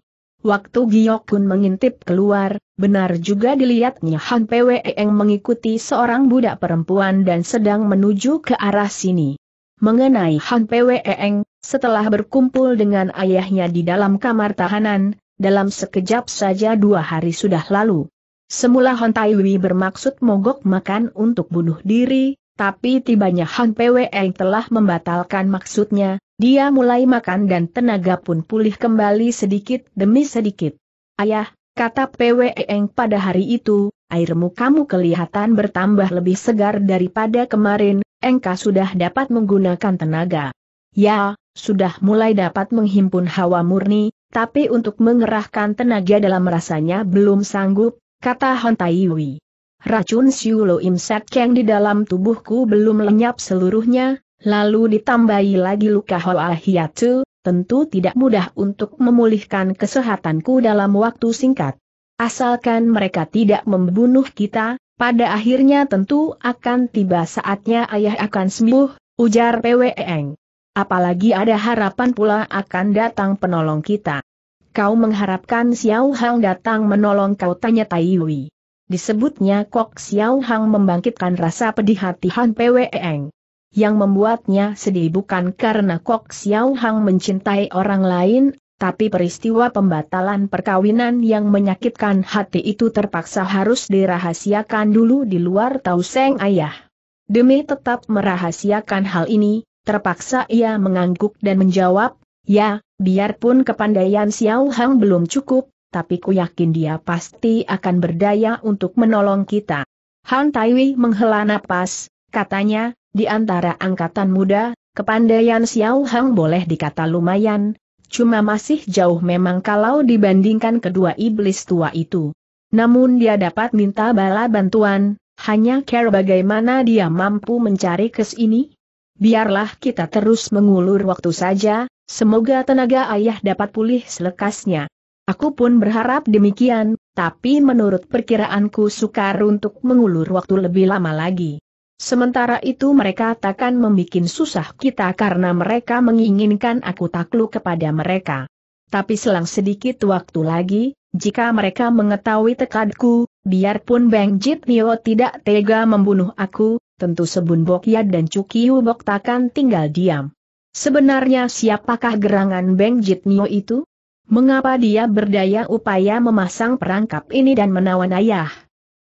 Waktu Giok pun mengintip keluar, benar juga dilihatnya Han yang e mengikuti seorang budak perempuan dan sedang menuju ke arah sini. Mengenai Han Eng. Setelah berkumpul dengan ayahnya di dalam kamar tahanan, dalam sekejap saja dua hari sudah lalu. Semula Hon Tai Wei bermaksud mogok makan untuk bunuh diri, tapi tibanya Han Pwe telah membatalkan maksudnya, dia mulai makan dan tenaga pun pulih kembali sedikit demi sedikit. Ayah, kata Pwe pada hari itu, airmu kamu kelihatan bertambah lebih segar daripada kemarin, engkau sudah dapat menggunakan tenaga. Ya, sudah mulai dapat menghimpun hawa murni, tapi untuk mengerahkan tenaga dalam rasanya belum sanggup, kata Hon Taiwi. Racun Siulo Imset yang di dalam tubuhku belum lenyap seluruhnya, lalu ditambahi lagi luka Hoa Hiatu, tentu tidak mudah untuk memulihkan kesehatanku dalam waktu singkat. Asalkan mereka tidak membunuh kita, pada akhirnya tentu akan tiba saatnya ayah akan sembuh, ujar Eng. Apalagi ada harapan pula akan datang penolong kita. Kau mengharapkan Xiao Hang datang menolong kau tanya Tai Yui. Disebutnya Kok Xiao Hang membangkitkan rasa pedih hati Han Pwe Eng. Yang membuatnya sedih bukan karena Kok Xiao Hang mencintai orang lain, tapi peristiwa pembatalan perkawinan yang menyakitkan hati itu terpaksa harus dirahasiakan dulu di luar tahu Seng Ayah. Demi tetap merahasiakan hal ini, Terpaksa ia mengangguk dan menjawab, ya, biarpun kepandaian Xiao Hang belum cukup, tapi ku yakin dia pasti akan berdaya untuk menolong kita. Han Taiwi menghela napas, katanya, di antara angkatan muda, kepandaian Xiao Hang boleh dikata lumayan, cuma masih jauh memang kalau dibandingkan kedua iblis tua itu. Namun dia dapat minta bala bantuan, hanya care bagaimana dia mampu mencari kes ini? Biarlah kita terus mengulur waktu saja, semoga tenaga ayah dapat pulih selekasnya. Aku pun berharap demikian, tapi menurut perkiraanku sukar untuk mengulur waktu lebih lama lagi. Sementara itu mereka takkan membuat susah kita karena mereka menginginkan aku takluk kepada mereka. Tapi selang sedikit waktu lagi, jika mereka mengetahui tekadku, biarpun Bang Jit Nio tidak tega membunuh aku, tentu Sebun Bokia ya dan Cukiu Bok takkan tinggal diam. Sebenarnya siapakah gerangan Beng Nio itu? Mengapa dia berdaya upaya memasang perangkap ini dan menawan ayah?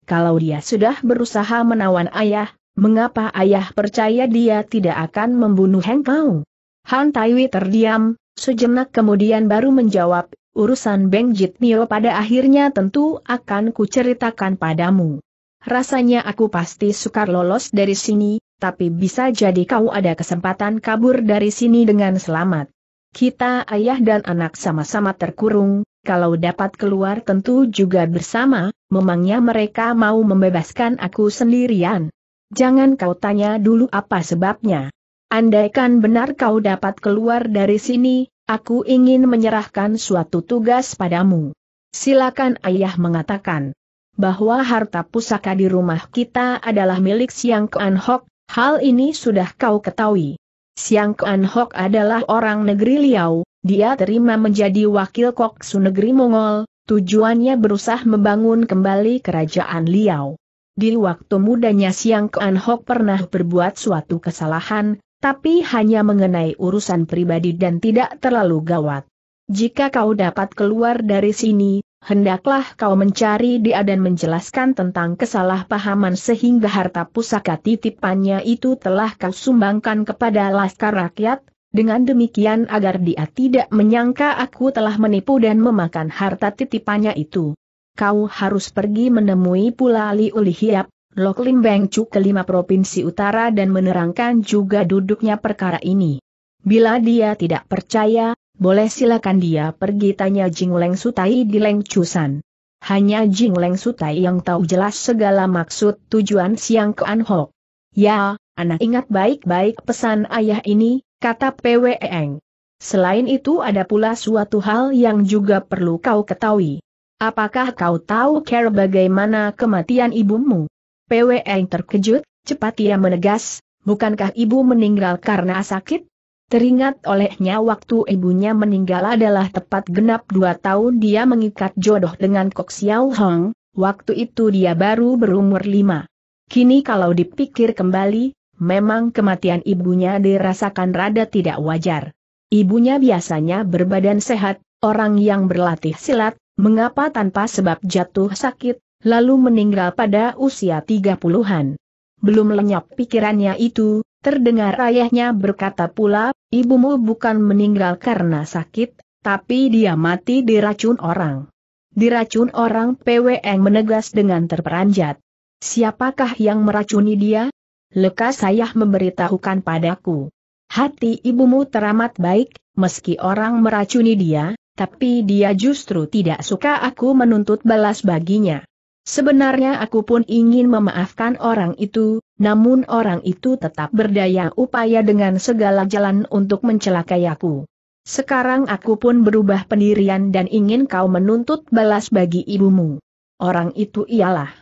Kalau dia sudah berusaha menawan ayah, mengapa ayah percaya dia tidak akan membunuh Heng Kau? Han Taiwi terdiam, sejenak kemudian baru menjawab, urusan Beng Nio pada akhirnya tentu akan kuceritakan padamu rasanya aku pasti sukar lolos dari sini, tapi bisa jadi kau ada kesempatan kabur dari sini dengan selamat. Kita ayah dan anak sama-sama terkurung, kalau dapat keluar tentu juga bersama, memangnya mereka mau membebaskan aku sendirian. Jangan kau tanya dulu apa sebabnya. Andaikan benar kau dapat keluar dari sini, aku ingin menyerahkan suatu tugas padamu. Silakan ayah mengatakan, bahwa harta pusaka di rumah kita adalah milik Siang Kuan Hok, hal ini sudah kau ketahui. Siang Kuan Hok adalah orang negeri Liao, dia terima menjadi wakil koksu negeri Mongol, tujuannya berusaha membangun kembali kerajaan Liao. Di waktu mudanya Siang Kuan Hok pernah berbuat suatu kesalahan, tapi hanya mengenai urusan pribadi dan tidak terlalu gawat. Jika kau dapat keluar dari sini, hendaklah kau mencari dia dan menjelaskan tentang kesalahpahaman sehingga harta pusaka titipannya itu telah kau sumbangkan kepada laskar rakyat, dengan demikian agar dia tidak menyangka aku telah menipu dan memakan harta titipannya itu. Kau harus pergi menemui pula Liu Lihiap, Lok Lim Beng Chu kelima provinsi utara dan menerangkan juga duduknya perkara ini. Bila dia tidak percaya, boleh silakan dia pergi tanya Jing Leng Sutai di Leng Chusan. Hanya Jing Leng Sutai yang tahu jelas segala maksud tujuan Siang ke Hok. Ya, anak ingat baik-baik pesan ayah ini, kata PW Eng. Selain itu ada pula suatu hal yang juga perlu kau ketahui. Apakah kau tahu care bagaimana kematian ibumu? PW Eng terkejut, cepat ia menegas, bukankah ibu meninggal karena sakit? Teringat olehnya waktu ibunya meninggal adalah tepat genap dua tahun dia mengikat jodoh dengan Kok Xiao Hong, waktu itu dia baru berumur lima. Kini kalau dipikir kembali, memang kematian ibunya dirasakan rada tidak wajar. Ibunya biasanya berbadan sehat, orang yang berlatih silat, mengapa tanpa sebab jatuh sakit, lalu meninggal pada usia tiga puluhan. Belum lenyap pikirannya itu, Terdengar ayahnya berkata pula, ibumu bukan meninggal karena sakit, tapi dia mati diracun orang. Diracun orang PWN menegas dengan terperanjat. Siapakah yang meracuni dia? Lekas ayah memberitahukan padaku. Hati ibumu teramat baik, meski orang meracuni dia, tapi dia justru tidak suka aku menuntut balas baginya. Sebenarnya aku pun ingin memaafkan orang itu, namun orang itu tetap berdaya upaya dengan segala jalan untuk mencelakai aku. Sekarang aku pun berubah pendirian dan ingin kau menuntut balas bagi ibumu. Orang itu ialah.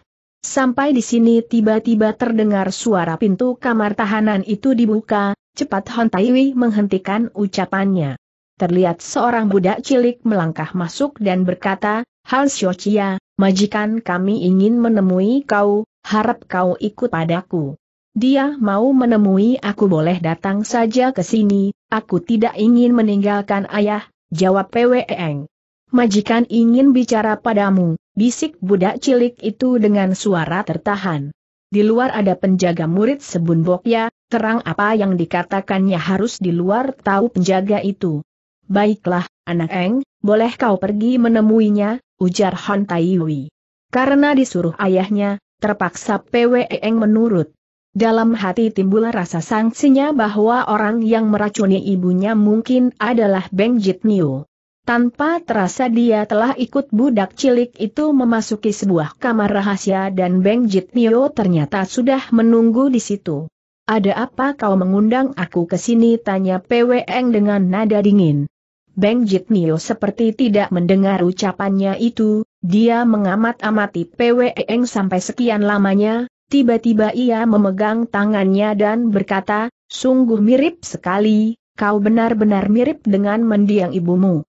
Sampai di sini tiba-tiba terdengar suara pintu kamar tahanan itu dibuka, cepat Hon Taiwi menghentikan ucapannya. Terlihat seorang budak cilik melangkah masuk dan berkata, Hal Xiochia, Majikan kami ingin menemui kau, harap kau ikut padaku. Dia mau menemui aku boleh datang saja ke sini, aku tidak ingin meninggalkan ayah, jawab e Eng. Majikan ingin bicara padamu, bisik budak cilik itu dengan suara tertahan. Di luar ada penjaga murid Sebun Bokya, terang apa yang dikatakannya harus di luar tahu penjaga itu. Baiklah, anak Eng, boleh kau pergi menemuinya, ujar Han Taiyui, Karena disuruh ayahnya, terpaksa PWEeng menurut. Dalam hati timbul rasa sangsinya bahwa orang yang meracuni ibunya mungkin adalah Beng Jitnio. Tanpa terasa dia telah ikut budak cilik itu memasuki sebuah kamar rahasia dan Beng Jitnio ternyata sudah menunggu di situ. Ada apa kau mengundang aku ke sini? Tanya e Eng dengan nada dingin. Beng Nio seperti tidak mendengar ucapannya itu, dia mengamat-amati Pwe Eng sampai sekian lamanya, tiba-tiba ia memegang tangannya dan berkata, sungguh mirip sekali, kau benar-benar mirip dengan mendiang ibumu.